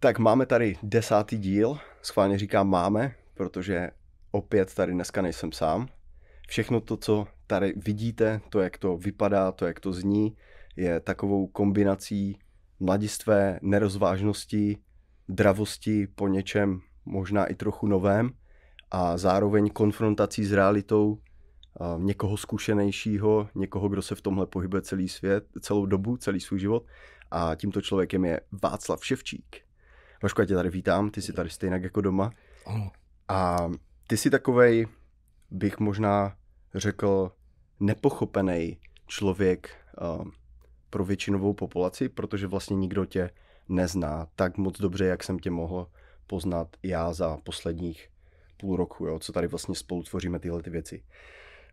Tak máme tady desátý díl, schválně říkám máme, protože opět tady dneska nejsem sám. Všechno to, co tady vidíte, to, jak to vypadá, to, jak to zní, je takovou kombinací mladistvé nerozvážnosti, dravosti po něčem možná i trochu novém a zároveň konfrontací s realitou někoho zkušenějšího, někoho, kdo se v tomhle pohybuje celý svět, celou dobu, celý svůj život. A tímto člověkem je Václav Ševčík. Vašku, já tě tady vítám, ty jsi tady stejně jako doma. Ano. A ty jsi takovej, bych možná řekl, nepochopený člověk uh, pro většinovou populaci, protože vlastně nikdo tě nezná tak moc dobře, jak jsem tě mohl poznat já za posledních půl roku, jo, co tady vlastně spolu tvoříme tyhle ty věci.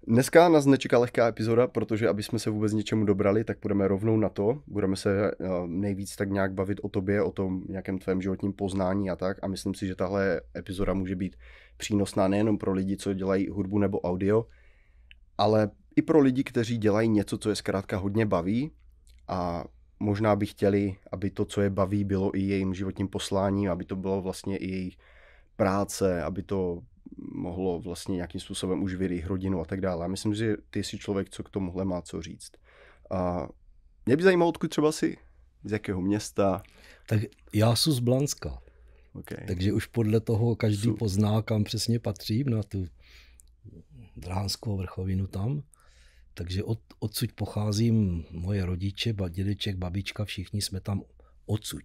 Dneska nás nečeká lehká epizoda, protože aby jsme se vůbec něčemu dobrali, tak půjdeme rovnou na to. Budeme se eh, nejvíc tak nějak bavit o tobě, o tom nějakém tvém životním poznání a tak. A myslím si, že tahle epizoda může být přínosná nejenom pro lidi, co dělají hudbu nebo audio, ale i pro lidi, kteří dělají něco, co je zkrátka hodně baví a možná by chtěli, aby to, co je baví, bylo i jejím životním posláním, aby to bylo vlastně i jejich práce, aby to mohlo vlastně nějakým způsobem uživit jejich rodinu a tak dále. A myslím, že ty jsi člověk, co k tomuhle má co říct. A mě by zajímalo, odkud třeba si z jakého města. Tak já jsem z Blanska. Okay. Takže už podle toho každý Jsou... pozná, kam přesně patřím, na tu Dránskou vrchovinu tam. Takže od, odsud pocházím, moje rodiče, dědeček, babička, všichni jsme tam odsud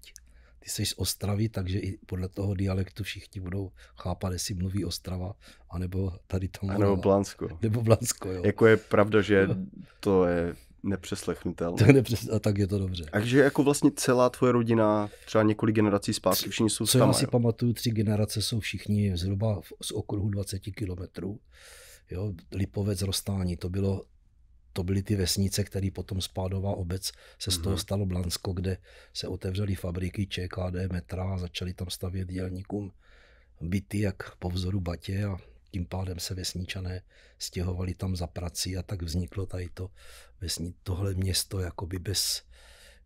ty jsi z Ostravy, takže i podle toho dialektu všichni budou chápat, jestli mluví Ostrava, anebo tady tam. Nebo Blansko. Nebo Blansko, jo. Jako je pravda, že to je nepřeslechnutelné. To je nepřes... A tak je to dobře. Takže jako vlastně celá tvoje rodina, třeba několik generací zpátky, všichni jsou Co tam, já si jo. pamatuju, tři generace jsou všichni zhruba z okruhu 20 kilometrů. Jo, Lipovec, Rostání, to bylo to byly ty vesnice, které potom Spádová obec, se z toho mhm. stalo Blansko, kde se otevřely fabriky ČKD, metra a začali tam stavět dělníkům byty jak po vzoru Batě a tím pádem se vesničané stěhovali tam za prací a tak vzniklo tady to vesni, tohle město jakoby bez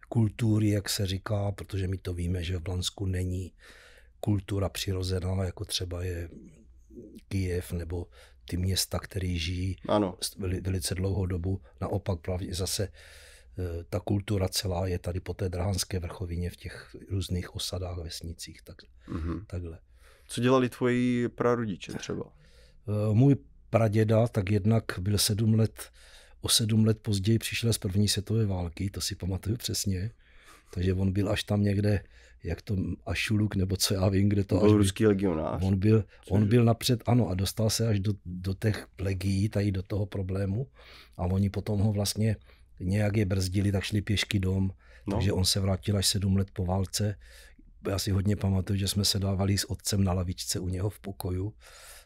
kultury, jak se říká, protože my to víme, že v Blansku není kultura přirozená, jako třeba je Kijev nebo ty města, které žijí ano. velice dlouhou dobu. Naopak zase e, ta kultura celá je tady po té Drahanské vrchovině v těch různých osadách, vesnicích, tak, mm-hmm. takhle. Co dělali tvoji prarodiče třeba? E, můj praděda tak jednak byl sedm let, o sedm let později přišel z první světové války, to si pamatuju přesně, takže on byl až tam někde jak to Ašuluk, nebo co já vím, kde to... Byl ruský legionář. On byl, on byl napřed, ano, a dostal se až do, do těch legií, tady do toho problému a oni potom ho vlastně nějak je brzdili, tak šli pěšky dom, no. takže on se vrátil až sedm let po válce. Já si hodně pamatuju, že jsme se dávali s otcem na lavičce u něho v pokoju,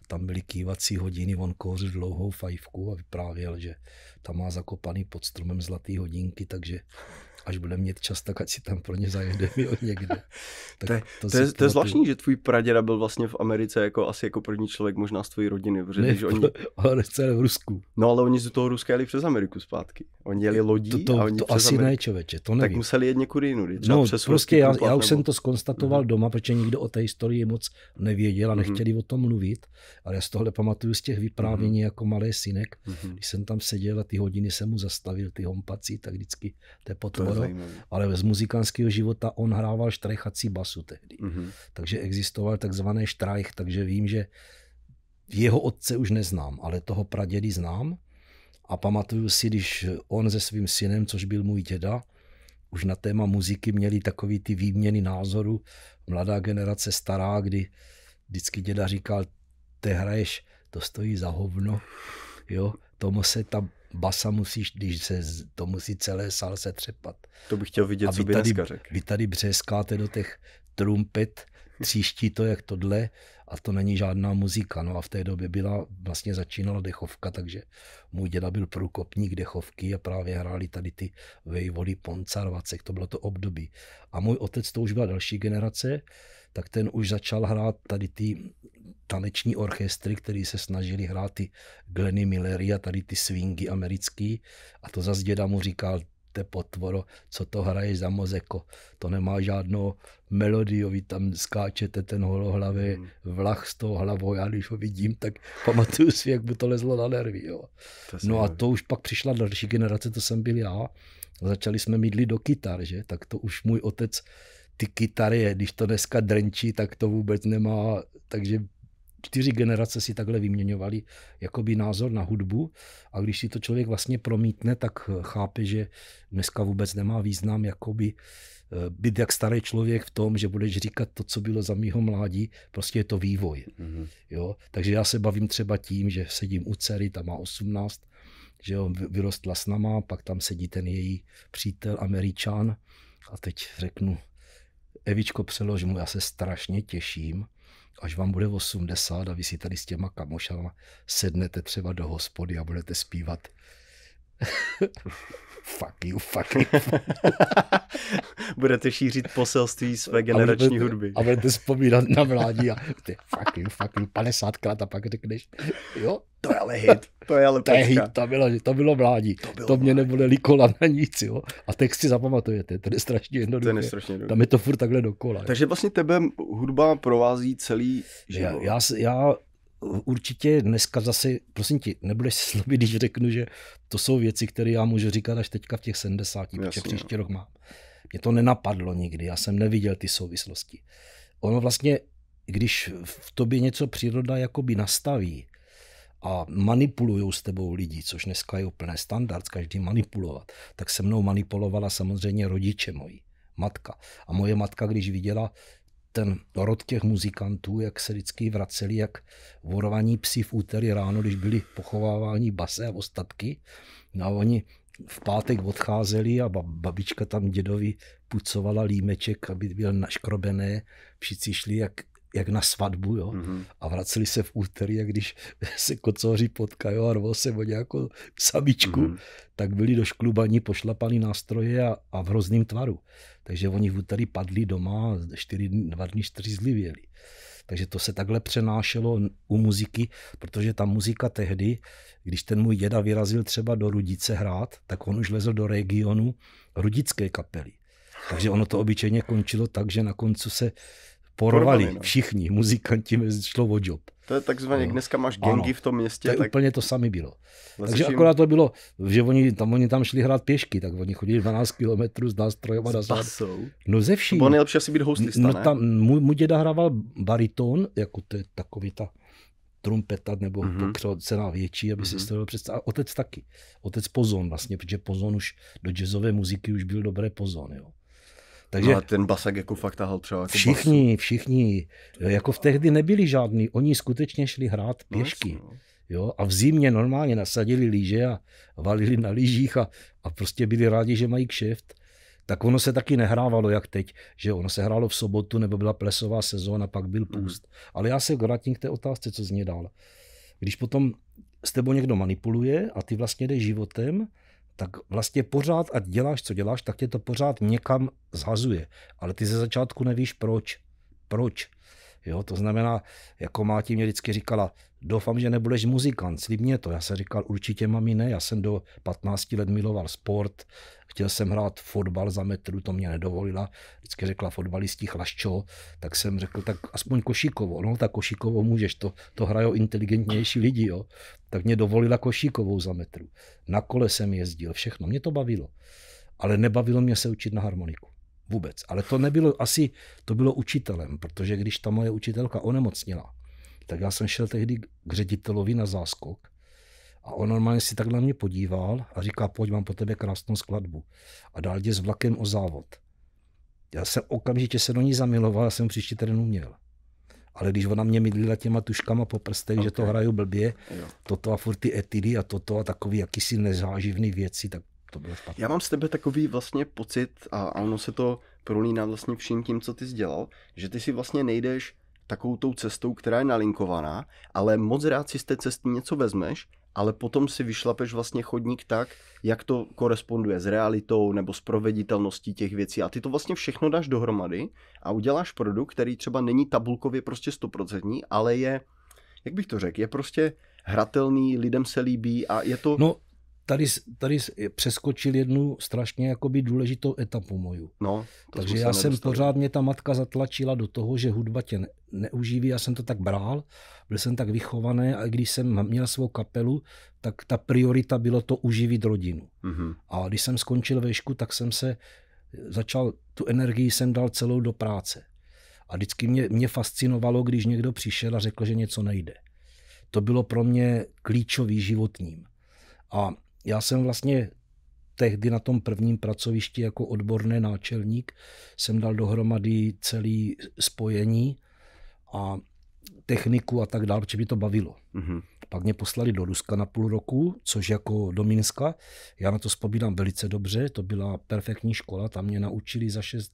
tam byly kývací hodiny, on kouřil dlouhou fajfku a vyprávěl, že tam má zakopaný pod stromem zlatý hodinky, takže až bude mít čas, tak ať si tam pro ně zajedeme od někde. Tak to, to, to, je, to je zvláštní, že tvůj praděda byl vlastně v Americe jako asi jako první člověk možná z tvojí rodiny. Protože ne, když oni... ale celé v Rusku. No ale oni z toho Ruska jeli přes Ameriku zpátky. Oni jeli lodí to, to, a oni to přes asi Ameriku. ne, čověče, to nevím. Tak museli jet někudy jinudy. No přes prostě já, já už jsem to skonstatoval mm doma, protože nikdo o té historii moc nevěděl a mhm. nechtěli mm o tom mluvit, ale já z tohle pamatuju z těch vyprávění mm-hmm. jako malý synek, mm-hmm. když jsem tam seděl a ty hodiny jsem mu zastavil, ty hompací, tak vždycky to je potvora ale z muzikantského života on hrával štrajchací basu tehdy. Mm-hmm. Takže existoval takzvaný štrajch, takže vím, že jeho otce už neznám, ale toho pradědy znám. A pamatuju si, když on se svým synem, což byl můj děda, už na téma muziky měli takový ty výměny názoru, mladá generace, stará, kdy vždycky děda říkal, ty hraješ, to stojí za hovno, jo, tomu se tam basa musíš, když se, to musí celé sál se třepat. To bych chtěl vidět, a co by tady, dneska řekl. Vy tady břeskáte do těch trumpet, tříští to jak tohle a to není žádná muzika. No a v té době byla, vlastně začínala dechovka, takže můj děda byl průkopník dechovky a právě hráli tady ty vejvody Ponca Vacek, to bylo to období. A můj otec, to už byla další generace, tak ten už začal hrát tady ty taneční orchestry, které se snažili hrát ty Glenny Millery a tady ty swingy americký. A to zase děda mu říkal, jste potvoro, co to hraje za mozeko. To nemá žádnou melodii, vy tam skáčete ten holohlavý hmm. vlach s tou hlavou, já když ho vidím, tak pamatuju si, jak by to lezlo na nervy. Jo. No a to už pak přišla další generace, to jsem byl já. Začali jsme mít do kytar, že? Tak to už můj otec ty kytary, když to dneska drnčí, tak to vůbec nemá, takže čtyři generace si takhle vyměňovali jakoby názor na hudbu a když si to člověk vlastně promítne, tak eh, chápe, že dneska vůbec nemá význam jakoby eh, být jak starý člověk v tom, že budeš říkat to, co bylo za mýho mládí, prostě je to vývoj. Mm-hmm. Jo? Takže já se bavím třeba tím, že sedím u dcery, ta má 18, že on vyrostla s náma, pak tam sedí ten její přítel Američan a teď řeknu, Evičko, přelož mu, já se strašně těším, až vám bude 80 a vy si tady s těma kamošama sednete třeba do hospody a budete zpívat fuck you, fuck you. Budete šířit poselství své generační a budete, hudby. A budete vzpomínat na mládí a ty fuck you, fuck you, 50 krát a pak řekneš, jo. To je ale hit, to je ale To je hit, to bylo, to bylo mládí. To, bylo to mě mládí. nebude líkola na nic, jo. A text si zapamatujete, to je strašně jednoduché. To je strašně jednoduché. Tam je to furt takhle dokola. Takže vlastně tebe hudba provází celý život. Já, já, já určitě dneska zase, prosím ti, nebudeš slobit, když řeknu, že to jsou věci, které já můžu říkat až teďka v těch 70, Jasně. protože no. příští rok mám. Mě to nenapadlo nikdy, já jsem neviděl ty souvislosti. Ono vlastně, když v tobě něco příroda jakoby nastaví a manipulují s tebou lidi, což dneska je úplně standard, každý manipulovat, tak se mnou manipulovala samozřejmě rodiče moji matka. A moje matka, když viděla, ten rod těch muzikantů, jak se vždycky vraceli, jak vorovaní psi v úterý ráno, když byli pochováváni base a ostatky. No a oni v pátek odcházeli a babička tam dědovi pucovala límeček, aby byl naškrobené. Všichni šli jak, jak na svatbu, jo. Mm-hmm. A vraceli se v úterý, jak když se kocoři potkají a rvou se o nějakou samičku, mm-hmm. tak byli do šklubaní, pošlapaný nástroje a, a v hrozným tvaru. Takže oni v úterý padli doma, čtyři, dva dny, čtyři zlivěli. Takže to se takhle přenášelo u muziky, protože ta muzika tehdy, když ten můj děda vyrazil třeba do Rudice hrát, tak on už lezl do regionu rudické kapely. Takže ono to obyčejně končilo tak, že na koncu se porvali, porvali no. všichni muzikanti mezi šlo o job. To je takzvaně, no. dneska máš gengy ano, v tom městě. To je tak... úplně to sami bylo. Leseším... Vlastně Takže akorát to bylo, že oni tam, oni tam šli hrát pěšky, tak oni chodili 12 kilometrů s nástrojem a nazvat. No ze vším. Bylo nejlepší asi být hostista, No tam, můj, můj děda hrával baritón, jako to je takový ta trumpeta nebo mm-hmm. cena větší, aby mm-hmm. si mhm. to představit. A otec taky. Otec Pozon vlastně, protože Pozon už do jazzové muziky už byl dobré Pozon. Jo. Takže no a ten basek jako fakt tahal třeba jako Všichni, basu. všichni. Eh, jako v tehdy nebyli žádní. Oni skutečně šli hrát no, pěšky. No, Jo? A v zimě normálně nasadili líže a valili na lyžích a, a prostě byli rádi, že mají kšeft. Tak ono se taky nehrávalo jak teď, že ono se hrálo v sobotu nebo byla plesová sezóna, pak byl hmm. půst. Mm. Ale já se vrátím k té otázce, co z něj dál. Když potom s tebou někdo manipuluje a ty vlastně jdeš životem, tak vlastně pořád, a děláš, co děláš, tak tě to pořád někam zhazuje. Ale ty ze začátku nevíš proč. Proč? Jo, to znamená, jako máti mě vždycky říkala, doufám, že nebudeš muzikant, slib mě to. Já jsem říkal, určitě mami ne, já jsem do 15 let miloval sport, chtěl jsem hrát fotbal za metru, to mě nedovolila. Vždycky řekla fotbalistí chlaščo, tak jsem řekl, tak aspoň košíkovo. No, tak košíkovo můžeš, to, to hrajou inteligentnější lidi, jo. Tak mě dovolila košíkovou za metru. Na kole jsem jezdil, všechno, mě to bavilo. Ale nebavilo mě se učit na harmoniku. Vůbec. Ale to nebylo asi, to bylo učitelem, protože když ta moje učitelka onemocnila, tak já jsem šel tehdy k ředitelovi na záskok a on normálně si tak na mě podíval a říká, pojď, mám po tebe krásnou skladbu. A dál jde s vlakem o závod. Já jsem okamžitě se do ní zamiloval, já jsem příští terén uměl. Ale když ona mě mydlila těma tuškama po prstech, okay. že to hraju blbě, jo. toto a furt ty etidy a toto a takový jakýsi nezáživný věci, tak to bylo špatné. Já mám z tebe takový vlastně pocit, a, a ono se to prolíná vlastně vším tím, co ty jsi dělal, že ty si vlastně nejdeš takovou tou cestou, která je nalinkovaná, ale moc rád si z té cesty něco vezmeš, ale potom si vyšlapeš vlastně chodník tak, jak to koresponduje s realitou nebo s proveditelností těch věcí a ty to vlastně všechno dáš dohromady a uděláš produkt, který třeba není tabulkově prostě stoprocentní, ale je, jak bych to řekl, je prostě hratelný, lidem se líbí a je to... No, tady, tady přeskočil jednu strašně jakoby důležitou etapu moju. No, Takže já jsem nedostali. pořád, mě ta matka zatlačila do toho, že hudba tě ne, neuživí, já jsem to tak bral, byl jsem tak vychovaný a když jsem měl svou kapelu, tak ta priorita bylo to uživit rodinu. Mm-hmm. A když jsem skončil vešku, tak jsem se začal, tu energii jsem dal celou do práce. A vždycky mě, mě fascinovalo, když někdo přišel a řekl, že něco nejde. To bylo pro mě klíčový životním. A já jsem vlastně tehdy na tom prvním pracovišti jako odborný náčelník jsem dal dohromady celý spojení a techniku a tak dále, protože by to bavilo. Mm-hmm. Pak mě poslali do Ruska na půl roku, což jako do Minska. Já na to vzpomínám velice dobře, to byla perfektní škola, tam mě naučili za šest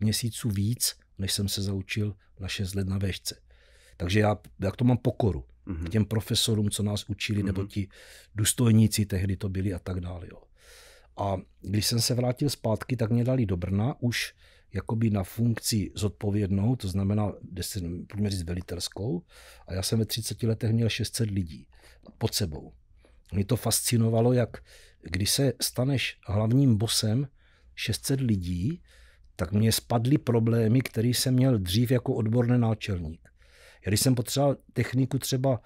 měsíců víc, než jsem se zaučil na šest let na vešce. Takže já, jak to mám pokoru mm-hmm. těm profesorům, co nás učili, mm-hmm. nebo mhm. ti důstojníci tehdy to byli a tak dále. Jo. A když jsem se vrátil zpátky, tak mě dali do Brna už jakoby na funkci zodpovědnou, to znamená, půjdeme říct, velitelskou. A já jsem ve 30 letech měl 600 lidí pod sebou. Mě to fascinovalo, jak když se staneš hlavním bosem 600 lidí, tak mě spadly problémy, které jsem měl dřív jako odborný náčelník. Když jsem potřeboval techniku třeba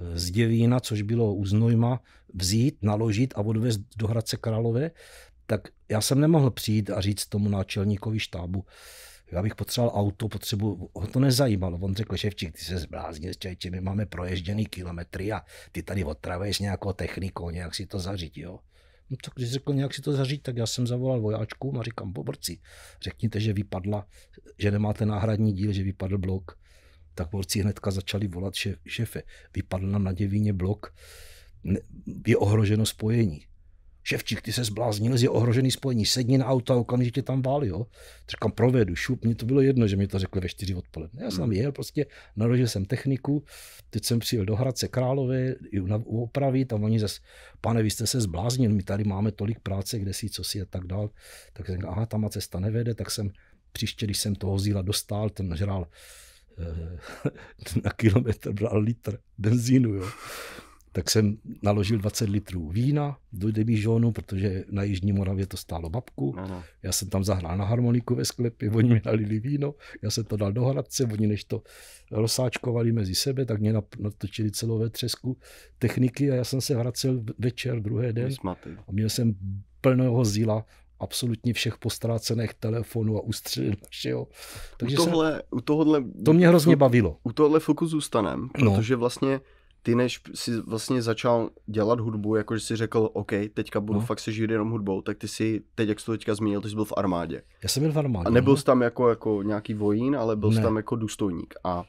eh, z Děvína, což bylo u Znojma, vzít, naložit a odvést do Hradce Králové, tak já jsem nemohl přijít a říct tomu náčelníkovi štábu, já bych potřeboval auto, potřebu, ho to nezajímalo. On řekl, ševčík, ty se zbláznil, čajče, my máme proježděný kilometry a ty tady otravuješ nějakou technikou, nějak si to zařít, jo. No tak když řekl nějak si to zařídit, tak já jsem zavolal vojáčkům a říkám, poborci, řekněte, že vypadla, že nemáte náhradní díl, že vypadl blok tak borci hnedka začali volat šéf, šéfe. Vypadl nám na děvíně blok, je ohroženo spojení. Ševčík, ty se zbláznil, je ohrožený spojení, sedni na auta, okamžitě tam váli, jo. Říkám, provedu, šup, mně to bylo jedno, že mi to řekli ve čtyři odpoledne. Já jsem hmm. jel, prostě narožil jsem techniku, teď jsem přijel do Hradce Králové, na opravy, tam oni zase, pane, vy jste se zbláznil, my tady máme tolik práce, kde si, co si a tak dál. Tak jsem aha, tam cesta nevede, tak jsem příště, když jsem toho zíla dostal, ten žrál Eh, na kilometr bral litr benzínu. Jo. Tak jsem naložil 20 litrů vína do Demižonu, protože na Jižní Moravě to stálo babku. Ano. Já jsem tam zahrál na harmoniku ve sklepě, oni mi nalili víno, já jsem to dal do Hradce, oni než to rozsáčkovali mezi sebe, tak mě natočili celou ve třesku techniky a já jsem se vracel večer, druhý den a měl jsem plného zíla absolutně všech postrácených telefonů a ústřel našeho. Takže u tohle, jsem, u tohle, to mě hrozně bavilo. U tohle fokus zůstanem, no. protože vlastně ty než si vlastně začal dělat hudbu, jakože si řekl, OK, teďka budu no. fakt se žít jenom hudbou, tak ty si, teď jak jsi to teďka zmínil, ty jsi byl v armádě. Já jsem byl v armádě. A nebyl no. jsi tam jako, jako nějaký vojín, ale byl ne. jsi tam jako důstojník. A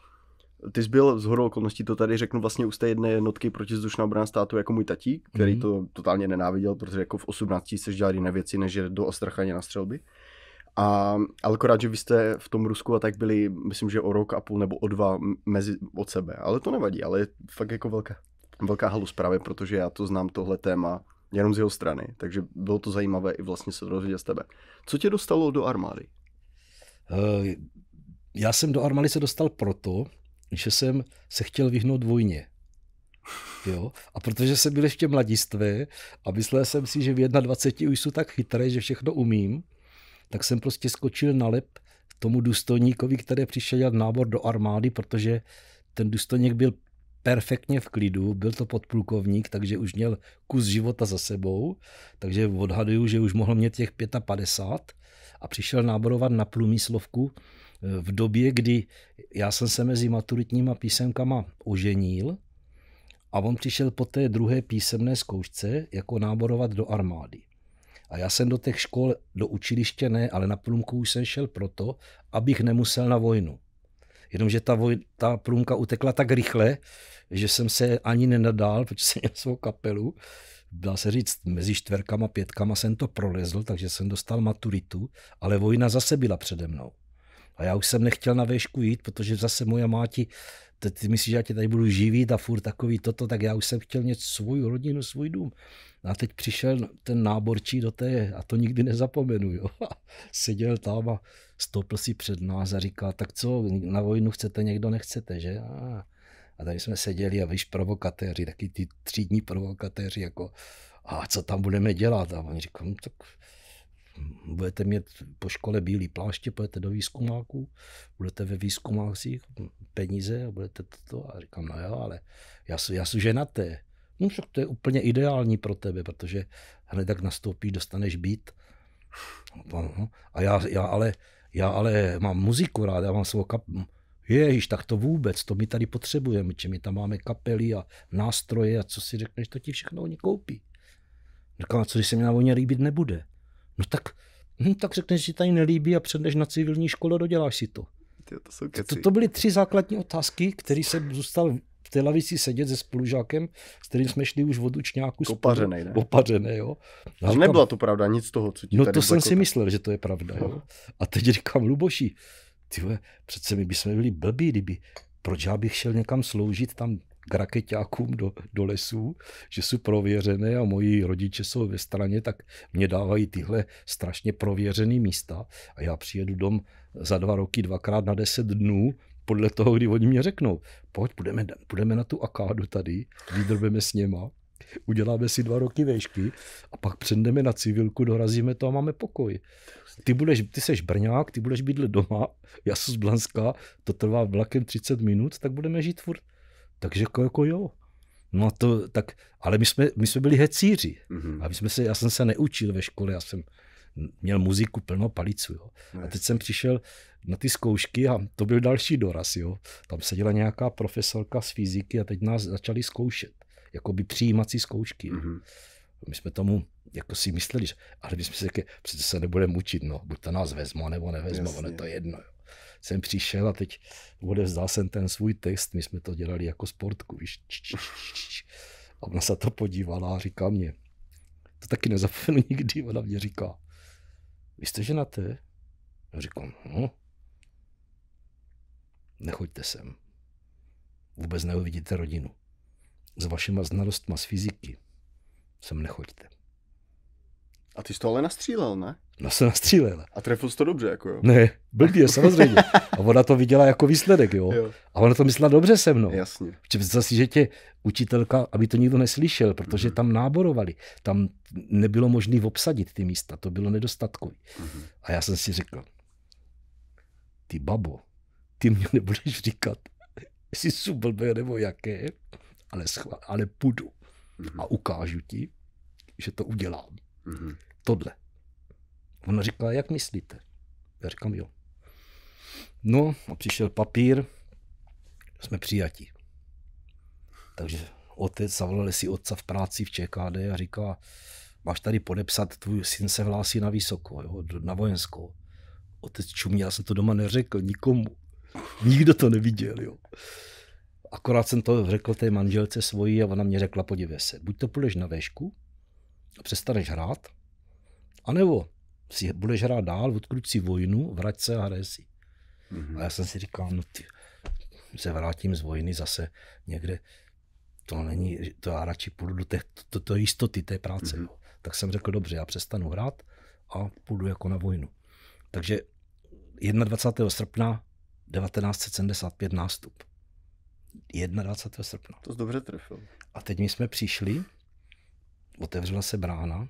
ty jsi byl z hodou okolností, to tady řeknu vlastně u té jedné jednotky protizdušná obrana státu jako můj tatík, který mm-hmm. to totálně nenáviděl, protože jako v 18 se dělal jiné věci, než do Ostrachaně na střelby. A ale akorát, že vy jste v tom Rusku a tak byli, myslím, že o rok a půl nebo o dva mezi, od sebe. Ale to nevadí, ale je fakt jako velká, velká halus právě, protože já to znám tohle téma jenom z jeho strany. Takže bylo to zajímavé i vlastně se dozvědět z tebe. Co tě dostalo do armády? Uh, já jsem do armády se dostal proto, že jsem se chtěl vyhnout vojně. Jo? A protože jsem byl ještě mladistvý a myslel jsem si, že v 21 už jsou tak chytré, že všechno umím, tak jsem prostě skočil na lep tomu důstojníkovi, který přišel dělat nábor do armády, protože ten důstojník byl perfektně v klidu, byl to podplukovník, takže už měl kus života za sebou, takže odhaduju, že už mohl mít těch 55 a přišel náborovat na průmyslovku, v době, kdy já jsem se mezi maturitníma písemkama oženil a on přišel po té druhé písemné zkoušce jako náborovat do armády. A já jsem do těch škol, do učiliště ne, ale na průmku už jsem šel proto, abych nemusel na vojnu. Jenomže ta, voj, ta průmka utekla tak rychle, že jsem se ani nenadal, protože jsem měl svou kapelu. Dá se říct, mezi čtverkama, pětkama jsem to prolezl, takže jsem dostal maturitu, ale vojna zase byla přede mnou. A já už jsem nechtěl na vešku jít, protože zase moje máti, ty, ty myslíš, že já tě tady budu živit a furt takový toto, tak já už jsem chtěl něco svou rodinu, svůj dům. A teď přišel ten náborčí do té, a to nikdy nezapomenu, jo. A seděl tam a stoupil si před nás a říkal, tak co, na vojnu chcete, někdo nechcete, že? A, a tady jsme seděli a víš, provokatéři, taky ty třídní provokatéři, jako, a co tam budeme dělat? A oni říkali, no, tak budete mít po škole bílý pláště, půjdete do výzkumáku, budete ve výzkumácích peníze a budete toto. A říkám, no jo, ale já jsem, já jsem ženatý. No však to je úplně ideální pro tebe, protože hned tak nastoupíš, dostaneš být. No, no. A já, já, ale, já ale mám muziku rád, já mám svou kap... Ježíš, tak to vůbec, to my tady potřebujeme, či my tam máme kapely a nástroje a co si řekneš, to ti všechno oni koupí. Říkám, co když se mi na voně líbit nebude? No tak, hm, tak řekneš, že tady nelíbí a předneš na civilní školu doděláš si to. to, to, to byly tři základní otázky, které se zůstal v té lavici sedět se spolužákem, s kterým jsme šli už od učňáku. Opařený, ne? Opařený, jo. A říkám, nebyla to pravda, nic z toho, co ti No to jsem si myslel, že to je pravda, jo. A teď říkám, Luboši, ty přece my bychom byli blbí, kdyby, proč já bych šel někam sloužit tam k raketákům do, do lesů, že jsou prověřené a moji rodiče jsou ve straně, tak mě dávají tyhle strašně prověřené místa a já přijedu dom za dva roky, dvakrát na deset dnů, podle toho, kdy oni mě řeknou, pojď, půjdeme, půjdeme na tu akádu tady, vydrbeme s něma, uděláme si dva roky vejšky a pak přendeme na civilku, dorazíme to a máme pokoj. Ty, budeš, ty seš Brňák, ty budeš bydlet doma, já jsem z Blanska, to trvá vlakem 30 minut, tak budeme žít furt takže jako, jako jo. No to tak, ale my jsme, my jsme byli hecíři. Mm-hmm. A my jsme se, já jsem se neučil ve škole, já jsem měl muziku plno palicu. Jo. A teď jsem přišel na ty zkoušky a to byl další doraz. Jo. Tam seděla nějaká profesorka z fyziky a teď nás začali zkoušet. Jakoby přijímací zkoušky. Mm-hmm. My jsme tomu jako si mysleli, že, ale my jsme si řekli, přece se nebudeme učit, no, buď to nás vezmo, nebo nevezmu, ono to je jedno. Jo jsem přišel a teď odevzdal jsem ten svůj text, my jsme to dělali jako sportku, víš. A ona se to podívala a říká mě, to taky nezapomenu nikdy, ona mě říká, vy jste ženaté? Já říkám, no, nechoďte sem. Vůbec neuvidíte rodinu. S vašima znalostma z fyziky sem nechoďte. A ty jsi to ale nastřílel, ne? No se nastřílela. A trefil to dobře, jako jo? Ne, je, samozřejmě. A ona to viděla jako výsledek, jo? jo. A ona to myslela dobře se mnou. Jasně. Protože si, že tě učitelka, aby to nikdo neslyšel, protože mm-hmm. tam náborovali. Tam nebylo možné obsadit ty místa, to bylo nedostatkový. Mm-hmm. A já jsem si řekl, ty babo, ty mě nebudeš říkat, jestli jsou blbé nebo jaké, ale, schvál, ale půjdu mm-hmm. a ukážu ti, že to udělám. Mm-hmm. Tohle. Ona říká, jak myslíte? Já říkám, jo. No a přišel papír, jsme přijati. Takže otec zavolal si otca v práci v ČKD a říká, máš tady podepsat, tvůj syn se hlásí na vysoko, jo, na vojenskou. Otec čumí, já jsem to doma neřekl nikomu. Nikdo to neviděl, jo. Akorát jsem to řekl té manželce svojí a ona mě řekla, podívej se, buď to půjdeš na vešku a přestaneš hrát, anebo si budeš hrát dál, odkud si vojnu, vrať se a hraje si. Mm-hmm. A já jsem si říkal, no ty, se vrátím z vojny zase někde, to není, to já radši půjdu do té, to, to, to jistoty té práce. Mm-hmm. Tak jsem řekl, dobře, já přestanu hrát a půjdu jako na vojnu. Takže 21. srpna 1975 nástup. 21. srpna. To jsi dobře trefil. A teď my jsme přišli, otevřela se brána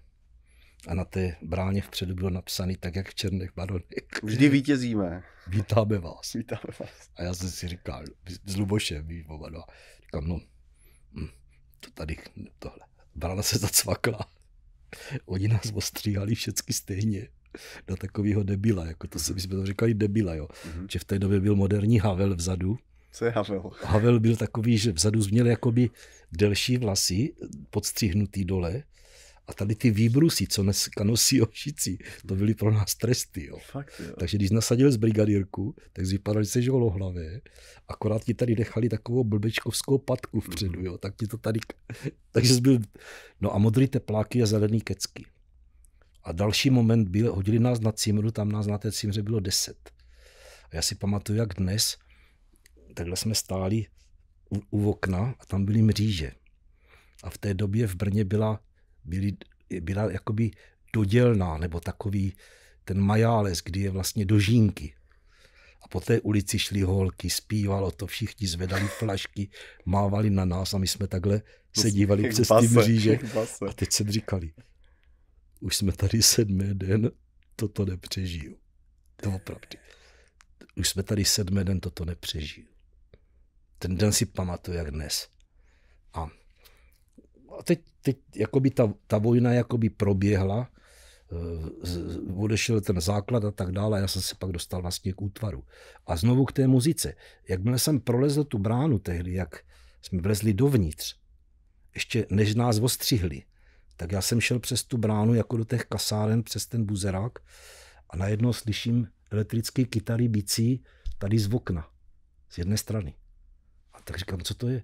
a na té bráně vpředu bylo napsané tak, jak v Černých baronek. Vždy vítězíme. Vítáme vás. Vítáme vás. A já jsem si říkal, s Lubošem, víš, oba dva. Říkám, no, hm, to tady, tohle. brána se zacvakla. Oni nás ostříhali všecky stejně do takového debila, jako to se, bychom to říkali debila, jo. Mm-hmm. Že v té době byl moderní Havel vzadu, co je Havel? Havel byl takový, že vzadu měl jakoby delší vlasy, podstřihnutý dole a tady ty výbrusy, co dneska nosí ošici, to byly pro nás tresty. Jo. Fakt, jo. Takže když nasadili z brigadírku, tak vypadali se hlavě. akorát ti tady nechali takovou blbečkovskou patku vpředu, mhm. jo. tak ti to tady... Takže byl... No a modrý tepláky a zelený kecky. A další moment byl, hodili nás na cimru, tam nás na té cimře bylo deset. A já si pamatuju, jak dnes, takhle jsme stáli u, u okna a tam byly mříže. A v té době v Brně byla byly, byla jakoby dodělná, nebo takový ten majáles, kdy je vlastně dožínky. A po té ulici šly holky, zpívalo to, všichni zvedali flašky, mávali na nás a my jsme takhle no, se dívali přes ty mříže. A teď se říkali, už jsme tady sedmý den, toto nepřežiju. To opravdu. Už jsme tady sedmý den, toto nepřežiju. Ten den si pamatuju jak dnes a teď, teď jakoby ta, ta vojna jakoby proběhla, eh, odešel ten základ a tak dále. Já jsem se pak dostal vlastně k útvaru. A znovu k té muzice. Jakmile jsem prolezl tu bránu tehdy, jak jsme vlezli dovnitř, ještě než nás ostřihli, tak já jsem šel přes tu bránu jako do těch kasáren, přes ten buzerák a najednou slyším elektrické kytary bicí tady z okna, z jedné strany. A tak říkám, co to je?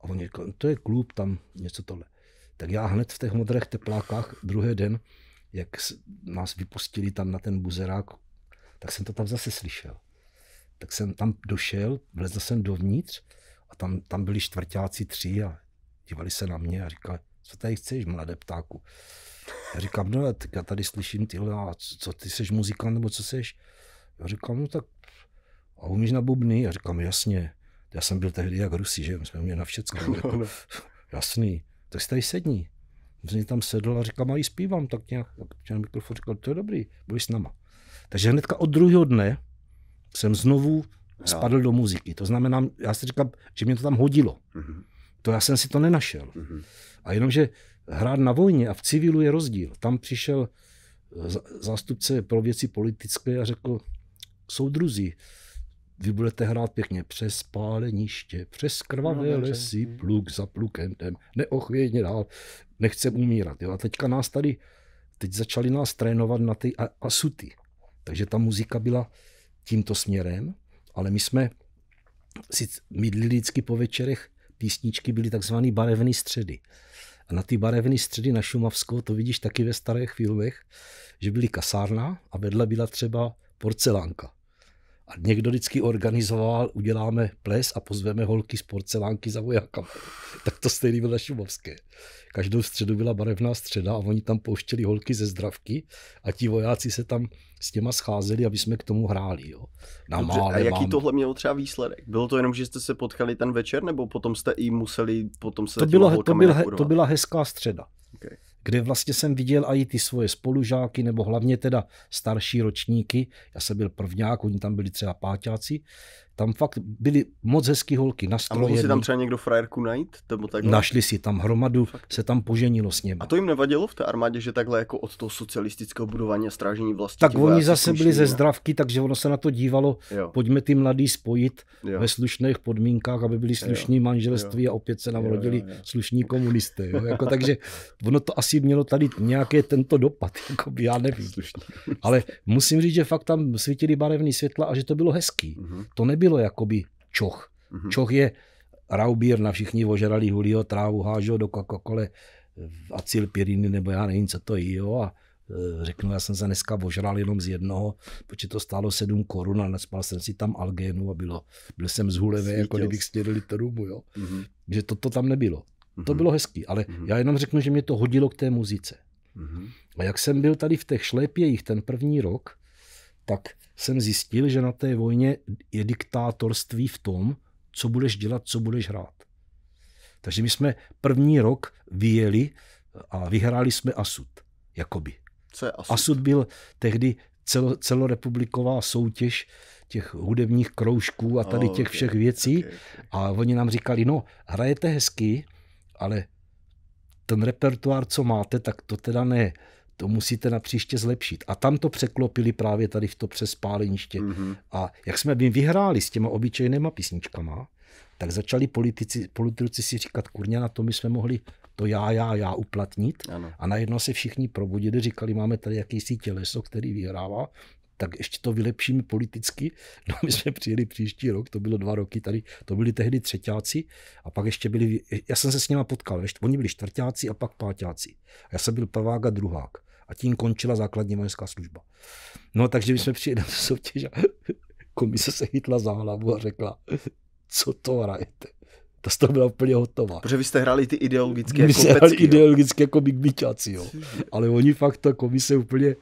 A on říkal, no, to je klub, tam něco tohle. Tak já hned v těch modrých teplákách druhý den, jak nás vypustili tam na ten buzerák, tak jsem to tam zase slyšel. Tak jsem tam došel, vlezl jsem dovnitř a tam, tam byli čtvrtáci tři a dívali se na mě a říkali, co tady chceš, mladé ptáku? Já říkám, no, tak já tady slyším tyhle, a co ty seš muzikant nebo co seš? Já říkám, no tak, a umíš na bubny? Já říkám, jasně. Já jsem byl tehdy jak Rusí, že my jsme měli na všecko. Jako, no. jasný, tak si tady sední. Jsem tam sedl a říkal, mají zpívám, tak nějak, tak na mikrofon říkal, to je dobrý, budeš s náma. Takže hnedka od druhého dne jsem znovu spadl do muziky. To znamená, já si říkal, že mě to tam hodilo. Mm-hmm. To já jsem si to nenašel. Mm-hmm. A jenomže hrát na vojně a v civilu je rozdíl. Tam přišel zástupce pro věci politické a řekl, jsou druzí, vy budete hrát pěkně přes páleniště, přes krvavé no, lesy, mhm. pluk za plukem, jdem neochvějně dál, nechcem umírat. Jo. A teďka nás tady, teď začali nás trénovat na ty asuty. Takže ta muzika byla tímto směrem, ale my jsme si mydlili vždycky po večerech, písničky byly takzvané barevné středy. A na ty barevné středy na Šumavsko, to vidíš taky ve starých filmech, že byly kasárna a vedle byla třeba porcelánka. A někdo vždycky organizoval, uděláme ples a pozveme holky z porcelánky za vojáka. tak to stejný byl na Šumovské. Každou středu byla barevná středa a oni tam pouštěli holky ze zdravky a ti vojáci se tam s těma scházeli, aby jsme k tomu hráli. Jo. Na Dobře, mále a jaký mám... tohle mělo třeba výsledek? Bylo to jenom, že jste se potkali ten večer, nebo potom jste i museli potom se to, bylo, to, byla, to byla hezká středa. Okay kde vlastně jsem viděl i ty svoje spolužáky, nebo hlavně teda starší ročníky, já jsem byl prvňák, oni tam byli třeba páťáci, tam fakt byly moc hezký holky na A mohl si tam třeba někdo frajerku najít? Nebo Našli si tam hromadu, fakt. se tam poženilo s ním. A to jim nevadilo v té armádě, že takhle jako od toho socialistického budování a strážení vlastní? Tak oni zase byli ze zdravky, takže ono se na to dívalo. Jo. Pojďme ty mladý spojit jo. ve slušných podmínkách, aby byli slušní jo. manželství jo. a opět se nám jo, rodili jo, jo. slušní komunisté. Jo? Jako, takže ono to asi mělo tady nějaký tento dopad, jako by já nevím. Ale musím říct, že fakt tam svítily barevné světla a že to bylo hezký. Mm-hmm. To nebylo nebylo jakoby Čoch. Mm-hmm. Čoch je na všichni ožerali hulího trávu, hážou do Coca-Cola eh, piriny, nebo já nevím, co to je, jo, a eh, řeknu, já jsem se dneska ožral jenom z jednoho, protože to stálo 7 korun a naspal jsem si tam algénu a bylo, byl jsem zhulený, jako kdybych stěl litr rumu, jo. Mm-hmm. Že to, to tam nebylo. Mm-hmm. To mhm. bylo hezký, ale mm-hmm. já jenom řeknu, že mě to hodilo k té muzice. Mm-hmm. A jak jsem byl tady v těch šlépějích ten první rok, tak jsem zjistil, že na té vojně je diktátorství v tom, co budeš dělat, co budeš hrát. Takže my jsme první rok vyjeli a vyhráli jsme Asud. Jakoby. Co je Asud? Asud byl tehdy celo, celorepubliková soutěž těch hudebních kroužků a tady oh, těch okay, všech věcí. Okay, okay. A oni nám říkali, no, hrajete hezky, ale ten repertoár, co máte, tak to teda ne to musíte na příště zlepšit. A tam to překlopili právě tady v to přespáleniště. Mm-hmm. A jak jsme my vyhráli s těma obyčejnýma písničkama, tak začali politici, politici si říkat, kurně na to my jsme mohli to já, já, já uplatnit. Ano. A najednou se všichni probudili, říkali, máme tady jakýsi těleso, který vyhrává, tak ještě to vylepšíme politicky. No my jsme přijeli příští rok, to bylo dva roky tady, to byli tehdy třetíáci a pak ještě byli, já jsem se s nimi potkal, oni byli čtvrtáci a pak pátáci. Já jsem byl prvák a druhák a tím končila základní vojenská služba. No takže my jsme přijeli do soutěže a komise se chytla za hlavu a řekla, co to hrajete? Ta to byla úplně hotová. Protože vy jste hráli ty ideologické My jako jsme hráli ideologické jako jo. Ale oni fakt ta komise úplně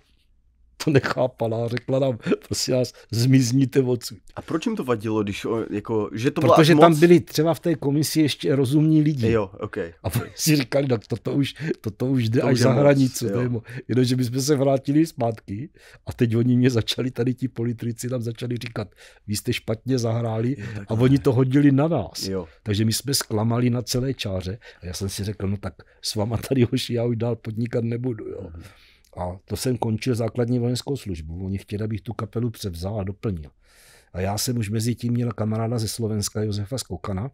to nechápala a řekla nám, prosím vás, zmizníte odsud. A proč jim to vadilo, když o, jako, že to Protože moc... tam byli třeba v té komisi ještě rozumní lidi. Jo, okay. A si říkali, tak toto už, toto už jde to až za hranicu. hranici. Jenomže my jsme se vrátili zpátky a teď oni mě začali, tady ti politici nám začali říkat, vy jste špatně zahráli jo, a ne. oni to hodili na nás. Jo. Takže my jsme zklamali na celé čáře a já jsem si řekl, no tak s váma tady hoši, já už dál podnikat nebudu. Jo. Mhm. A to jsem končil základní vojenskou službu. Oni chtěli, abych tu kapelu převzal a doplnil. A já jsem už mezi tím měl kamaráda ze Slovenska, Josefa Skokana,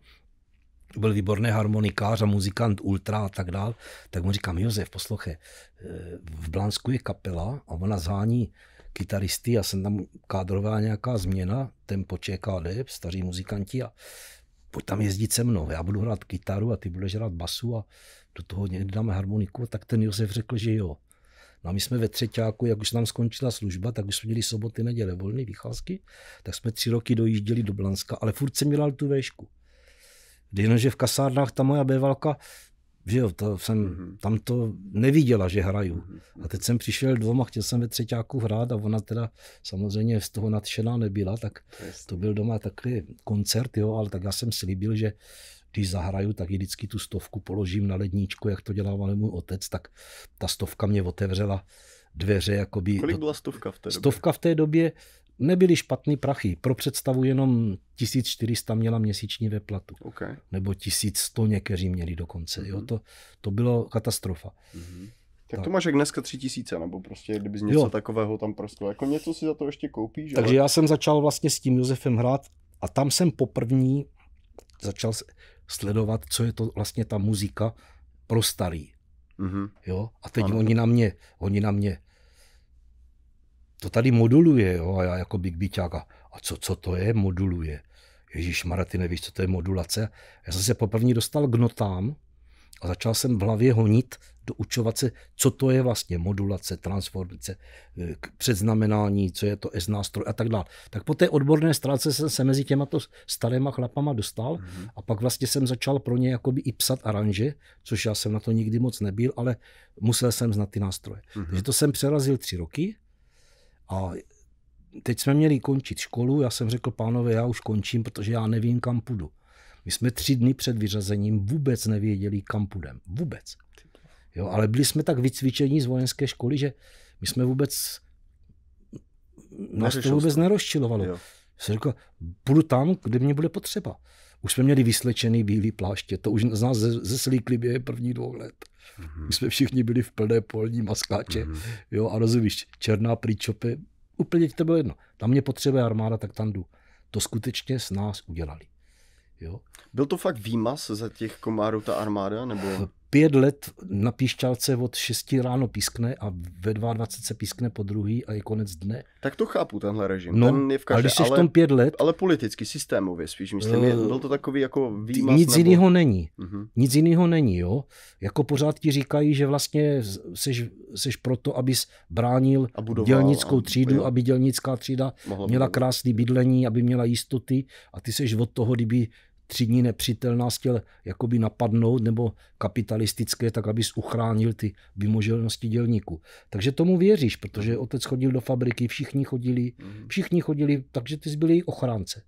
byl výborný harmonikář a muzikant ultra a tak dál, tak mu říkám, Josef, posloche, eh, v Blansku je kapela a ona zhání kytaristy, já jsem tam kádrová nějaká změna, Ten KD, staří muzikanti a pojď tam jezdit se mnou, já budu hrát kytaru a ty budeš hrát basu a do toho někdy dáme harmoniku, tak ten Josef řekl, že jo. No a my jsme ve třetíku, jak už nám skončila služba, tak už jsme měli soboty, neděle volné vycházky, tak jsme tři roky dojížděli do Blanska, ale furt jsem dělal tu vešku. Kdy jenomže v kasárnách ta moja bévalka, že jo, to jsem, mm-hmm. tam to neviděla, že hraju. Mm-hmm. A teď jsem přišel doma, chtěl jsem ve třetíku hrát a ona teda samozřejmě z toho nadšená nebyla, tak to byl doma takový koncert, jo, ale tak já jsem slíbil, že když zahraju, tak ji vždycky tu stovku položím na ledničku, jak to dělával můj otec, tak ta stovka mě otevřela dveře. Jakoby Kolik byla stovka v té době? Stovka v té době nebyly špatný prachy. Pro představu jenom 1400 měla měsíční veplatu. Okay. Nebo 1100 někteří měli dokonce. Mm-hmm. Jo, mhm. to, to bylo katastrofa. Mm-hmm. Tak, tak to máš jak dneska tři tisíce, nebo prostě kdyby něco jo. takového tam prostě, jako něco si za to ještě koupíš. Takže ale... já jsem začal vlastně s tím Josefem hrát a tam jsem poprvní začal, sledovat, co je to vlastně ta muzika pro starý. Mm-hmm. Jo? A teď ano. oni na mě, oni na mě to tady moduluje, jo, a já jako Big Byťák, a, a co, co to je moduluje? Ježíš Mara, ty nevíš, co to je modulace. Já jsem se poprvé dostal k notám, a začal jsem v hlavě honit, doučovat se, co to je vlastně modulace, transformace, eh, předznamenání, co je to S nástroj a tak dále. Tak po té odborné stránce jsem se mezi těma to starýma chlapama dostal mm-hmm. a pak vlastně jsem začal pro ně jakoby i psat aranže, což já jsem na to nikdy moc nebyl, ale musel jsem znát ty nástroje. Mm-hmm. Takže to jsem přerazil tři roky a teď jsme měli končit školu, já jsem řekl, pánové, já už končím, protože já nevím, kam půjdu. My jsme tři dny před vyřazením vůbec nevěděli, kam půjdeme. Vůbec. Jo, ale byli jsme tak vycvičení z vojenské školy, že my jsme vůbec... Nás to vůbec nerozčilovalo. Jsem řekl, půjdu tam, kde mě bude potřeba. Už jsme měli vyslečený bílý pláště, to už z nás zeslíkli během první dvou let. Mm-hmm. My jsme všichni byli v plné polní maskáče, mm-hmm. jo, a rozumíš, černá pričopy, úplně to bylo jedno. Tam mě potřebuje armáda, tak tam jdu. To skutečně s nás udělali. Jo? Byl to fakt výmaz za těch komárů ta armáda? Nebo pět let na píšťalce od 6 ráno pískne a ve 22 se pískne po druhý a je konec dne. Tak to chápu, tenhle režim. No, Ten je v každé, ale když jsi v tom pět let... Ale politicky, systémově spíš, myslím, uh, je, eh, byl to takový jako výmaz. Nic nebo... jiného není. Uh-huh. Nic jiného není, jo. Jako pořád ti říkají, že vlastně seš, seš proto, abys bránil a budoval, dělnickou a, no, třídu, jo. aby dělnická třída měla krásné bydlení, aby měla jistoty a ty seš od toho, kdyby třídní nepřítelná chtěl jakoby napadnout nebo kapitalistické, tak abys uchránil ty vymoženosti dělníků. Takže tomu věříš, protože mhm. otec chodil do fabriky, všichni chodili, mhm. všichni chodili, takže ty jsi byl jejich ochránce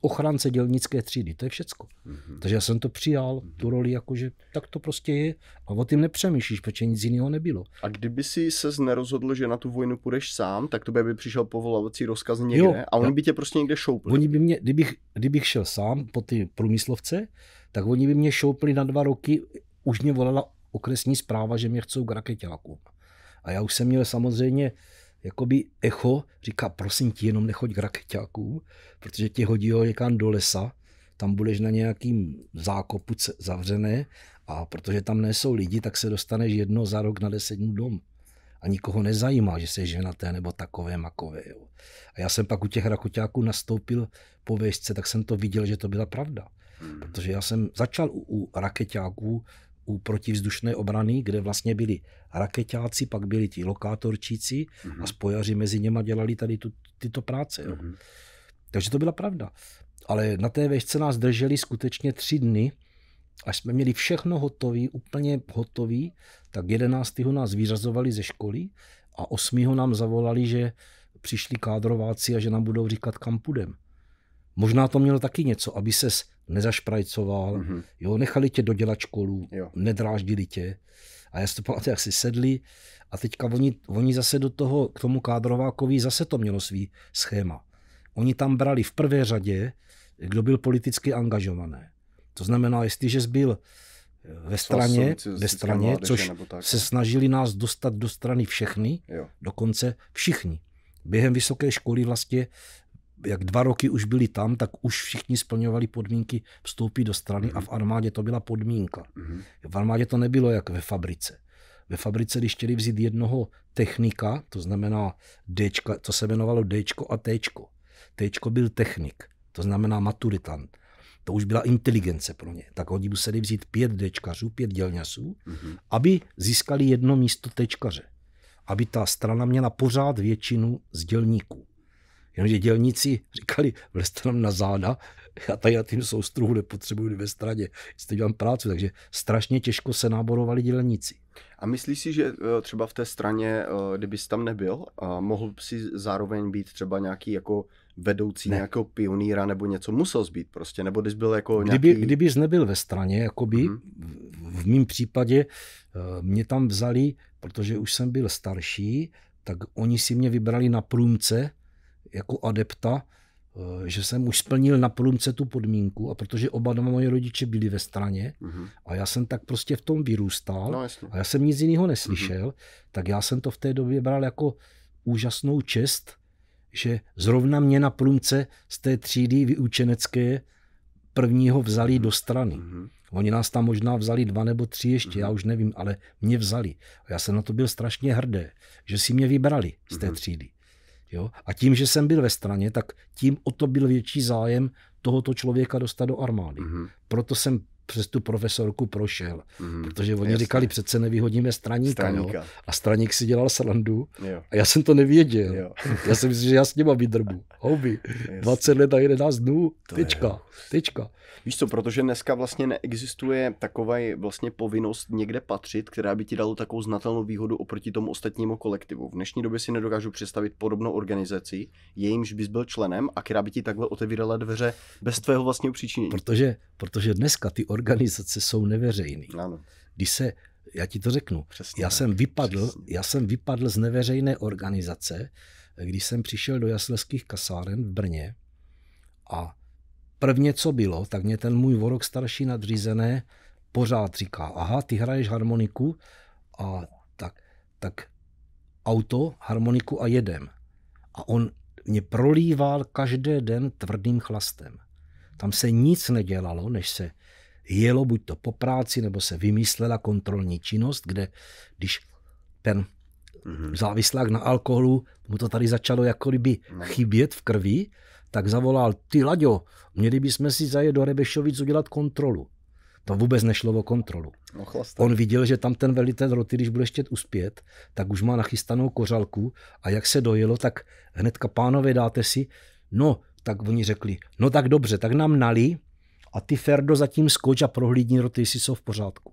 ochránce dělnické třídy, to je všecko. Mm-hmm. Takže já jsem to přijal, mm-hmm. tu roli, jakože tak to prostě je a o tím nepřemýšlíš, protože nic jiného nebylo. A kdyby si se nerozhodl, že na tu vojnu půjdeš sám, tak to by přišel povolovací rozkaz někde jo, a oni by tě prostě někde šoupli. Oni by mě, kdybych, kdybych šel sám po ty průmyslovce, tak oni by mě šoupli na dva roky, už mě volala okresní zpráva, že mě chcou k raketáku. A já už jsem měl samozřejmě jakoby echo říká, prosím ti, jenom nechoď k raketákům, protože tě hodí ho někam do lesa, tam budeš na nějakým zákopu zavřené a protože tam nejsou lidi, tak se dostaneš jedno za rok na deset dnů dom. A nikoho nezajímá, že jsi ženaté nebo takové makové. Jo. A já jsem pak u těch rakoťáků nastoupil po vejšce, tak jsem to viděl, že to byla pravda. Hmm. Protože já jsem začal u, u raketáků u protivzdušné obrany, kde vlastně byli raketáci, pak byli ti lokátorčíci uh-huh. a mhm. spojaři mezi něma dělali tady tu, tyto práce. Jo. Mm-hmm. Takže to byla pravda. Ale na té vešce nás drželi skutečně tři dny, až jsme měli všechno hotový, úplně hotový, tak 11. nás vyřazovali ze školy a 8. nám zavolali, že přišli kádrováci a že nám budou říkat, kam půjdem. Možná to mělo taky něco, aby se nezašprajcoval, mm-hmm. jo, nechali tě dodělat školu, jo. nedráždili tě. A já si to pamatuju, jak si sedli a teďka oni, oni zase do toho, k tomu kádrovákovi, zase to mělo svý schéma. Oni tam brali v prvé řadě, kdo byl politicky angažovaný. To znamená, jestliže jsi byl eh, ve straně, ve straně mládeže, což se snažili nás dostat do strany všechny, jo. dokonce všichni. Během vysoké školy vlastně jak dva roky už byli tam, tak už všichni splňovali podmínky vstoupit do strany mm a v mhm. armádě to byla podmínka. mm V armádě to nebylo jak ve fabrice. Ve fabrice, když chtěli vzít jednoho technika, to znamená D, to se jmenovalo D a T. T byl technik, to znamená maturitant. To už byla inteligence pro ně. Tak oni museli vzít pět Dčkařů, pět dělňasů, mm-hmm. aby získali jedno místo Tčkaře. Aby ta strana měla pořád většinu z dělníků. Jenomže dělníci říkali, vlezte nám na záda, já tady na tím soustruhu nepotřebuju ve straně, jestli dělám práci, takže strašně těžko se náborovali dělníci. A myslíš si, že eh, třeba v té straně, eh, kdyby tam nebyl, mohl si zároveň být třeba nějaký jako vedoucí ne. nějakého pionýra nebo něco musel zbýt prostě, nebo když byl jako nějaký... Kdyby, kdyby jsi nebyl ve straně, jakoby, hmm. v, v mém případě eh, mě tam vzali, protože už jsem byl starší, tak oni si mě vybrali na průmce, jako adepta, eh, že jsem už splnil na plumce tu podmínku a protože oba dva moje rodiče byli ve straně mm-hmm. a já jsem tak prostě v tom vyrůstal no, a já jsem nic jiného neslyšel, mm-hmm. tak já jsem to v té době bral jako úžasnou čest, že zrovna mě na plumce z té třídy vyučenecké prvního vzali mm-hmm. do strany. Mm-hmm. Oni nás tam možná vzali dva nebo tři ještě, mm-hmm. já mhm. už nevím, ale mě vzali. A já jsem na to byl strašně hrdý, že si mě vybrali z té mhm. třídy. Jo? A tím, že jsem byl ve straně, tak tím o to byl větší zájem tohoto člověka dostat do armády. Mm-hmm. Proto jsem přes tu profesorku prošel. Mm, protože oni jasně. říkali, přece nevyhodíme straníka. No. straníka. No? A straník si dělal srandu jo. a já jsem to nevěděl. Jo. já jsem myslel, že já s nima vydrbu. Houby. 20 let a 11 dnů. To tečka. Tečka. Víš co, protože dneska vlastně neexistuje taková vlastně povinnost někde patřit, která by ti dala takovou znatelnou výhodu oproti tomu ostatnímu kolektivu. V dnešní době si nedokážu představit podobnou organizaci, jejímž bys byl členem a která by ti takhle otevírala dveře bez tvého vlastního příčinění. Protože, protože dneska ty organizace jsou neveřejný. Ano. Když se, já ti to řeknu, přesně, já, jsem vypadl, přesně. já jsem vypadl z neveřejné organizace, když jsem přišel do jasleských kasáren v Brně a prvně, co bylo, tak mě ten můj vorok starší nadřízené pořád říká, aha, ty hraješ harmoniku a tak, tak auto, harmoniku a jedem. A on mě prolíval každý den tvrdým chlastem. Tam se nic nedělalo, než se jelo buď to po práci, nebo se vymyslela kontrolní činnost, kde když ten mhm. závislák na alkoholu, mu to tady začalo jako kdyby no. chybět v krvi, tak zavolal, ty Laďo, měli bychom si zajet do Rebešovic udělat kontrolu. To vůbec nešlo o kontrolu. No, On viděl, že tam ten velitel roty, když bude štět uspět, tak už má nachystanou kořalku a jak se dojelo, tak hnedka pánové dáte si, no, tak oni řekli, no tak dobře, tak nám nali a ty Ferdo zatím skoč a prohlídni roty, jestli jsou v pořádku.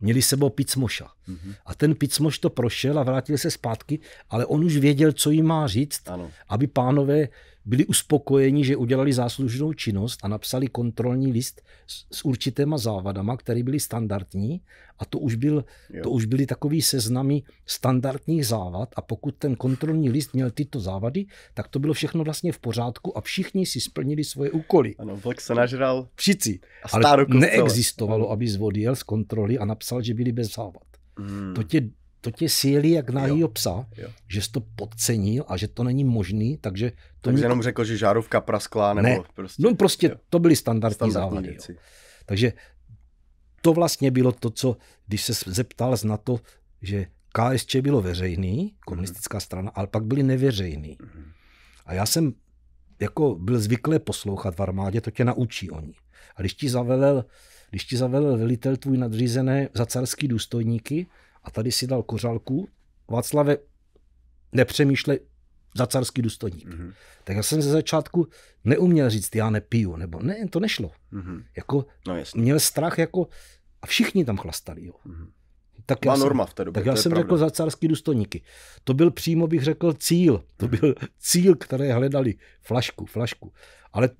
Měli sebou picmoša. Mm-hmm. A ten picmoš to prošel a vrátil se zpátky, ale on už věděl, co jim má říct, ano. aby pánové byli uspokojeni, že udělali záslužnou činnost a napsali kontrolní list s, s určitýma závadama, které byly standardní a to už, byl, to už byly takový seznamy standardních závad a pokud ten kontrolní list měl tyto závady, tak to bylo všechno vlastně v pořádku a všichni si splnili svoje úkoly. Ano, vlk se nažral. Přici. Ale neexistovalo, celé. aby zvodil z kontroly a napsal, že byli bez závad. Hmm. To tě to tě sílí jak na jeho psa, jo. že jsi to podcenil a že to není možný, takže... To tak mě... jenom řekl, že žárovka praskla, nebo ne. prostě... No prostě jo. to byly standardní, standardní závady. Věci. Takže to vlastně bylo to, co, když se zeptal na to, že KSČ bylo veřejný, komunistická mm-hmm. strana, ale pak byli nevěřejný. Mm-hmm. A já jsem jako byl zvyklý poslouchat v armádě, to tě naučí oni. A když ti zavelel, když ti zavelel velitel tvůj nadřízené za carský důstojníky, a tady si dal kořálku. Václave, nepřemýšlej, za carský důstojník. Mm-hmm. Tak já jsem ze začátku neuměl říct, já nepiju, nebo ne, to nešlo. Mm-hmm. Jako, no, měl strach, jako, a všichni tam chlastali. Jo. Mm-hmm. Tak Má já norma v té době. Tak já jsem pravda. řekl za carský důstojníky. To byl přímo, bych řekl, cíl. To byl cíl, které hledali. Flašku, flašku. Ale to...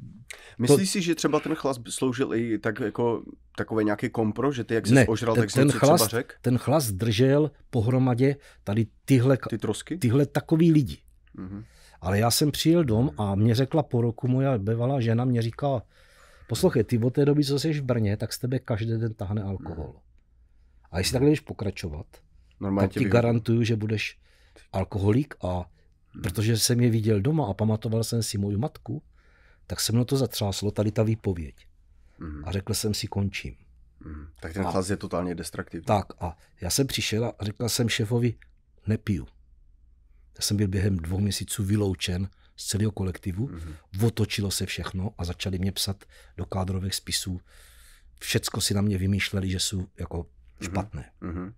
Myslíš si, že třeba ten chlas sloužil i tak jako takové nějaké kompro, že ty jak se ožral, tak ten, ten chlast, třeba řek? Ten chlas držel pohromadě tady tyhle, ty trosky? tyhle takový lidi. Mm-hmm. Ale já jsem přijel dom a mě řekla po roku moja bývalá žena, mě říkala, poslouchej, ty od té doby, co jsi v Brně, tak z tebe každý den tahne alkohol. Mm. A jestli takhle budeš pokračovat, Normálně tak ti vyhodí. garantuju, že budeš alkoholik a hmm. protože jsem je viděl doma a pamatoval jsem si moju matku, tak se mnou to zatřáslo, tady ta výpověď. Mm. A řekl jsem si, končím. Mm. Tak ten chlas je totálně destruktivní. Tak a já jsem přišel a řekl jsem šéfovi, nepiju. Já jsem byl během dvou měsíců vyloučen z celého kolektivu, mm-hmm. otočilo se všechno a začali mě psat do kádrových spisů. Všecko si na mě vymýšleli, že jsou jako Mhm. špatné. Mm-hmm.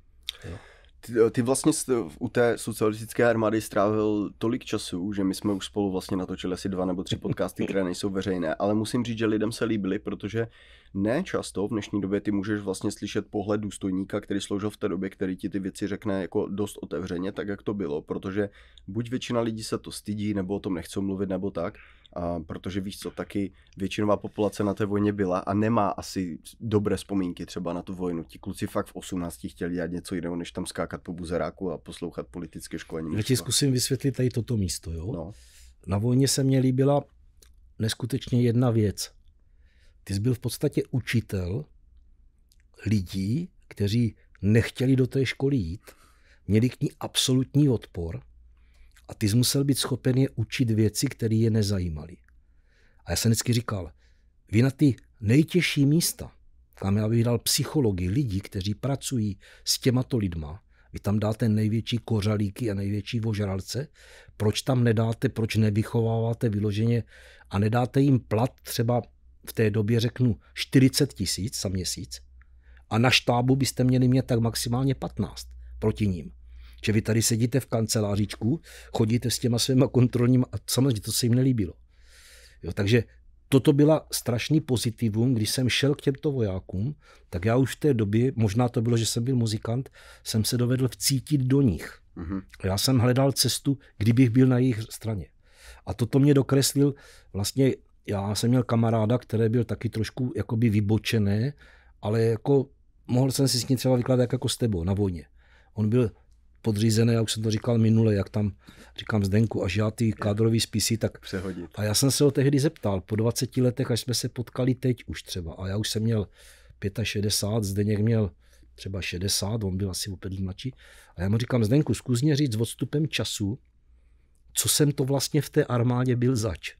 Jo. Ty, ty vlastně u té socialistické armády strávil tolik času, že my jsme už spolu vlastně natočili asi dva nebo tři podcasty, které nejsou veřejné, ale musím říct, že lidem se líbily, protože ne často, v dnešní době ty můžeš vlastně slyšet pohled důstojníka, který sloužil v té době, který ti ty věci řekne jako dost otevřeně, tak jak to bylo, protože buď většina lidí se to stydí, nebo o tom nechce mluvit, nebo tak, a protože víš co, taky většinová populace na té vojně byla a nemá asi dobré vzpomínky třeba na tu vojnu. Ti kluci fakt v 18 chtěli dělat něco jiného, než tam skákat po buzeráku a poslouchat politické školení. Já ti zkusím vysvětlit tady toto místo, jo? No. Na vojně se mě líbila neskutečně jedna věc. Ty jsi byl v podstatě učitel lidí, kteří nechtěli do té školy jít, měli k ní absolutní odpor a ty jsi musel být schopen je učit věci, které je nezajímaly. A já jsem vždycky říkal, vy na ty nejtěžší místa, kam já bych dal psychologii lidí, kteří pracují s těmato lidma, vy tam dáte největší kořalíky a největší vožralce, proč tam nedáte, proč nevychováváte vyloženě a nedáte jim plat třeba v té době řeknu 40 tisíc za měsíc a na štábu byste měli mít tak maximálně 15 proti ním. Že vy tady sedíte v kancelářičku, chodíte s těma svýma kontrolníma a samozřejmě to se jim nelíbilo. Jo, takže toto byla strašný pozitivum, když jsem šel k těmto vojákům, tak já už v té době, možná to bylo, že jsem byl muzikant, jsem se dovedl vcítit do nich. Mm-hmm. Já jsem hledal cestu, kdybych byl na jejich straně. A toto mě dokreslil vlastně já jsem měl kamaráda, který byl taky trošku jakoby vybočený, ale jako mohl jsem si s ním třeba vykládat jako s tebou na vojně. On byl podřízený, jak jsem to říkal minule, jak tam říkám Zdenku, až já ty kádrový spisy, tak... Přehodit. A já jsem se ho tehdy zeptal, po 20 letech, až jsme se potkali teď už třeba, a já už jsem měl 65, Zdeněk měl třeba 60, on byl asi o mladší. A já mu říkám, Zdenku, zkus mě říct s odstupem času, co jsem to vlastně v té armádě byl zač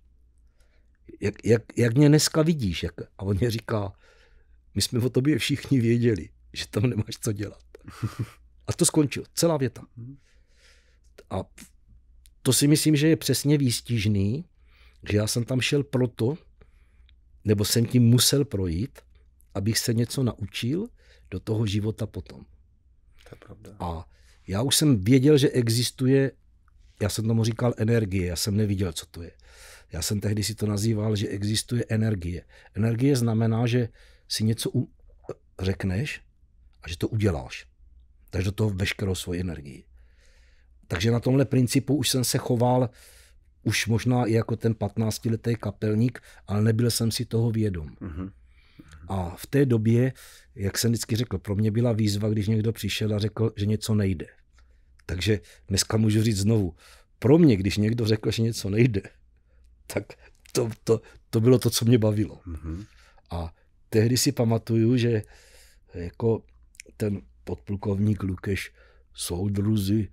jak, jak, jak mě dneska vidíš? Jak, a on mě říká, my jsme o tobě všichni věděli, že tam nemáš co dělat. A to skončilo, celá věta. A to si myslím, že je přesně výstižný, že já jsem tam šel proto, nebo jsem tím musel projít, abych se něco naučil do toho života potom. To je pravda. A já už jsem věděl, že existuje, já jsem tomu říkal energie, já jsem neviděl, co to je. Já jsem tehdy si to nazýval, že existuje energie. Energie znamená, že si něco u... řekneš a že to uděláš. Takže do toho veškerou svoji energii. Takže na tomhle principu už jsem se choval už možná i jako ten 15-letý kapelník, ale nebyl jsem si toho vědom. Mm-hmm. A v té době, jak jsem vždycky řekl, pro mě byla výzva, když někdo přišel a řekl, že něco nejde. Takže dneska můžu říct znovu, pro mě, když někdo řekl, že něco nejde, tak to, to, to bylo to, co mě bavilo. Mm-hmm. A tehdy si pamatuju, že jako ten podplukovník Lukeš, soudruzi,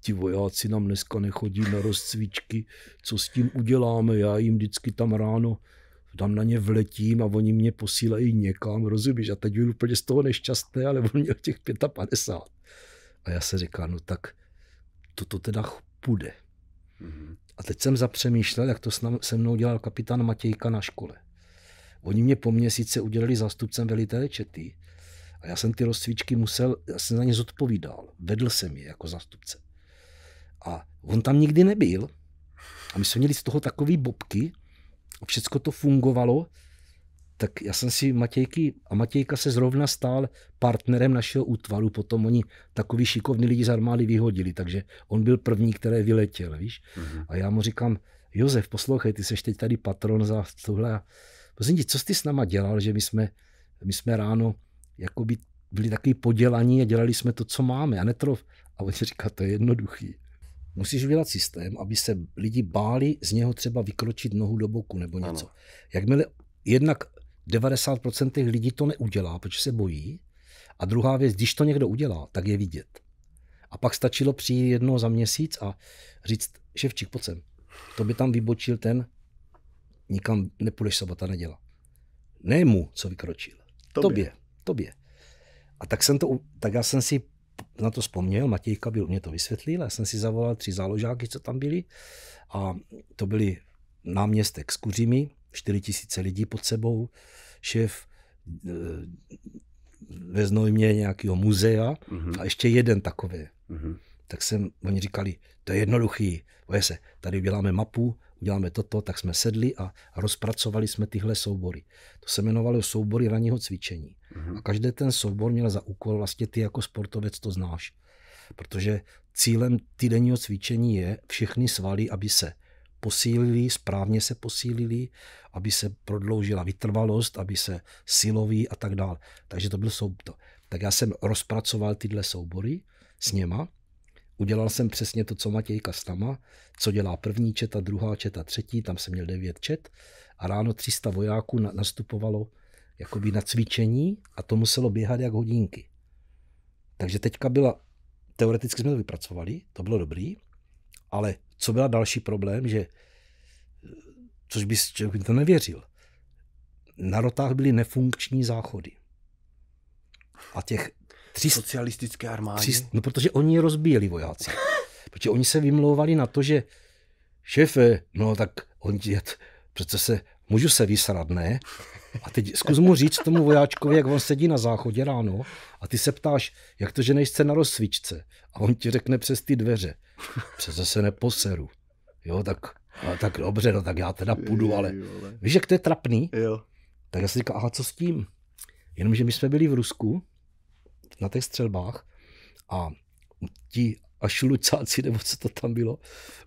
ti vojáci nám dneska nechodí na rozcvičky, co s tím uděláme, já jim vždycky tam ráno tam na ně vletím a oni mě posílají někam, rozumíš? A teď byl úplně z toho nešťastný, ale on měl těch 55. A já se říkám, no tak toto teda půjde. Mm-hmm. A teď jsem zapřemýšlel, jak to se mnou dělal kapitán Matějka na škole. Oni mě po měsíce udělali zástupcem velitele Čety a já jsem ty rozcvičky musel, já jsem za ně zodpovídal. Vedl jsem je jako zástupce. A on tam nikdy nebyl. A my jsme měli z toho takové bobky a všechno to fungovalo tak já jsem si Matějky, a Matějka se zrovna stál partnerem našeho útvaru, potom oni takový šikovní lidi z armády vyhodili, takže on byl první, který vyletěl, víš. Mm-hmm. A já mu říkám, Josef, poslouchej, ty seš teď tady patron za tohle. Prosím tě, co jsi ty s náma dělal, že my jsme, my jsme ráno jakoby byli takový podělaní a dělali jsme to, co máme. A netrof. A on říká, to je jednoduchý. Musíš udělat systém, aby se lidi báli z něho třeba vykročit nohu do boku nebo něco. Ano. Jakmile jednak 90% těch lidí to neudělá, protože se bojí. A druhá věc, když to někdo udělá, tak je vidět. A pak stačilo přijít jednou za měsíc a říct, ševčík, pojď sem. To by tam vybočil ten, nikam nepůjdeš sobota neděla. Ne mu, co vykročil. Tobě. tobě. Tobě. A tak jsem, to, tak já jsem si na to vzpomněl, Matějka byl mě to vysvětlil, já jsem si zavolal tři záložáky, co tam byli, a to byli náměstek s Kuřimi, 4 tisíce lidí pod sebou, šéf eh, ve znojmě nějakého muzea mhm. a ještě jeden takový. Uh-huh. Tak jsem, oni říkali, to je jednoduchý, boje se, tady uděláme mapu, uděláme toto, tak jsme sedli a rozpracovali jsme tyhle soubory. To se jmenovalo soubory ranního cvičení. Uh-huh. A každý ten soubor měl za úkol, vlastně ty jako sportovec to znáš. Protože cílem týdenního cvičení je všechny svaly, aby se posílili, správně se posílili, aby se prodloužila vytrvalost, aby se siloví a tak dále. Takže to byl soubor. Tak já jsem rozpracoval tyhle soubory s něma, Udělal jsem přesně to, co Matěj Kastama, co dělá první četa, druhá četa, třetí, tam jsem měl devět čet a ráno 300 vojáků na, nastupovalo jakoby na cvičení a to muselo běhat jak hodinky. Takže teďka byla, teoreticky jsme to vypracovali, to bylo dobrý, ale co byla další problém, že, což by to nevěřil, na rotách byly nefunkční záchody. A těch tři... Socialistické armády? Tři, no, protože oni je rozbíjeli vojáci. protože oni se vymlouvali na to, že šéfe, no tak on přece se, můžu se vysrat, ne? A teď zkus mu říct tomu vojáčkovi, jak on sedí na záchodě ráno a ty se ptáš, jak to, že nejste na rozsvíčce. A on ti řekne přes ty dveře. Přece se neposeru. Jo, tak, no, tak dobře, no tak já teda půjdu, ale víš, jak to je trapný? Jo. Tak já si říkám, aha, co s tím? Jenomže my jsme byli v Rusku na těch střelbách a ti ašulucáci, nebo co to tam bylo,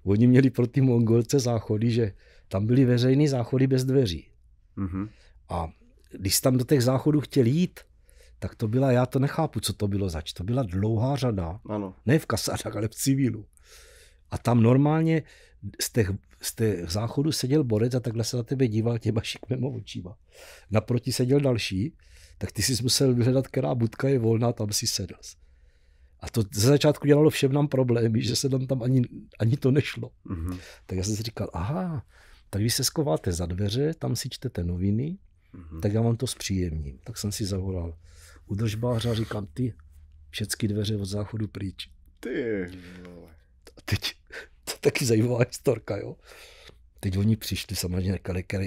oni měli pro ty mongolce záchody, že tam byly veřejné záchody bez dveří. Mm-hmm. A když tam do těch záchodů chtěl jít, tak to byla, já to nechápu, co to bylo zač. To byla dlouhá řada, ano. ne v kasářách, ale v civilu. A tam normálně z těch, z těch záchodů seděl borec a takhle se na tebe díval těma šikmema očíma. Naproti seděl další, tak ty jsi musel vyhledat, která budka je volná, tam si sedl. A to ze začátku dělalo všem nám problémy, že se tam tam ani, ani to nešlo. Mm-hmm. Tak já jsem si říkal, aha, tak vy se skováte za dveře, tam si čtete noviny, mm-hmm. tak já vám to zpříjemním. Tak jsem si zavolal udržbáře a říkám, ty, všechny dveře od záchodu pryč. Ty A teď, to je taky zajímavá historka, jo. Teď oni přišli, samozřejmě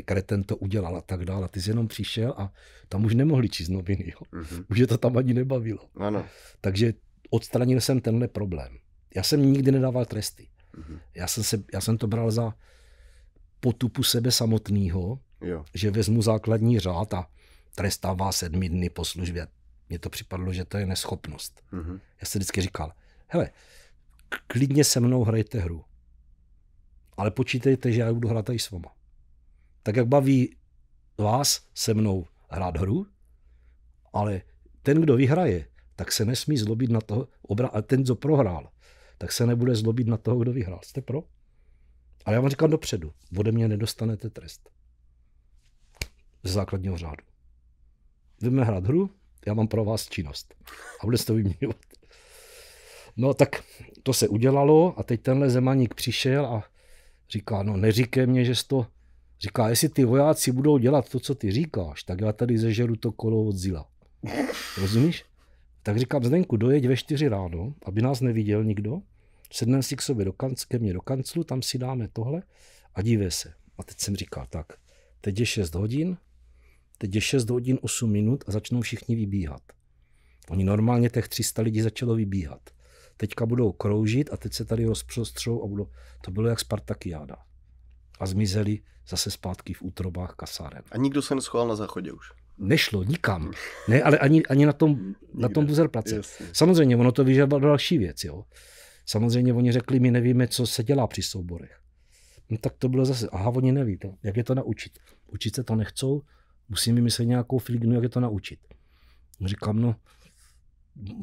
kreten to udělal a tak dále. Ty jsi jenom přišel a tam už nemohli číst noviny, jo. Mm-hmm. Už je to tam ani nebavilo. Ano. Takže odstranil jsem tenhle problém. Já jsem nikdy nedával tresty. Mm-hmm. Já, jsem se, já jsem to bral za potupu sebe samotného, jo. že vezmu základní řád a trestám vás sedmi dny po službě. Mně to připadlo, že to je neschopnost. Mm-hmm. Já jsem vždycky říkal, hele, klidně se mnou hrajte hru, ale počítejte, že já budu hrát i s vama. Tak jak baví vás se mnou hrát hru, ale ten, kdo vyhraje, tak se nesmí zlobit na toho, a ten, co prohrál, tak se nebude zlobit na toho, kdo vyhrál. Jste pro? Ale já vám říkám dopředu, ode mě nedostanete trest ze základního řádu. Jdeme hrát hru, já mám pro vás činnost. A bude se to vyměňovat. No tak to se udělalo a teď tenhle zemaník přišel a říká, no neříkej mě, že jsi to... Říká, jestli ty vojáci budou dělat to, co ty říkáš, tak já tady zežeru to kolo od zila. Rozumíš? Tak říkám, Zdenku, dojeď ve čtyři ráno, aby nás neviděl nikdo, sedneme si k sobě do kanc, ke mně do kanclu, tam si dáme tohle a dívej se. A teď jsem říkal, tak, teď je 6 hodin, Teď je 6 hodin 8 minut a začnou všichni vybíhat. Oni normálně těch 300 lidí začalo vybíhat. Teďka budou kroužit a teď se tady rozprostřou a budou... To bylo jak Spartakiáda. A zmizeli zase zpátky v útrobách kasáren. A nikdo se neschoval na záchodě už? Nešlo nikam. Ne, ale ani, ani na tom, na tom buzerplace. Jasně. Samozřejmě, ono to vyžadovalo další věc. Jo. Samozřejmě oni řekli, my nevíme, co se dělá při souborech. No tak to bylo zase, aha, oni neví, to, jak je to naučit. Učit se to nechcou, musím vymyslet nějakou filignu, jak je to naučit. Říkám, no,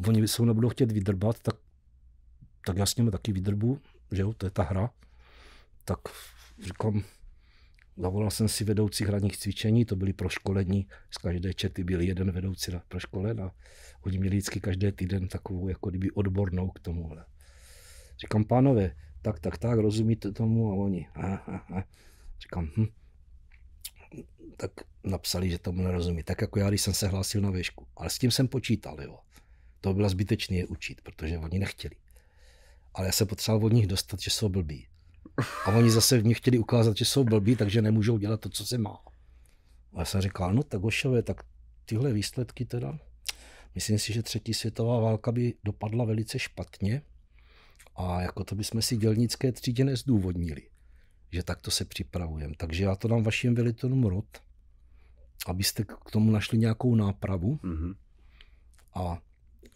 oni se mnou budou chtět vydrbat, tak, tak jasně nimi taky vydrbu, že jo, to je ta hra. Tak říkám, zavolal jsem si vedoucí hraních cvičení, to byli proškolení, z každé čety byl jeden vedoucí na proškolen a oni měli vždycky každý týden takovou jako kdyby odbornou k tomuhle. Říkám, pánové, tak, tak, tak, rozumíte tomu a oni. aha, aha. Říkám, hm, tak napsali, že tomu nerozumí. Tak jako já, když jsem se hlásil na výšku. Ale s tím jsem počítal, jo. To bylo zbytečné je učit, protože oni nechtěli. Ale já se potřeboval od nich dostat, že jsou blbí. A oni zase v nich chtěli ukázat, že jsou blbí, takže nemůžou dělat to, co se má. A já jsem říkal, no tak ošové, tak tyhle výsledky teda, myslím si, že třetí světová válka by dopadla velice špatně a jako to bychom si dělnické třídě nezdůvodnili že takto se připravujeme. Takže já to dám vašim velitelům rod, abyste k tomu našli nějakou nápravu. Mm-hmm. A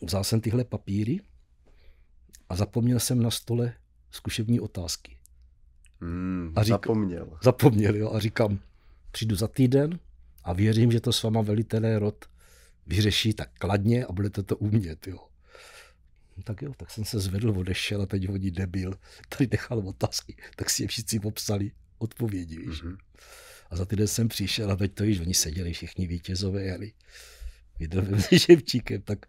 vzal jsem tyhle papíry a zapomněl jsem na stole zkušební otázky. Mm, a řík, zapomněl. Zapomněl, jo. A říkám, přijdu za týden a věřím, že to s váma velitelé rod vyřeší tak kladně a budete to umět, jo. No tak jo, tak jsem se zvedl, odešel a teď hodí debil, tady nechal otázky, tak si je všichni popsali odpovědi, víš. Mm-hmm. A za týden jsem přišel a teď to již oni seděli všichni vítězové, jeli vydrvím se ževčíkem, tak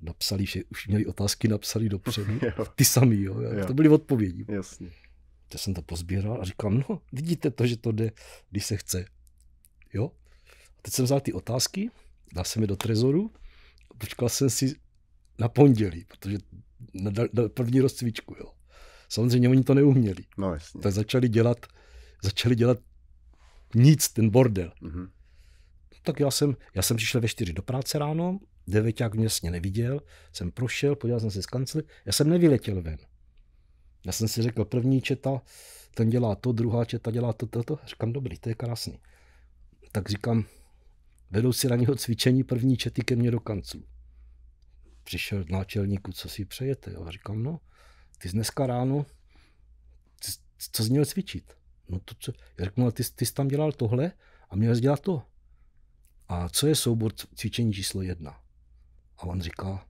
napsali, že už měli otázky napsali dopředu, ty samý, jo, jo. to byly odpovědi. Jasně. To jsem to pozbíral a říkám, no, vidíte to, že to jde, když se chce. Jo? A teď jsem vzal ty otázky, dal jsem je do trezoru, počkal jsem si na pondělí, protože na, na první rozcvičku, jo. Samozřejmě oni to neuměli. No jasně. Tak začali dělat, začali dělat nic, ten bordel. Mm-hmm. Tak já jsem, já jsem přišel ve čtyři do práce ráno, deveťák mě sně vlastně neviděl, jsem prošel, podíval jsem se z kancely, já jsem nevyletěl ven. Já jsem si řekl, první četa, ten dělá to, druhá četa dělá to, to, to. Říkám, dobrý, to je krásný. Tak říkám, vedou na něho cvičení první čety ke mně do kanclu přišel k náčelníku, co si přejete? A říkal, no, ty jsi dneska ráno, ty, co z měl cvičit? No to, co, já řekl, no, ty, ty jsi tam dělal tohle a měl jsi dělat to. A co je soubor cvičení číslo jedna? A on říká,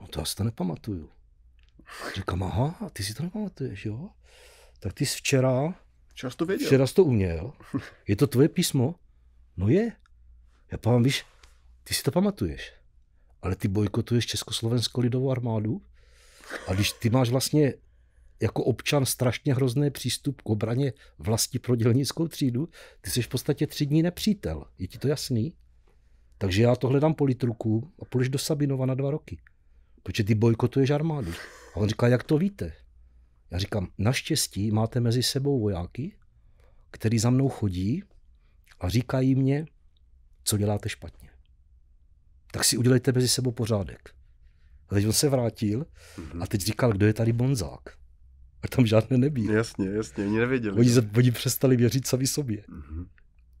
no to já si to nepamatuju. Říkám, aha, ty si to nepamatuješ, jo? Tak ty jsi včera... Včera jsi to věděl. Včera jsi to uměl. Je to tvoje písmo? No je. Já pamatuju, víš, ty si to pamatuješ ale ty bojkotuješ Československou lidovou armádu a když ty máš vlastně jako občan strašně hrozný přístup k obraně vlasti pro dělnickou třídu, ty jsi v podstatě tři dní nepřítel. Je ti to jasný? Takže já to hledám litruku a půjdeš do Sabinova na dva roky. Protože ty bojkotuješ armádu. A on říká, jak to víte? Já říkám, naštěstí máte mezi sebou vojáky, který za mnou chodí a říkají mě, co děláte špatně tak si udělejte mezi sebou pořádek. A teď on se vrátil a teď říkal, kdo je tady bonzák. A tam žádné nebyl. Jasně, jasně, oni nevěděli. Oni, no. oni přestali věřit sami sobě. Mm-hmm.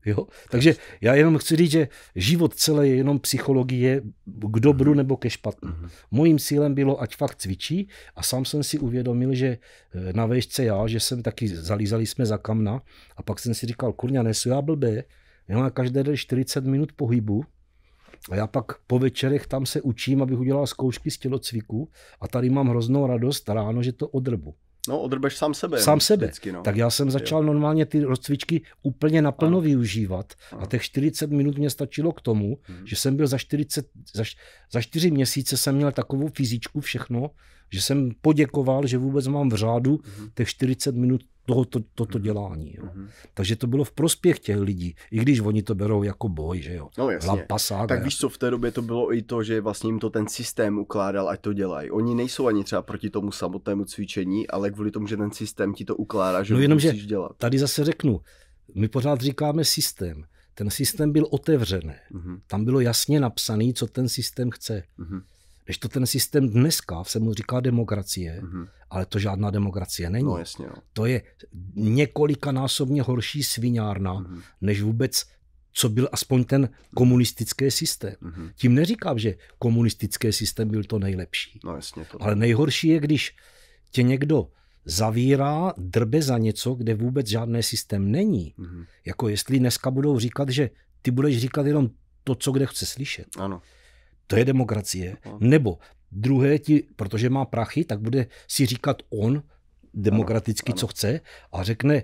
Jo? Takže já jenom chci říct, že život celé je jenom psychologie k dobru mhm. nebo ke špatnému. Mhm. Mojím cílem bylo, ať fakt cvičí a sám jsem si uvědomil, že eh, na vejšce já, že jsem taky, zalízali jsme za kamna a pak jsem si říkal, kurňa, nesu já blbě, já mám každé den 40 minut pohybu, a já pak po večerech tam se učím, abych udělal zkoušky z tělocviku a tady mám hroznou radost ráno, že to odrbu. No, odrbeš sám sebe. Sám sebe. Vždycky, no. Tak já jsem začal jo. normálně ty rozcvičky úplně naplno ano. využívat ano. a těch 40 minut mě stačilo k tomu, hmm. že jsem byl za 40, za, za 4 měsíce jsem měl takovou fyzičku všechno, že jsem poděkoval, že vůbec mám v řádu hmm. těch 40 minut tohoto, toto mhm. dělání. Jo. Mm-hmm. Takže to bylo v prospěch těch lidí, i když oni to berou jako boj, že jo. No jasně. Lampasága. Tak víš co, v té době to bylo i to, že vlastně jim to ten systém ukládal, ať to dělají. Oni nejsou ani třeba proti tomu samotnému cvičení, ale kvůli tomu, že ten systém ti to ukládá, že no jenom, musíš že dělat. Tady zase řeknu, my pořád říkáme systém. Ten systém byl otevřený. Mm-hmm. Tam bylo jasně napsaný, co ten systém chce. Mm-hmm. Když to ten systém dneska se mu říká demokracie, mm-hmm. ale to žádná demokracie není. No, jasně, no. To je několikanásobně horší svinárna, mm-hmm. než vůbec co byl aspoň ten komunistický systém. Mm-hmm. Tím neříkám, že komunistický systém byl to nejlepší. No, jasně, to ale nejhorší je, když tě někdo zavírá, drbe za něco, kde vůbec žádný systém není. Mm-hmm. Jako jestli dneska budou říkat, že ty budeš říkat jenom to, co kde chce slyšet. Ano. To je demokracie. Nebo druhé, ti, protože má prachy, tak bude si říkat on demokraticky, ano, ano. co chce a řekne,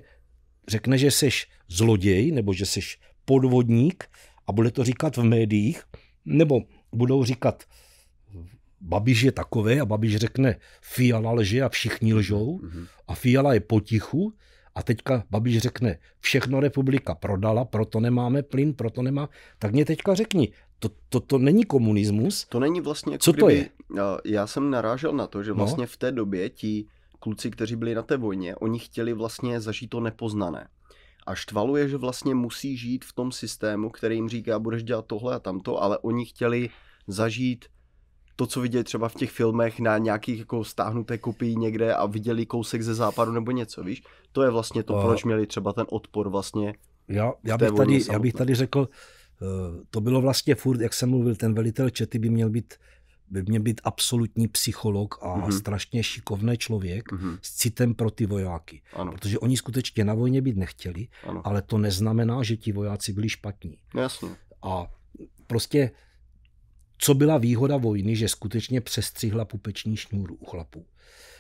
řekne, že seš zloděj nebo že seš podvodník a bude to říkat v médiích, nebo budou říkat, Babiš je takové a Babiš řekne, Fiala lže a všichni lžou mhm, mhm. a Fiala je potichu a teďka Babiš řekne, všechno republika prodala, proto nemáme plyn, proto nemá. Tak mě teďka řekni, to, to, to není komunismus. To není vlastně... Jako Co kdyby, to je? Já jsem narážel na to, že no. vlastně no. v té době ti kluci, kteří byli na té vojně, oni chtěli vlastně zažít to nepoznané. A štvalu je, že vlastně musí žít v tom systému, který jim říká, budeš dělat tohle a tamto, ale oni chtěli zažít to, co viděli třeba v těch filmech na nějakých jako stáhnuté kopii někde a viděli kousek ze západu nebo něco, víš? To je vlastně to, proč měli třeba ten odpor vlastně já, já, bych, tady, já bych tady řekl, Eh, to bylo vlastně furt, jak jsem mluvil, ten velitel Čety by měl být by měl být absolutní psycholog a mm-hmm. strašně šikovný člověk mm-hmm. s citem pro ty vojáky. Ano. Protože oni skutečně na vojně být nechtěli, ano. ale to neznamená, že ti vojáci byli špatní. Jasně. A prostě co byla výhoda vojny, že skutečně přestřihla pupeční šňůru u chlapů.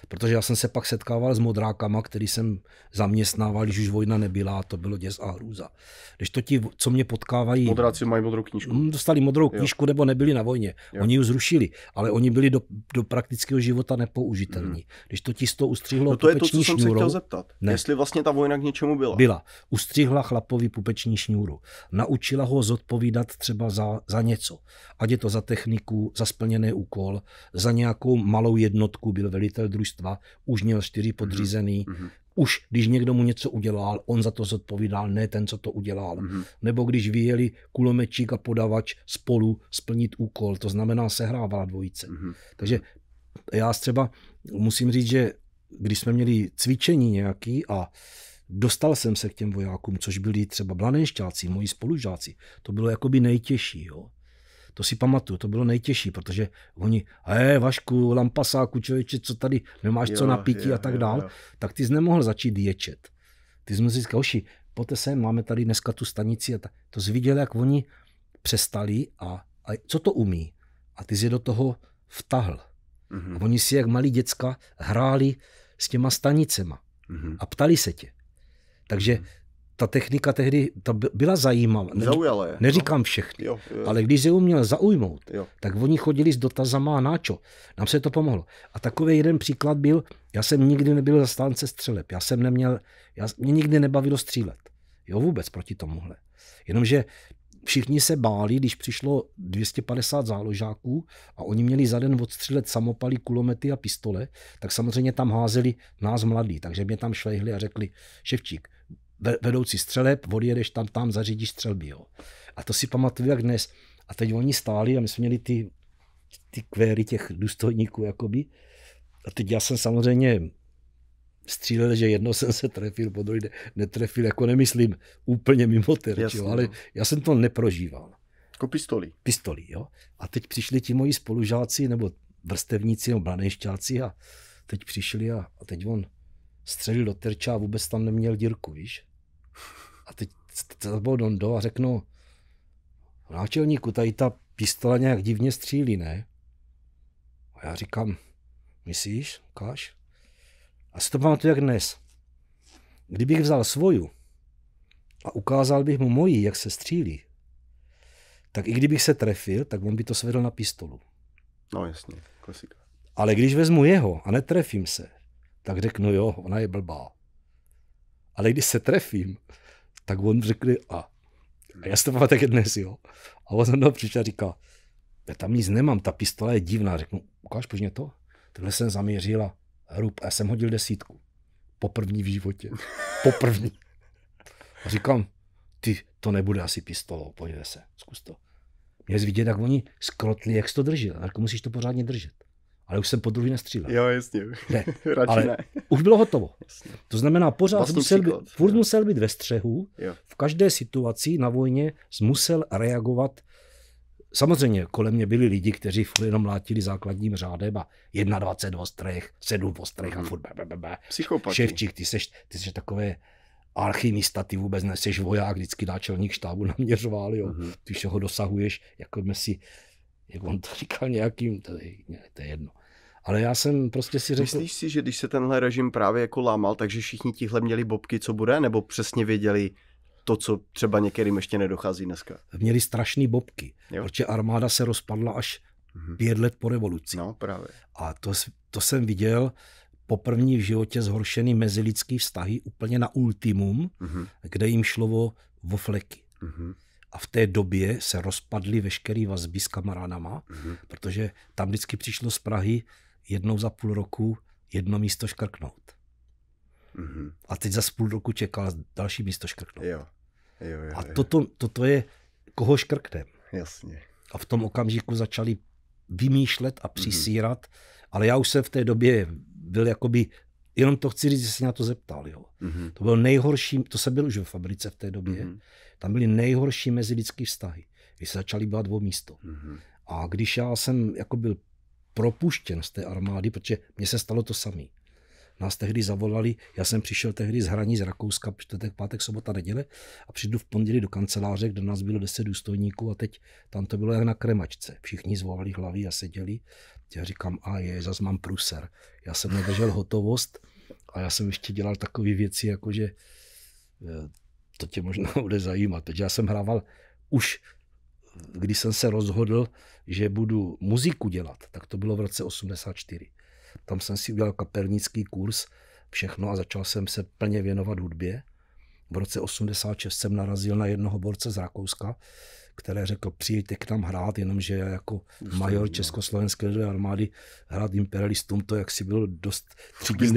Protože já jsem se pak setkával s modrákama, který jsem zaměstnával, když už vojna nebyla, a to bylo děs a hrůza. Když to ti, co mě potkávají... Modráci mají modrou knížku. Mm, dostali modrou knížku jo. nebo nebyli na vojně. Jo. Oni ji zrušili, ale oni byli do, do praktického života nepoužitelní. Mm. Když to ti z toho ustřihlo no to je to, co šňůrou, jsem se chtěl zeptat. Ne. Jestli vlastně ta vojna k něčemu byla. Byla. Ustřihla chlapovi pupeční šňůru. Naučila ho zodpovídat třeba za, za něco. Ať je to za techniku, za splněný úkol, za nějakou malou jednotku byl velitel druž mužstva, už měl čtyři mhm. podřízený, mm-hmm. už když někdo mu něco udělal, on za to zodpovídal, ne ten, co to udělal. Mm-hmm. Nebo když vyjeli kulomečík a podavač spolu splnit úkol, to znamená sehrávala dvojice. Mm-hmm. Takže já třeba musím říct, že když jsme měli cvičení nějaký a dostal jsem se k těm vojákům, což byli třeba blanenšťáci, moji spolužáci, to bylo jakoby nejtěžší. Jo. To si pamatuju, to bylo nejtěžší, protože oni, hej, Vašku, lampasáku, člověče, co tady, nemáš jo, co napítí a tak jo, dál, jo. tak ty jsi nemohl začít ječet. Ty jsme si říkal, oši, pojďte sem, máme tady dneska tu stanici. A tak. to jsi viděl, jak oni přestali a, a co to umí. A ty jsi je do toho vtahl. Mm-hmm. A oni si jak malí děcka hráli s těma stanicema mm-hmm. a ptali se tě. Takže mhm ta technika tehdy ta byla zajímavá. Ne, Zaujala je. Neříkám no. všechny, jo, jo. ale když je uměl zaujmout, jo. tak oni chodili s dotazama a náčo. Nám se to pomohlo. A takový jeden příklad byl, já jsem nikdy nebyl zastánce střeleb. Já jsem neměl, já, mě nikdy nebavilo střílet. Jo, vůbec proti tomuhle. Jenomže všichni se báli, když přišlo 250 záložáků a oni měli za den odstřílet samopaly, kulomety a pistole, tak samozřejmě tam házeli nás mladí, takže mě tam švejhli a řekli, Ševčík, vedoucí střeleb, odjedeš tam, tam, zařídíš střelby. Jo. A to si pamatuju jak dnes. A teď oni stáli a my jsme měli ty, ty kvéry těch důstojníků, jakoby. A teď já jsem samozřejmě střílel, že jedno jsem se trefil, po druhé netrefil, jako nemyslím úplně mimo terč, jo, ale no. já jsem to neprožíval. Jako pistoli. Pistoli, jo. A teď přišli ti moji spolužáci, nebo vrstevníci, nebo blanejšťáci a teď přišli a, a teď on střelil do terča a vůbec tam neměl dírku, víš a teď se byl Dondo a řeknu, náčelníku, tady ta pistole nějak divně střílí, ne? A já říkám, myslíš, Kaš? A si to pamatuju jak dnes. Kdybych vzal svoju a ukázal bych mu moji, jak se střílí, tak i kdybych se trefil, tak on by to svedl na pistolu. No jasně, klasika. Ale když vezmu jeho a netrefím se, tak řeknu jo, ona je blbá. Ale když se trefím, tak on řekl a. a já jsem tak dnes, jo. A on jsem přišel a říkal, já tam nic nemám, ta pistola je divná. Řeknu, ukáž, pojď mě to. Tenhle jsem zaměřila a hrub, a já jsem hodil desítku. Poprvní v životě. Poprvní. A říkám, ty, to nebude asi pistolo, podívej se, zkus to. Měl jsi vidět, jak oni skrotli, jak jsi to držel. Jako musíš to pořádně držet ale už jsem po druhý nestřílel. Jo, jasně. Ne, Radši ale ne. už bylo hotovo. Jasně. To znamená, pořád musel být, furt jo. musel být ve střehu, jo. v každé situaci na vojně musel reagovat. Samozřejmě kolem mě byli lidi, kteří furt jenom látili základním řádem a 21 ostrech, 7 ostrech hmm. a mhm. furt Psychopat. be, Ševčík, ty seš, ty seš takové alchymista, ty vůbec neseš voják, vždycky náčelník štábu naměřoval, jo. Mm-hmm. Ty všeho dosahuješ, jako si jak on to říkal nějakým, to je, to je jedno. Ale já jsem prostě si řekl... Myslíš si, že když se tenhle režim právě jako lámal, takže všichni tihle měli bobky, co bude, nebo přesně věděli, to, co třeba některým ještě nedochází dneska. Měli strašný bobky, jo. protože armáda se rozpadla až mhm. pět let po revoluci. No, právě. A to, to jsem viděl po první v životě zhoršený mezilidský vztahy úplně na ultimum, mhm. kde jim šlo o, o fleky. Mhm. A v té době se rozpadly veškeré vazby s kamarádama, mm-hmm. protože tam vždycky přišlo z Prahy jednou za půl roku jedno místo škrknout. Mm-hmm. A teď za půl roku čekal další místo škrknout. Jo. Jo, jo, a Toto, toto je, koho škrknem. Jasně. A v tom okamžiku začali vymýšlet a mhm. přisírat, mm-hmm. ale já už jsem v té době byl jakoby, jenom to chci říct, že se na to zeptal. Jo. Mm-hmm. To byl nejhorší, to se byl už v fabrice v té době, mm-hmm. tam byly nejhorší mezilidský vztahy, když se začali bát dvou místo. Mm-hmm. A když já jsem jako byl propuštěn z té armády, protože mně se stalo to samé. Nás tehdy zavolali, já jsem přišel tehdy z hraní z Rakouska, čtvrtek, pátek, sobota, neděle a přijdu v pondělí do kanceláře, kde nás bylo 10 důstojníků a teď tam to bylo jak na kremačce. Všichni zvolali hlavy a seděli. Já říkám, a je, zase mám pruser. Já jsem nedržel hotovost a já jsem ještě dělal takové věci, jako že eh, to tě možná bude zajímat. Takže já jsem hrával už když jsem se rozhodl, že budu muziku dělat, tak to bylo v roce 84. Tam jsem si udělal kapernický kurz, všechno a začal jsem se plně věnovat hudbě. V roce 86 jsem narazil na jednoho borce z Rakouska, které řekl, přijďte k nám hrát, jenomže já jako Už major no. Československé lidové armády hrát imperialistům, to jak si byl dost třídní.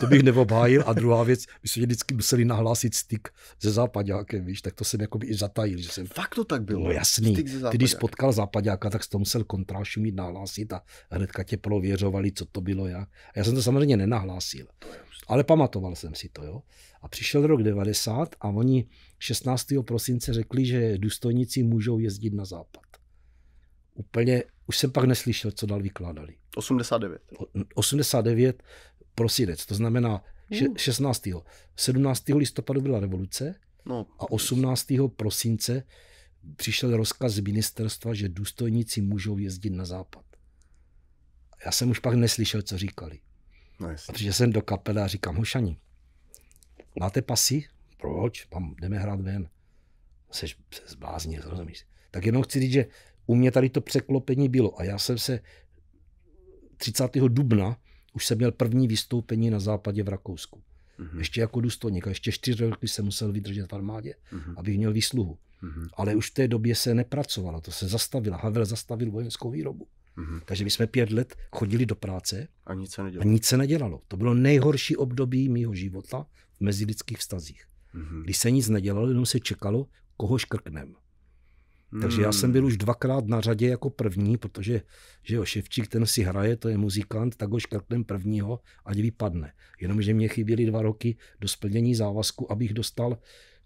To bych neobhájil. A druhá věc, my jsme vždycky museli nahlásit styk ze západňákem, víš, tak to jsem jako i zatajil. Že jsem, Fakt to tak bylo? No jasný. Ty, když spotkal západňáka, tak jsi to musel kontrášu mít nahlásit a hnedka tě prověřovali, co to bylo, Já. A já jsem to samozřejmě nenahlásil. To je ale pamatoval jsem si to, jo. A přišel rok 90 a oni 16. prosince řekli, že důstojníci můžou jezdit na západ. Úplně, už jsem pak neslyšel, co dal vykládali. 89. 89 prosinec, to znamená hmm. 16. 17. listopadu byla revoluce no. a 18. prosince přišel rozkaz z ministerstva, že důstojníci můžou jezdit na západ. Já jsem už pak neslyšel, co říkali. No Protože jsem do kapely a říkám, hošani, máte pasy? Proč? Tam jdeme hrát ven. Seš se zblázně, rozumíš? Tak jenom chci říct, že u mě tady to překlopení bylo a já jsem se 30. dubna už jsem měl první vystoupení na západě v Rakousku. Mm-hmm. Ještě jako důstojník a ještě čtyři roky jsem musel vydržet v armádě, mm-hmm. abych měl výsluhu. Mm-hmm. Ale už v té době se nepracovalo, to se zastavilo. Havel zastavil vojenskou výrobu. Mm-hmm. Takže my jsme pět let chodili do práce a nic, se a nic se nedělalo. To bylo nejhorší období mýho života v mezilidských vztazích. Mm-hmm. Když se nic nedělalo, jenom se čekalo, koho škrknem. Mm. Takže já jsem hmm. byl už dvakrát na řadě jako první, protože že jo, Ševčík ten si hraje, to je muzikant, tak ho škrknem prvního, ať vypadne. Jenomže mě chyběly dva roky do splnění závazku, abych dostal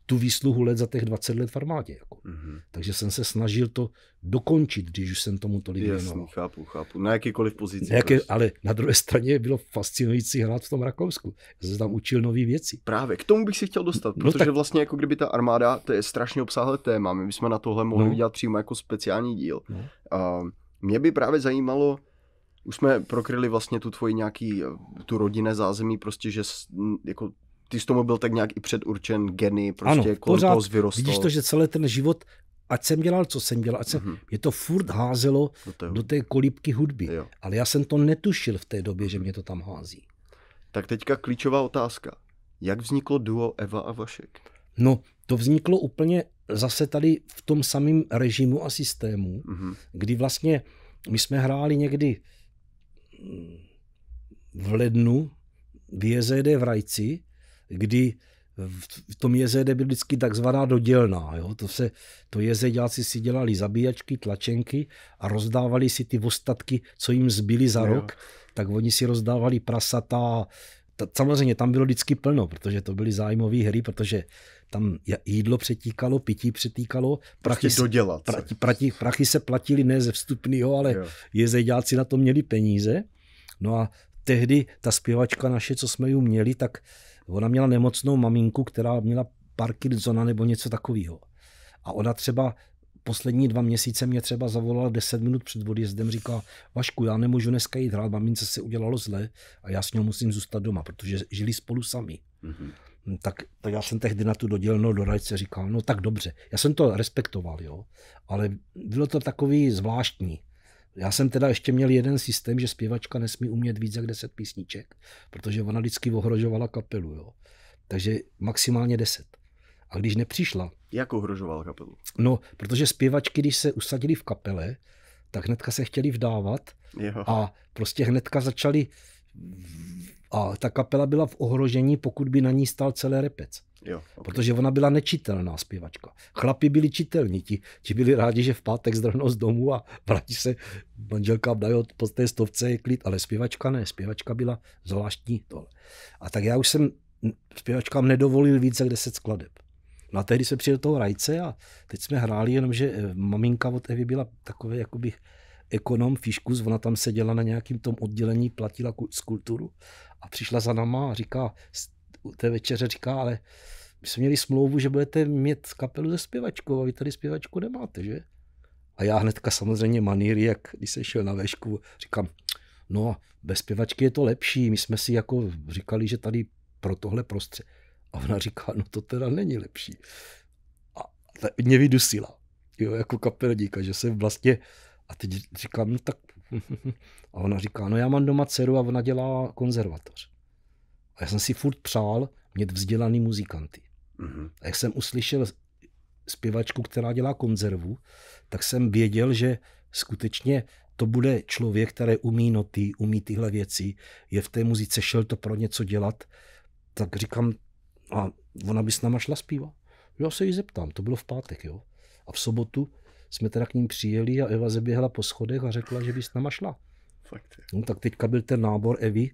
tu výsluhu let za těch 20 let v armádě. Jako. Mm-hmm. Takže jsem se snažil to dokončit, když už jsem tomu tolik Jasný, věnoval. chápu, chápu. Na jakýkoliv pozici. Na jaké, prostě. ale na druhé straně bylo fascinující hrát v tom Rakousku. Já jsem tam učil nové věci. Právě, k tomu bych si chtěl dostat, no protože tak... vlastně jako kdyby ta armáda, to je strašně obsáhlé téma, my bychom na tohle mohli no. udělat přímo jako speciální díl. No. Uh, mě by právě zajímalo, už jsme prokryli vlastně tu tvoji nějaký, tu rodinné zázemí, prostě, že jako ty jsi tomu byl tak nějak i předurčen geny, prostě ano, kolem pořád, toho vyrostl. Vidíš to, že celý ten život, ať jsem dělal, co jsem dělal, ať jsem, mm-hmm. mě to furt házelo no do té, do té kolíbky hudby. Jo. Ale já jsem to netušil v té době, že mě to tam hází. Tak teďka klíčová otázka. Jak vzniklo duo Eva a Vašek? No, to vzniklo úplně zase tady v tom samém režimu a systému, mm-hmm. kdy vlastně my jsme hráli někdy mm, v lednu v JZD v Rajci kdy v tom jezede byl vždycky takzvaná dodělná. Jo? To, se, to jezeďáci si dělali zabíjačky, tlačenky a rozdávali si ty ostatky, co jim zbyly za jo. rok, tak oni si rozdávali prasata. Ta, samozřejmě tam bylo vždycky plno, protože to byly zájmové hry, protože tam jídlo přetíkalo, pití přetíkalo, prostě prachy, prostě dodělat se. prachy, prachy, prachy se platili ne ze vstupného, ale jo. jezeďáci na to měli peníze. No a tehdy ta zpěvačka naše, co jsme ju měli, tak uh, Ona měla nemocnou maminku, která měla Parkinsona nebo něco takového. A ona třeba poslední dva měsíce mě třeba zavolala 10 minut před odjezdem, říkala: Vašku, já nemůžu dneska jít hrát, mamince se udělalo zle a já s ní musím zůstat doma, protože žili spolu sami. Mm-hmm. Tak, tak já jsem tehdy na tu dodělnou doradce říkal, no tak dobře, já jsem to respektoval, jo, ale bylo to takový zvláštní. Já jsem teda ještě měl jeden systém, že zpěvačka nesmí umět víc jak 10 písniček, protože ona vždycky ohrožovala kapelu. Jo. Takže maximálně 10. A když nepřišla... Jak ohrožovala kapelu? No, protože zpěvačky, když se usadili v kapele, tak hnedka se chtěli vdávat jo. a prostě hnedka začali... A ta kapela byla v ohrožení, pokud by na ní stál celý repec. Jo, okay. Protože ona byla nečitelná zpěvačka. Chlapi byli čitelní, ti, ti byli rádi, že v pátek zdrhnou z domu a vrátí se manželka dají po té stovce je klid, ale zpěvačka ne, zpěvačka byla zvláštní tohle. A tak já už jsem zpěvačkám nedovolil více, jak deset skladeb. No a tehdy se přijel toho rajce a teď jsme hráli, jenomže eh, maminka od Evy byla takový, jakoby ekonom Fiškus, ona tam seděla na nějakým tom oddělení, platila z kulturu a přišla za nama a říká, u té večeře říká, ale my jsme měli smlouvu, že budete mít kapelu ze zpěvačkou a vy tady zpěvačku nemáte, že? A já hnedka samozřejmě manýr, jak když jsem šel na vešku, říkám, no bez zpěvačky je to lepší, my jsme si jako říkali, že tady pro tohle prostřed. A ona říká, no to teda není lepší. A ta mě vydusila, jo, jako kapelníka, že jsem vlastně, a teď říkám, no tak, a ona říká, no já mám doma dceru a ona dělá konzervatoř. A já jsem si furt přál mít vzdělaný muzikanty. Mm-hmm. A jak jsem uslyšel zpěvačku, která dělá konzervu, tak jsem věděl, že skutečně to bude člověk, který umí noty, umí tyhle věci, je v té muzice, šel to pro něco dělat, tak říkám, a ona by s náma šla zpívat. Já se jí zeptám, to bylo v pátek, jo. A v sobotu jsme teda k ním přijeli a Eva zeběhla po schodech a řekla, že by s náma šla. Fakt. No tak teďka byl ten nábor Evy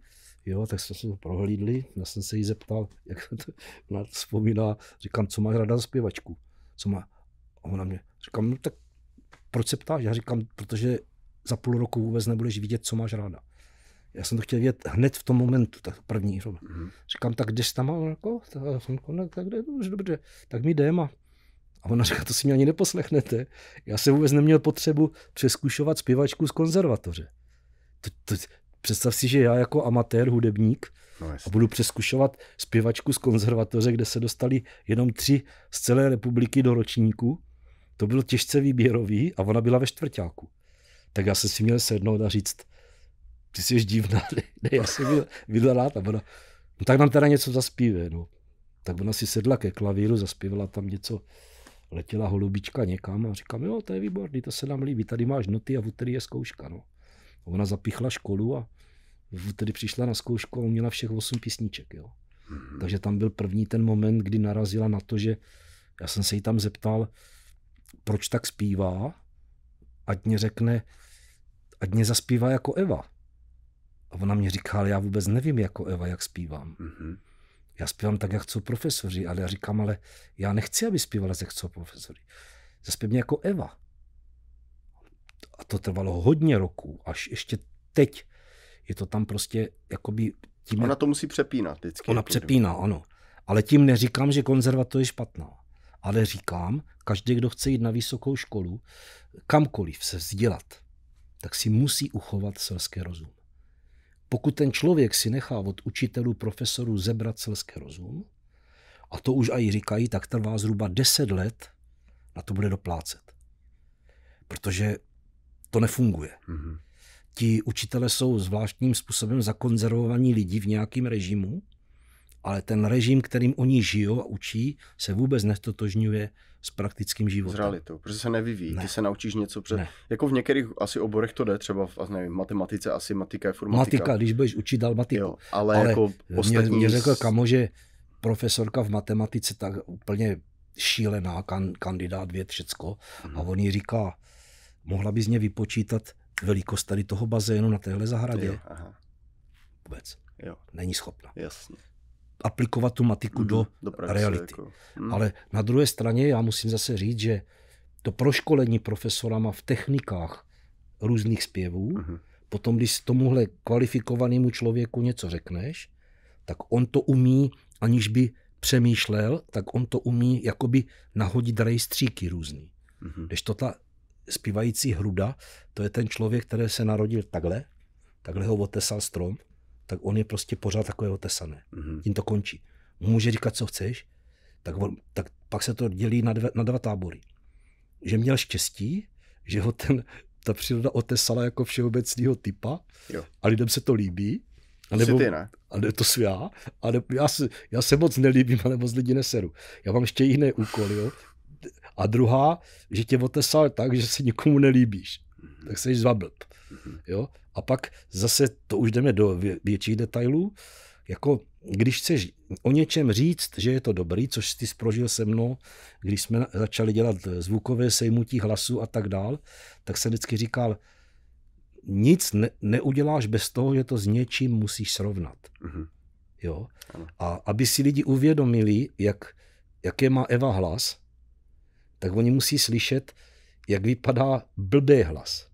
Jo, tak jsme se to prohlídli, já jsem se jí zeptal, jak se to, ona vzpomíná, říkám, co máš rada za zpěvačku? Co má? A ona mě, říkám, no tak proč se ptáš? Já říkám, protože za půl roku vůbec nebudeš vidět, co máš ráda. Já jsem to chtěl vědět hned v tom momentu, tak první. Mm-hmm. Říkám, tak jdeš tam? jako, tak, no, tak jde, dobře, dobře, tak mi jdem a a ona říká, to si mě ani neposlechnete. Já jsem vůbec neměl potřebu přeskušovat zpěvačku z konzervatoře. To, to, Představ si, že já jako amatér, hudebník, no a budu přeskušovat zpěvačku z konzervatoře, kde se dostali jenom tři z celé republiky do ročníku. To bylo těžce výběrový a ona byla ve čtvrtáku. Tak já jsem si měl sednout a říct, ty jsi divná, ne, ne já jsem byl, byl rád. A ona, no tak nám teda něco zaspívá. No. Tak ona si sedla ke klavíru, zaspívala tam něco, letěla holubička někam a říkám, jo, to je výborný, to se nám líbí, tady máš noty a v úterý je zkouška. No. Ona zapichla školu a tedy přišla na zkoušku a uměla všech osm písniček. Jo. Mhm. Takže tam byl první ten moment, kdy narazila na to, že já jsem se jí tam zeptal, proč tak zpívá, ať mě řekne, ať mě zaspívá jako Eva. A ona mě říká, ale já vůbec nevím jako Eva, jak zpívám. Mm-hmm. Já zpívám tak, jak chcou profesoři, ale já říkám, ale já nechci, aby zpívala, jak chcou profesoři. Zaspěv mě jako Eva. A to trvalo hodně roků, až ještě teď je to tam prostě jakoby... Tím, ona to musí přepínat vždycky. Ona jako přepíná, ano. Ale tím neříkám, že konzervatoř je špatná. Ale říkám, každý, kdo chce jít na vysokou školu, kamkoliv se vzdělat, tak si musí uchovat selský rozum. Pokud ten člověk si nechá od učitelů, profesorů zebrat selský rozum, a to už aj říkají, tak trvá zhruba 10 let, na to bude doplácet. Protože to nefunguje. Mm-hmm. Ti učitele jsou zvláštním způsobem zakonzervovaní lidi v nějakém režimu, ale ten režim, kterým oni žijou a učí, se vůbec nestotožňuje s praktickým životem. S realitou, protože se nevyvíjí, ne. ty se naučíš něco. Před... Ne. Jako v některých asi oborech to jde, třeba v nevím, matematice, asi matika je formatika. matika. když budeš učit dál matiku. Jo, ale, ale jako ostatní... mě, mě řekl kamo, že profesorka v matematice tak úplně šílená kan, kandidát věd všecko mm. a mhm. on jí říká, mohla bys mě vypočítat velikost tady toho bazénu na téhle zahradě? Je, aha. Vůbec. Jo. Není schopna. Jasně. Aplikovat tu matiku mm, do, do praxe, reality. Jako, mm. Ale na druhé straně já musím zase říct, že to proškolení profesorama v technikách různých zpěvů, mm-hmm. potom když tomuhle kvalifikovanému člověku něco řekneš, tak on to umí, aniž by přemýšlel, tak on to umí jakoby nahodit rejstříky různý. Mm-hmm. Když to ta zpívající hruda, to je ten člověk, který se narodil takhle, takhle ho otesal strom, tak on je prostě pořád takové otesané. Mm-hmm. Tím to končí. Může říkat, co chceš, tak, on, tak pak se to dělí na dva, na dva tábory. Že měl štěstí, že ho ten, ta příroda otesala jako všeobecného typa jo. a lidem se to líbí. A nebo, ty, ne? A ne, to svá, já. A ne, já, se, já se moc nelíbím ale moc lidi neseru. Já mám ještě jiné úkoly. A druhá, že tě otesal tak, že se nikomu nelíbíš. Mhm. Tak se jsi zvablb. Mhm. Jo? A pak zase, to už jdeme do větších detailů, jako když chceš o něčem říct, že je to dobrý, což jsi prožil se mnou, když jsme začali dělat zvukové sejmutí hlasu a tak dál, tak jsem vždycky říkal, nic ne, neuděláš bez toho, že to s něčím musíš srovnat. Mm-hmm. Jo? A aby si lidi uvědomili, jak, jaké má Eva hlas, tak oni musí slyšet, jak vypadá blbý hlas.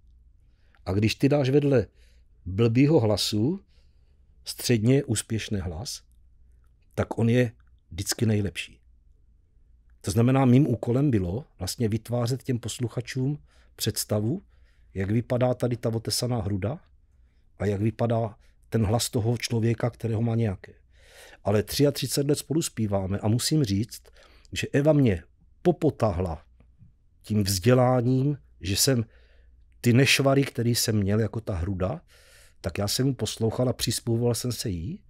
A když ty dáš vedle blbýho hlasu středně úspěšný hlas, tak on je vždycky nejlepší. To znamená, mým úkolem bylo vlastně vytvářet těm posluchačům představu, jak vypadá tady ta otesaná hruda a jak vypadá ten hlas toho člověka, kterého má nějaké. Ale 33 let spolu zpíváme a musím říct, že Eva mě popotahla tím vzděláním, že jsem ty nešvary, které jsem měl jako ta hruda, tak já jsem mu poslouchal a přizpůsoboval jsem se jí,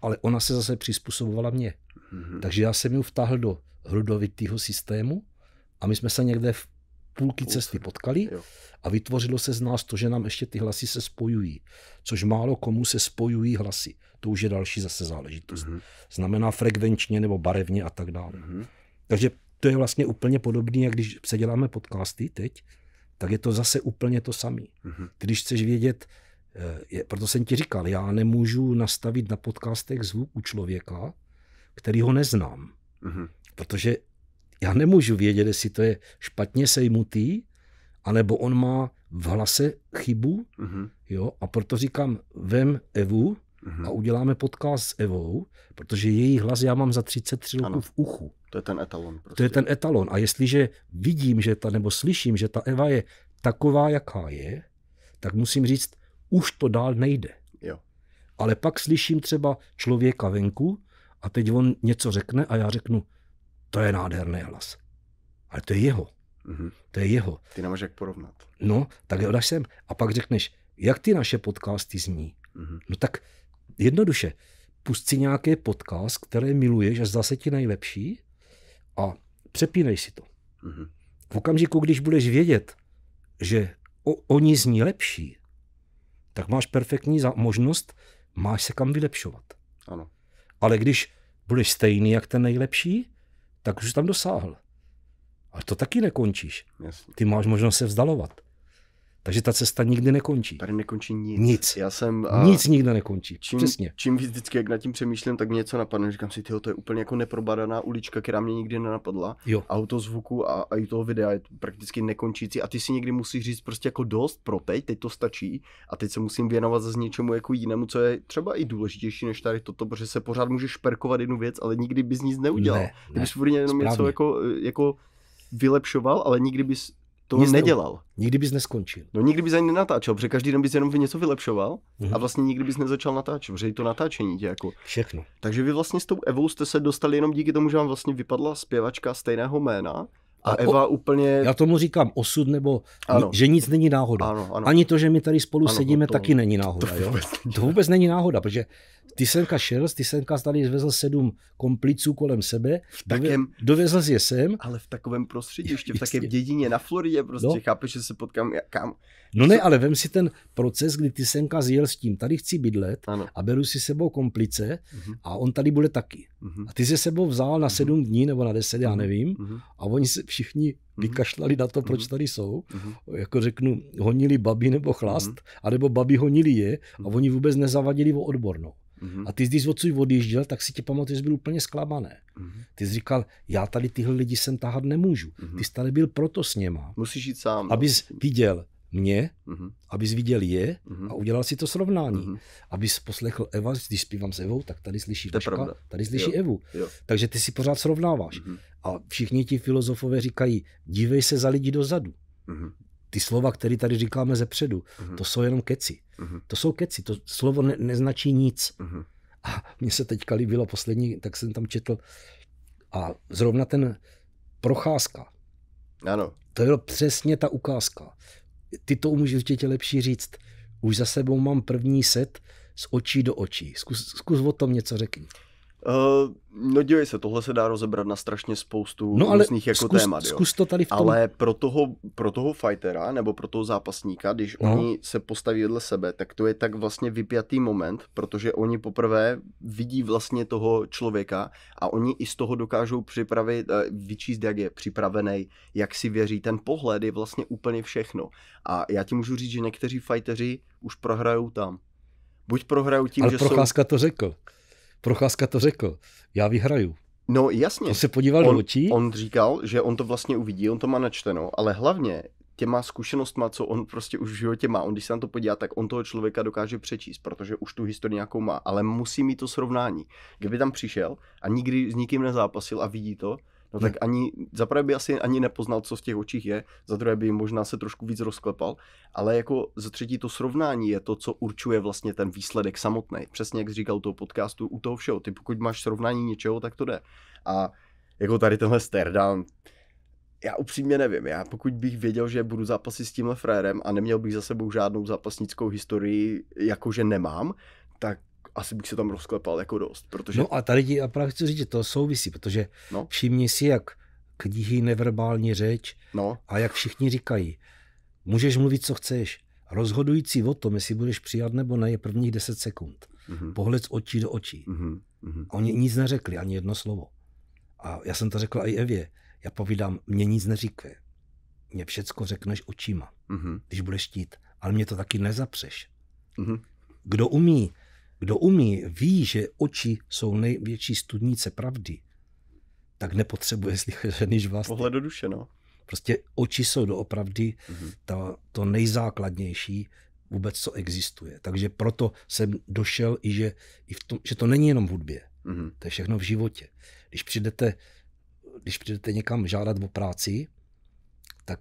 ale ona se zase přizpůsobovala mě. Mm-hmm. Takže já jsem ji vtáhl do hrudovitého systému a my jsme se někde v půlky Půl. cesty potkali jo. a vytvořilo se z nás to, že nám ještě ty hlasy se spojují, což málo komu se spojují hlasy. To už je další zase záležitost. Mm-hmm. Znamená frekvenčně nebo barevně a tak dále. Mm-hmm. Takže to je vlastně úplně podobné, jak když předěláme podcasty teď, tak je to zase úplně to samé. Mm-hmm. Když chceš vědět, eh, je, proto jsem ti říkal, já nemůžu nastavit na podcastech zvuk u člověka, který ho neznám. Mm-hmm. Protože já nemůžu vědět, jestli to je špatně sejmutý, anebo on má v hlase chybu. Mm-hmm. Jo? A proto říkám, vem Evu, mm-hmm. a uděláme podcast s Evou, protože její hlas já mám za 33 roků v uchu. To je ten etalon. Prostě. To je ten etalon. A jestliže vidím, že ta, nebo slyším, že ta Eva je taková, jaká je, tak musím říct, už to dál nejde. Jo. Ale pak slyším třeba člověka venku a teď on něco řekne a já řeknu, to je nádherný hlas. Ale to je jeho. Mm-hmm. To je jeho. Ty nemáš jak porovnat. No, tak jo, dáš sem. A pak řekneš, jak ty naše podcasty zní. Mm-hmm. No tak jednoduše, pust si nějaký podcast, který miluješ a zdá se ti nejlepší a přepínej si to. Mm-hmm. V okamžiku, když budeš vědět, že o, oni zní lepší, tak máš perfektní možnost, máš se kam vylepšovat. Ano. Ale když budeš stejný jak ten nejlepší, tak už tam dosáhl. A to taky nekončíš. Jasně. Ty máš možnost se vzdalovat. Takže ta cesta nikdy nekončí. Tady nekončí nic. Nic. Já jsem, a nic nikdy nekončí. Čím, Přesně. Čím víc vždycky, jak nad tím přemýšlím, tak mě něco napadne. Říkám si, tyjo, to je úplně jako neprobadaná ulička, která mě nikdy nenapadla. Jo. A u toho zvuku a, a i toho videa je to prakticky nekončící. A ty si někdy musíš říct prostě jako dost pro teď, teď to stačí. A teď se musím věnovat zase něčemu jako jinému, co je třeba i důležitější než tady toto, protože se pořád můžeš šperkovat jednu věc, ale nikdy bys nic neudělal. Ne, ne, Ty bys jenom něco jako, jako vylepšoval, ale nikdy bys to nic nedělal. Ne, nikdy bys neskončil. No nikdy bys ani nenatáčel, protože každý den bys jenom by něco vylepšoval mm-hmm. a vlastně nikdy bys nezačal natáčet, protože to natáčení tě jako. Všechno. Takže vy vlastně s tou Evou jste se dostali jenom díky tomu, že vám vlastně vypadla zpěvačka stejného jména a Eva o, úplně... Já tomu říkám osud, nebo ano. že nic není náhoda. Ano, ano. Ani to, že my tady spolu ano, sedíme, to, taky není náhoda. To vůbec, jo? Není. to vůbec není náhoda, protože ty semka šel, ty semka tady zvezl sedm kompliců kolem sebe, v takém, dovezl si je sem. Ale v takovém prostředí, ještě v takém dědině na Floridě, prostě no. chápeš, že se potkám kam. No ne, ale vem si ten proces, kdy ty semka zjel s tím, tady chci bydlet ano. a beru si sebou komplice uh-huh. a on tady bude taky. Mhm. A ty se sebou vzal na mhm. sedm dní nebo na deset, já mhm. nevím. A oni se všichni vykašlali na to, proč tady jsou. Jako řeknu, honili babi nebo chlast, anebo babi honili je a oni vůbec nezavadili o odbornou. A ty, když odsud odjížděl, tak si tě pamatuješ, byl úplně zklamaný. Ty jsi říkal, já tady tyhle lidi sem tahat nemůžu. Ty jsi tady byl proto s něma. Musíš jít sám. Abys no. viděl, mě, mm-hmm. abys viděl je mm-hmm. a udělal si to srovnání. Mm-hmm. Abys poslechl Eva, když zpívám s Evou, tak tady slyší Vaška, tady slyší jo. Evu. Jo. Takže ty si pořád srovnáváš. Mm-hmm. A všichni ti filozofové říkají, dívej se za lidi dozadu. Mm-hmm. Ty slova, které tady říkáme ze předu, mm-hmm. to jsou jenom keci. Mm-hmm. To jsou keci, to slovo ne- neznačí nic. Mm-hmm. A mně se teďka líbilo poslední, tak jsem tam četl a zrovna ten Procházka. Ano. To je přesně ta ukázka ty to umíš určitě lepší říct. Už za sebou mám první set z očí do očí. Zkus, zkus o tom něco řekni. Uh, no dívej se, tohle se dá rozebrat na strašně spoustu no, ale různých jako zkus, témat. Jo. Zkus to tady v tom... Ale pro toho, pro toho fightera nebo pro toho zápasníka, když no. oni se postaví vedle sebe, tak to je tak vlastně vypjatý moment, protože oni poprvé vidí vlastně toho člověka a oni i z toho dokážou připravit, eh, vyčíst, jak je připravený, jak si věří. Ten pohled je vlastně úplně všechno. A já ti můžu říct, že někteří fighteri už prohrajou tam. Buď prohrajou tím, Ale že Procházka jsou... to řekl. Procházka to řekl, já vyhraju. No jasně. On se podíval on, do očí. On říkal, že on to vlastně uvidí, on to má načteno, ale hlavně těma zkušenostma, co on prostě už v životě má. On když se na to podívá, tak on toho člověka dokáže přečíst, protože už tu historii nějakou má, ale musí mít to srovnání. Kdyby tam přišel a nikdy s nikým nezápasil a vidí to, no tak hmm. ani, prvé by asi ani nepoznal, co v těch očích je, za druhé by možná se trošku víc rozklepal, ale jako za třetí to srovnání je to, co určuje vlastně ten výsledek samotný. Přesně jak jsi říkal u toho podcastu, u toho všeho. Ty pokud máš srovnání něčeho, tak to jde. A jako tady tenhle stardown, já upřímně nevím, já pokud bych věděl, že budu zápasit s tímhle frérem a neměl bych za sebou žádnou zápasnickou historii, jakože nemám, tak asi bych se tam rozklepal jako dost. Protože... No a tady ti a právě chci říct, že to souvisí, protože no. všimni si, jak knihy neverbální řeč no. a jak všichni říkají, můžeš mluvit, co chceš. Rozhodující o tom, jestli budeš přijat nebo ne, je prvních 10 sekund. Mm-hmm. Pohled z očí do očí. Mm-hmm. Oni nic neřekli, ani jedno slovo. A já jsem to řekl i Evě. Já povídám, mě nic neříkve. Mě všecko řekneš očima, mm-hmm. když budeš štít, Ale mě to taky nezapřeš. Mm-hmm. Kdo umí kdo umí, ví, že oči jsou největší studnice pravdy, tak nepotřebuje slyšet žádný žvásty. Vlastně. Pohled do duše, no. Prostě oči jsou doopravdy mm-hmm. ta, to nejzákladnější vůbec, co existuje. Takže proto jsem došel i, že, i v tom, že to není jenom v hudbě. Mm-hmm. To je všechno v životě. Když přijdete, když přijdete někam žádat o práci, tak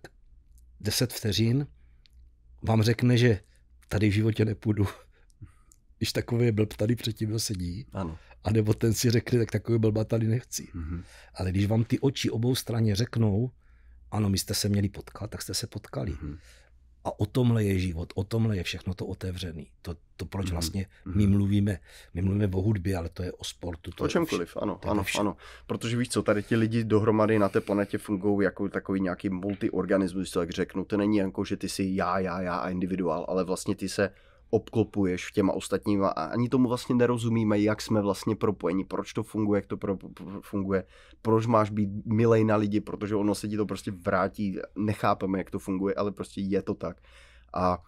10 vteřin vám řekne, že tady v životě nepůjdu když takový blb tady předtím mnou sedí, ano. nebo ten si řekne, tak takový blba tady nechci. Mm-hmm. Ale když vám ty oči obou straně řeknou, ano, my jste se měli potkat, tak jste se potkali. Mm-hmm. A o tomhle je život, o tomhle je všechno to otevřený. To, to proč mm-hmm. vlastně mhm. my mluvíme, my mluvíme o hudbě, ale to je o sportu. To o čemkoliv, vše, ano, ano, ano. Protože víš co, tady ti lidi dohromady na té planetě fungují jako takový nějaký multiorganismus, tak řeknu. To není jako, že ty jsi já, já, já a individuál, ale vlastně ty se obklopuješ těma ostatníma a ani tomu vlastně nerozumíme, jak jsme vlastně propojeni, proč to funguje, jak to pro, pro, funguje, proč máš být milej na lidi, protože ono se ti to prostě vrátí, nechápeme, jak to funguje, ale prostě je to tak. A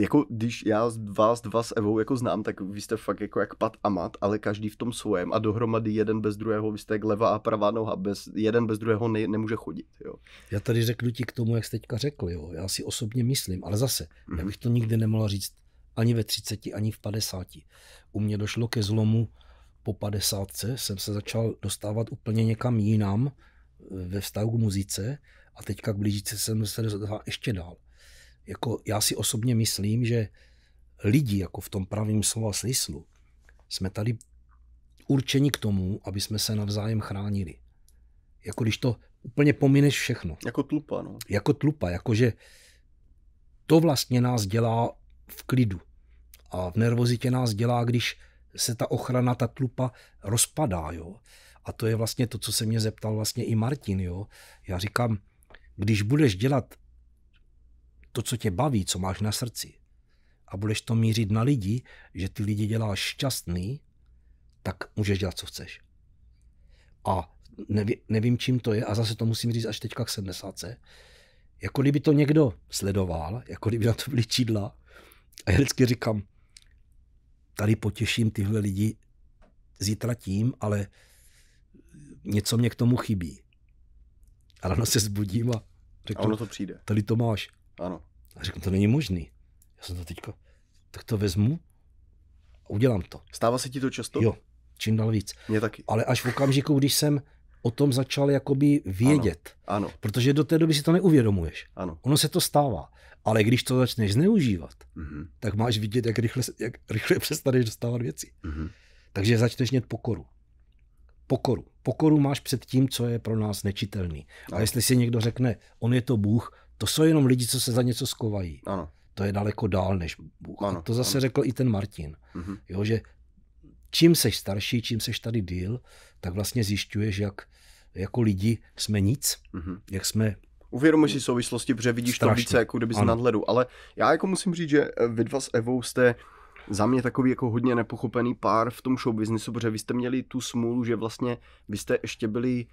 jako když já vás dva s Evou jako znám, tak vy jste fakt jako jak pat a mat, ale každý v tom svém a dohromady jeden bez druhého, vy jste jak levá a pravá noha, bez, jeden bez druhého ne, nemůže chodit. Jo. Já tady řeknu ti k tomu, jak jste teďka řekl, jo. já si osobně myslím, ale zase, mm-hmm. já mhm. bych to nikdy nemohl říct ani ve 30, ani v 50. U mě došlo ke zlomu po 50. Jsem se začal dostávat úplně někam jinam eh, ve vztahu k muzice a teďka k blížící jsem se dostal ještě dál. Jako já si osobně myslím, že lidi, jako v tom pravém slova smyslu, jsme tady určeni k tomu, aby jsme se navzájem chránili. Jako když to úplně pomineš všechno. Jako tlupa, no. Jako tlupa, jakože to vlastně nás dělá v klidu. A v nervozitě nás dělá, když se ta ochrana, ta tlupa rozpadá. Jo? A to je vlastně to, co se mě zeptal vlastně i Martin. Jo? Já říkám, když budeš dělat to, co tě baví, co máš na srdci, a budeš to mířit na lidi, že ty lidi děláš šťastný, tak můžeš dělat, co chceš. A neví, nevím, čím to je, a zase to musím říct až teďka k 70. Jako kdyby to někdo sledoval, jako kdyby na to byly čidla. A já vždycky říkám, tady potěším tyhle lidi zítra tím, ale něco mě k tomu chybí. A ráno se zbudím a řeknu, a ono to přijde. tady to máš. Ano. A řeknu, to není možný. Já jsem to teďka, tak to vezmu a udělám to. Stává se ti to často? Jo, čím dál víc. Mě taky. Ale až v okamžiku, když jsem o tom začal jakoby vědět. Ano, ano. Protože do té doby si to neuvědomuješ. Ano. Ono se to stává. Ale když to začneš zneužívat, mm-hmm. tak máš vidět, jak rychle, jak rychle přestaneš dostávat věci. Mm-hmm. Takže začneš mít pokoru. Pokoru. Pokoru máš před tím, co je pro nás nečitelný. Ano. A jestli si někdo řekne, on je to Bůh, to jsou jenom lidi, co se za něco skovají. Ano. To je daleko dál než Bůh. Ano, A to zase ano. řekl i ten Martin, mm-hmm. jo, že čím seš starší, čím seš tady díl, tak vlastně zjišťuješ, jak jako lidi jsme nic, mm-hmm. jak jsme Uvědomuji si souvislosti, protože vidíš Strašně. to více jako kdyby z nadhledu, ale já jako musím říct, že eh, vy dva s Evou jste za mě takový jako hodně nepochopený pár v tom show businessu, protože vy jste měli tu smůlu, že vlastně vy jste ještě byli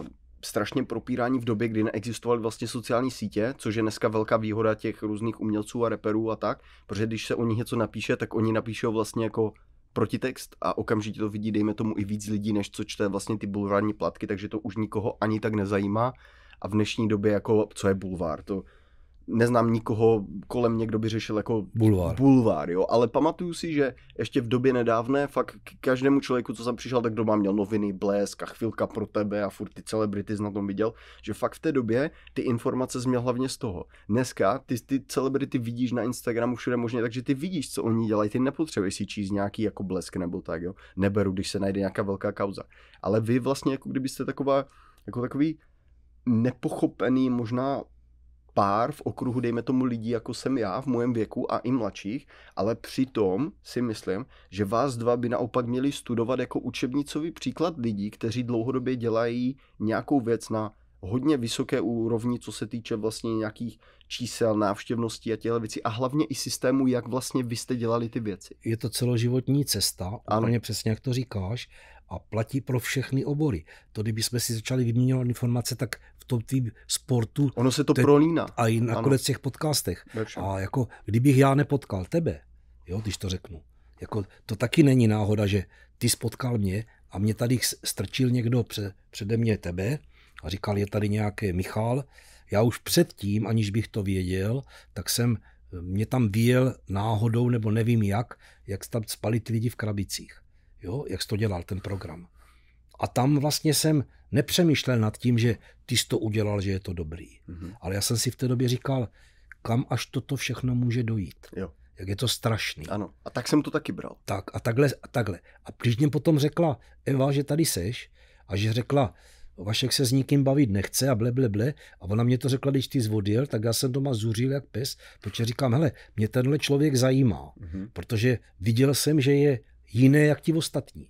uh, strašně propírání v době, kdy neexistovaly vlastně sociální sítě, což je dneska velká výhoda těch různých umělců a reperů a tak, protože když se o nich něco napíše, tak oni napíšou vlastně jako protitext a okamžitě to vidí, dejme tomu, i víc lidí, než co čte vlastně ty bulvární platky, takže to už nikoho ani tak nezajímá. A v dnešní době, jako co je bulvár, to neznám nikoho kolem mě, kdo by řešil jako bulvár. bulvár jo? Ale pamatuju si, že ještě v době nedávné fakt k každému člověku, co jsem přišel, tak doma měl noviny, blesk a chvilka pro tebe a furt ty celebrity na tom viděl, že fakt v té době ty informace změl hlavně z toho. Dneska ty, ty celebrity vidíš na Instagramu všude možně, takže ty vidíš, co oni dělají, ty nepotřebuješ si číst nějaký jako blesk nebo tak, jo? Neberu, když se najde nějaká velká kauza. Ale vy vlastně jako kdybyste taková, jako takový nepochopený, možná pár v okruhu, dejme tomu, lidí, jako jsem já v mém věku a i mladších, ale přitom si myslím, že vás dva by naopak měli studovat jako učebnicový příklad lidí, kteří dlouhodobě dělají nějakou věc na hodně vysoké úrovni, co se týče vlastně nějakých čísel, návštěvností a těchto věcí a hlavně i systému, jak vlastně vy jste dělali ty věci. Je to celoživotní cesta, ano. úplně přesně jak to říkáš a platí pro všechny obory. To, kdybychom si začali vyměňovat informace, tak v tom tvým sportu... Ono se to te, prolíná. A i na konec těch podcastech. A jako, kdybych já nepotkal tebe, jo, když to řeknu, jako, to taky není náhoda, že ty spotkal mě a mě tady strčil někdo pře, přede mě tebe a říkal, je tady nějaký Michal. Já už předtím, aniž bych to věděl, tak jsem e, mě tam vyjel náhodou, nebo nevím jak, jak tam spali ty lidi v krabicích jo, jak jsi to dělal, ten program. A tam vlastně jsem nepřemýšlel nad tím, že ty jsi to udělal, že je to dobrý. Mm-hmm. Ale já jsem si v té době říkal, kam až toto všechno může dojít. Jo. Jak je to strašný. Ano, a tak jsem to taky bral. Tak a takhle. A, takhle. a když mě potom řekla Eva, že tady seš a že řekla, Vašek se s nikým bavit nechce a ble, ble, ble. A ona mě to řekla, když ty zvodil, tak já jsem doma zuřil jak pes, protože říkám, hele, mě tenhle člověk zajímá, mm-hmm. protože viděl jsem, že je jiné jak ti ostatní.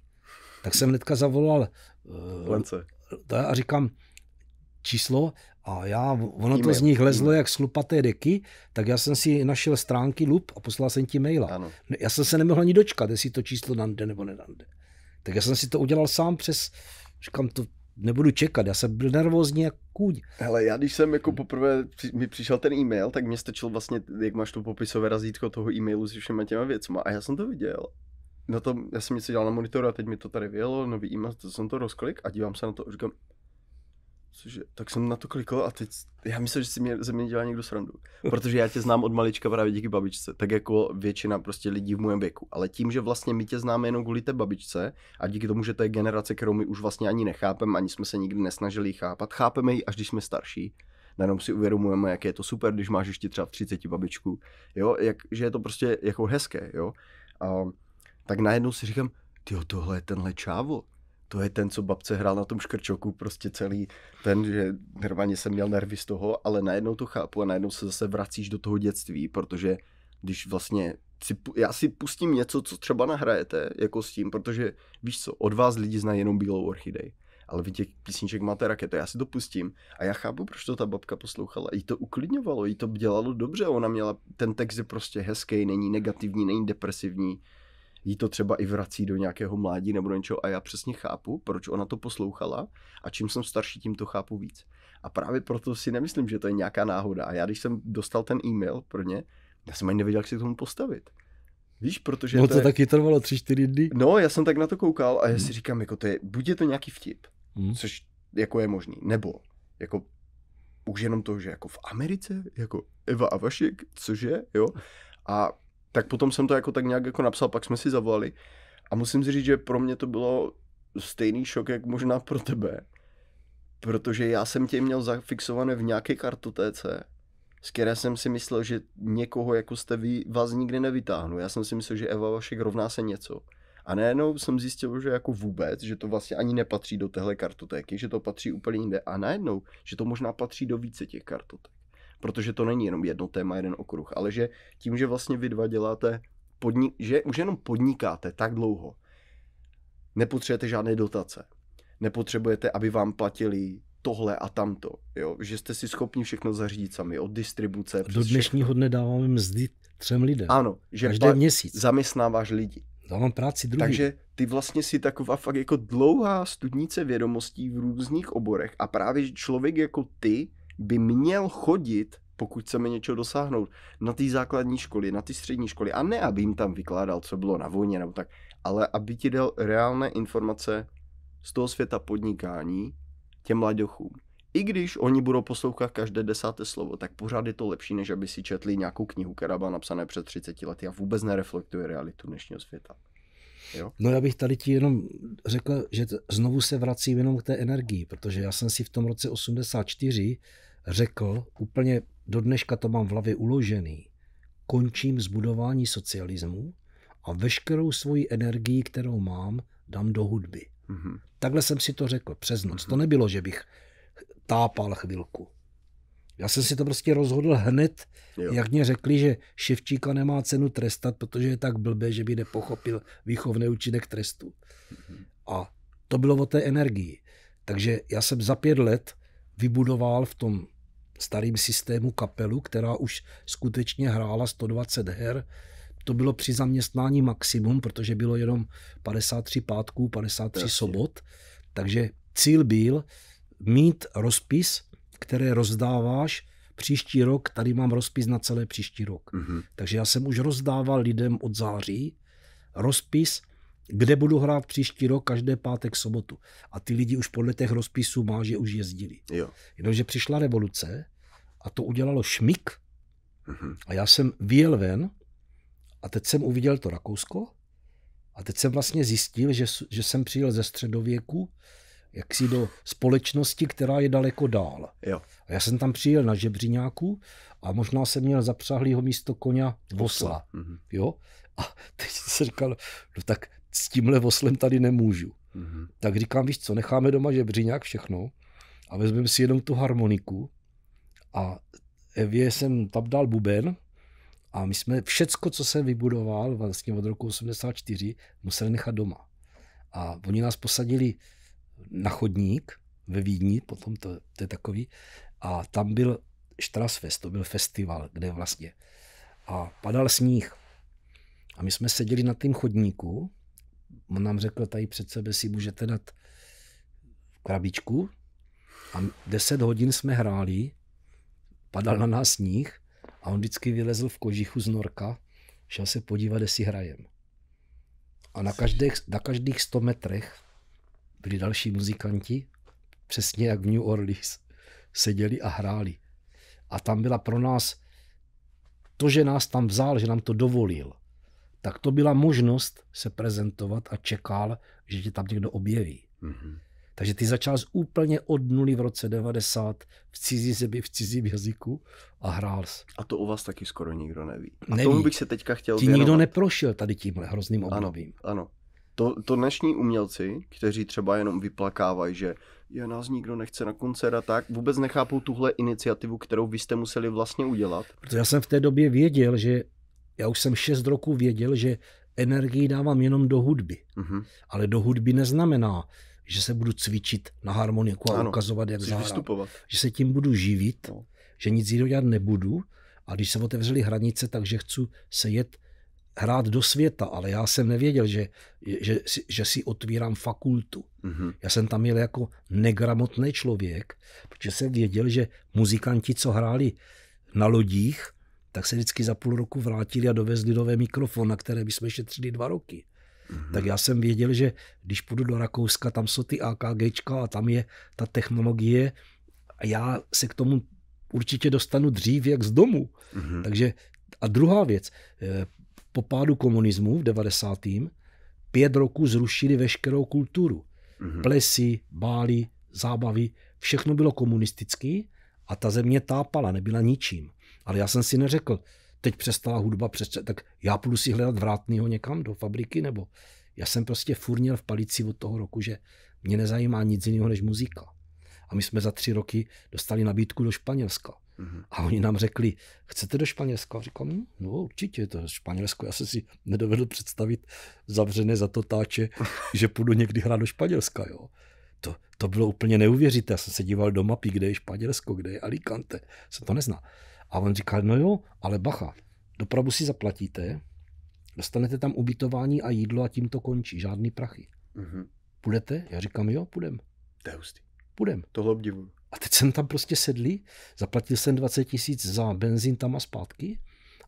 Tak jsem hnedka zavolal uh, Lence. a říkám číslo a já, ono to z nich lezlo jak slupaté deky, tak já jsem si našel stránky lup a poslal jsem ti maila. Ano. Já jsem se nemohl ani dočkat, jestli to číslo nande nebo nenande. Tak já jsem si to udělal sám přes, říkám, to nebudu čekat, já jsem byl nervózní jak kůň. Hele, já když jsem jako poprvé, mi přišel ten e-mail, tak mě stačil vlastně, jak máš to popisové razítko toho e-mailu se všema těma věcma a já jsem to viděl na tom, já jsem něco dělal na monitoru a teď mi to tady vyjelo, nový e-mail, to jsem to rozklik a dívám se na to a říkám, cože, tak jsem na to klikl a teď, já myslím, že si mě, ze mě dělá někdo srandu, protože já tě znám od malička právě díky babičce, tak jako většina prostě lidí v mém věku, ale tím, že vlastně my tě známe jenom kvůli té babičce a díky tomu, že to je generace, kterou my už vlastně ani nechápeme, ani jsme se nikdy nesnažili chápat, chápeme ji, až když jsme starší, najednou si uvědomujeme, jak je to super, když máš ještě třeba 30 babičku, jo, jak, že je to prostě jako hezké, jo. A tak najednou si říkám, ty tohle je tenhle čávo. To je ten, co babce hrál na tom škrčoku, prostě celý ten, že hrvaně jsem měl nervy z toho, ale najednou to chápu a najednou se zase vracíš do toho dětství, protože když vlastně si, já si pustím něco, co třeba nahrajete, jako s tím, protože víš co, od vás lidi znají jenom Bílou orchidej, ale vy těch písniček máte raketu, já si to pustím a já chápu, proč to ta babka poslouchala, jí to uklidňovalo, jí to dělalo dobře, ona měla, ten text je prostě hezký, není negativní, není depresivní, jí to třeba i vrací do nějakého mládí nebo do něčeho a já přesně chápu, proč ona to poslouchala a čím jsem starší, tím to chápu víc. A právě proto si nemyslím, že to je nějaká náhoda. A já když jsem dostal ten e-mail pro ně, já jsem ani nevěděl, jak se k tomu postavit. Víš, protože... No to, to je... taky trvalo tři, čtyři dny. No, já jsem tak na to koukal a já hmm. si říkám, jako to je, buď je to nějaký vtip, hmm. což jako je možný, nebo jako už jenom to, že jako v Americe, jako Eva a Vašek, cože, jo, a tak potom jsem to jako tak nějak jako napsal, pak jsme si zavolali a musím si říct, že pro mě to bylo stejný šok, jak možná pro tebe, protože já jsem tě měl zafixované v nějaké kartotéce, z které jsem si myslel, že někoho jako jste vy, vás nikdy nevytáhnu. Já jsem si myslel, že Eva Vašek rovná se něco. A najednou jsem zjistil, že jako vůbec, že to vlastně ani nepatří do téhle kartotéky, že to patří úplně jinde. A najednou, že to možná patří do více těch kartotek protože to není jenom jedno téma, jeden okruh, ale že tím, že vlastně vy dva děláte, podni- že už jenom podnikáte tak dlouho, nepotřebujete žádné dotace, nepotřebujete, aby vám platili tohle a tamto, jo? že jste si schopni všechno zařídit sami, od distribuce. Do dnešního dne dáváme mzdy třem lidem. Ano, že Každý měsíc. zaměstnáváš lidi. Dávám práci druhý. Takže ty vlastně si taková fakt jako dlouhá studnice vědomostí v různých oborech a právě člověk jako ty by měl chodit pokud chceme něčeho dosáhnout, na ty základní školy, na ty střední školy. A ne, aby jim tam vykládal, co bylo na vojně nebo tak, ale aby ti dal reálné informace z toho světa podnikání těm mladochům. I když oni budou poslouchat každé desáté slovo, tak pořád je to lepší, než aby si četli nějakou knihu, která byla napsaná před 30 lety a vůbec nereflektuje realitu dnešního světa. Jo? No já bych tady ti jenom řekl, že znovu se vracím jenom k té energii, protože já jsem si v tom roce 84 řekl, úplně do dneška to mám v hlavě uložený, končím zbudování socialismu a veškerou svoji energii, kterou mám, dám do hudby. Mm-hmm. Takhle jsem si to řekl přes noc. Mm-hmm. To mhm. nebylo, že bych tápal chvilku. Já jsem si to prostě rozhodl hned, jo. jak mě řekli, že Ševčíka nemá cenu trestat, protože je tak blbé, že by nepochopil výchovný účinek trestu. Mm-hmm. A to bylo o té energii. Takže já jsem za pět let vybudoval v tom starým systému kapelu, která už skutečně hrála 120 her. To bylo při zaměstnání maximum, protože bylo jenom 53 pátků, 53 Jasně. sobot. Takže cíl byl mít rozpis, které rozdáváš příští rok, tady mám rozpis na celé příští rok. Mm-hmm. Takže já jsem už rozdával lidem od září rozpis kde budu hrát příští rok, každé pátek, sobotu. A ty lidi už podle těch rozpisů má, že už jezdili. Jo. Jenomže přišla revoluce a to udělalo šmik. Mm-hmm. A já jsem vyjel ven a teď jsem uviděl to Rakousko a teď jsem vlastně zjistil, že, že jsem přijel ze středověku jaksi do společnosti, která je daleko dál. Jo. A já jsem tam přijel na žebříňáku a možná jsem měl zapřahlýho místo koně vosla. Mm-hmm. Jo? A teď jsem říkal, no tak s tímhle voslem tady nemůžu. Mm-hmm. Tak říkám, víš co, necháme doma žebříňák všechno a vezmeme si jenom tu harmoniku a Evě jsem tam dal buben a my jsme všecko, co jsem vybudoval vlastně od roku 84, museli nechat doma. A oni nás posadili na chodník ve Vídni, potom to, to je takový, a tam byl Strasfest, to byl festival, kde vlastně. A padal sníh. A my jsme seděli na tom chodníku on nám řekl, tady před sebe si můžete dát krabičku a 10 hodin jsme hráli, padal na nás sníh a on vždycky vylezl v kožichu z norka, šel se podívat, jestli hrajem. A na každých, na každých 100 metrech byli další muzikanti, přesně jak v New Orleans, seděli a hráli. A tam byla pro nás to, že nás tam vzal, že nám to dovolil, tak to byla možnost se prezentovat a čekal, že tě tam někdo objeví. Mm-hmm. Takže ty začal z úplně od nuly v roce 90 v cizí zemi, v cizím jazyku a hrál jsi. A to u vás taky skoro nikdo neví. A neví. tomu bych se teďka chtěl Ti věnovat. nikdo neprošel tady tímhle hrozným obdobím. Ano, ano. To, to dnešní umělci, kteří třeba jenom vyplakávají, že je nás nikdo nechce na koncert a tak, vůbec nechápou tuhle iniciativu, kterou vy jste museli vlastně udělat. Protože já jsem v té době věděl, že já už jsem šest roků věděl, že energii dávám jenom do hudby. Mm-hmm. Ale do hudby neznamená, že se budu cvičit na harmoniku a ano, ukazovat, jak zahrát. Že se tím budu živit, no. že nic jiného dělat nebudu. A když se otevřely hranice, takže chci se jet hrát do světa, ale já jsem nevěděl, že, že, že si otvírám fakultu. Mm-hmm. Já jsem tam jel jako negramotný člověk, protože jsem věděl, že muzikanti, co hráli na lodích, tak se vždycky za půl roku vrátili a dovezli nové mikrofon, na které jsme šetřili dva roky. Mm-hmm. Tak já jsem věděl, že když půjdu do Rakouska, tam jsou ty AKGčka a tam je ta technologie a já se k tomu určitě dostanu dřív jak z domu. Mm-hmm. Takže a druhá věc, eh, po pádu komunismu v 90. pět roku zrušili veškerou kulturu. Mm-hmm. Plesy, bály, zábavy, všechno bylo komunistický a ta země tápala, nebyla ničím. Ale já jsem si neřekl, teď přestala hudba, přestala, tak já půjdu si hledat vrátnýho někam do fabriky, nebo já jsem prostě furt v palici od toho roku, že mě nezajímá nic jiného než muzika. A my jsme za tři roky dostali nabídku do Španělska. Mm-hmm. A oni nám řekli, chcete do Španělska? A říkám, no určitě, to Španělsko. Já jsem si nedovedl představit zavřené za to táče, že půjdu někdy hrát do Španělska. Jo. To, to bylo úplně neuvěřitelné. Já jsem se díval do mapy, kde je Španělsko, kde je Alicante. Jsem to neznal. A on říkal, no jo, ale bacha, dopravu si zaplatíte, dostanete tam ubytování a jídlo a tím to končí, žádný prachy. Mm-hmm. Půjdete? Já říkám, jo, půjdem. To je hustý. Půjdem. Tohle obdivuju. A teď jsem tam prostě sedlý, zaplatil jsem 20 tisíc za benzín tam a zpátky.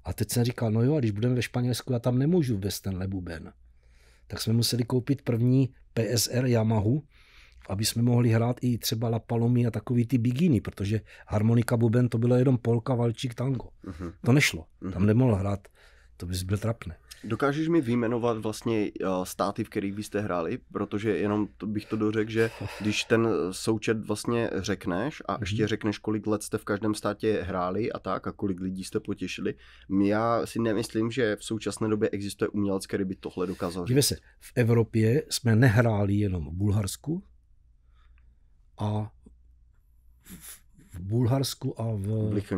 A teď jsem říkal, no jo, a když budeme ve Španělsku, já tam nemůžu vést ten lebuben. Tak jsme museli koupit první PSR Yamahu, aby jsme mohli hrát i třeba La Palomy a takový ty biginy, protože harmonika buben to bylo jenom polka, valčík, tango. Uh-huh. To nešlo, uh-huh. tam mhm. nemohl hrát, to bys byl trapné. Dokážeš mi vyjmenovat vlastně eh, státy, v kterých byste hráli? Protože jenom to bych to dořekl, že když ten eh, součet vlastně řekneš a mhm. ještě řekneš, kolik let jste v každém státě hráli a tak a kolik lidí jste potěšili, já si nemyslím, že v současné době existuje umělec, který by tohle dokázal. Dívej se, v Evropě jsme nehráli jenom v Bulharsku, a v Bulharsku a v, v,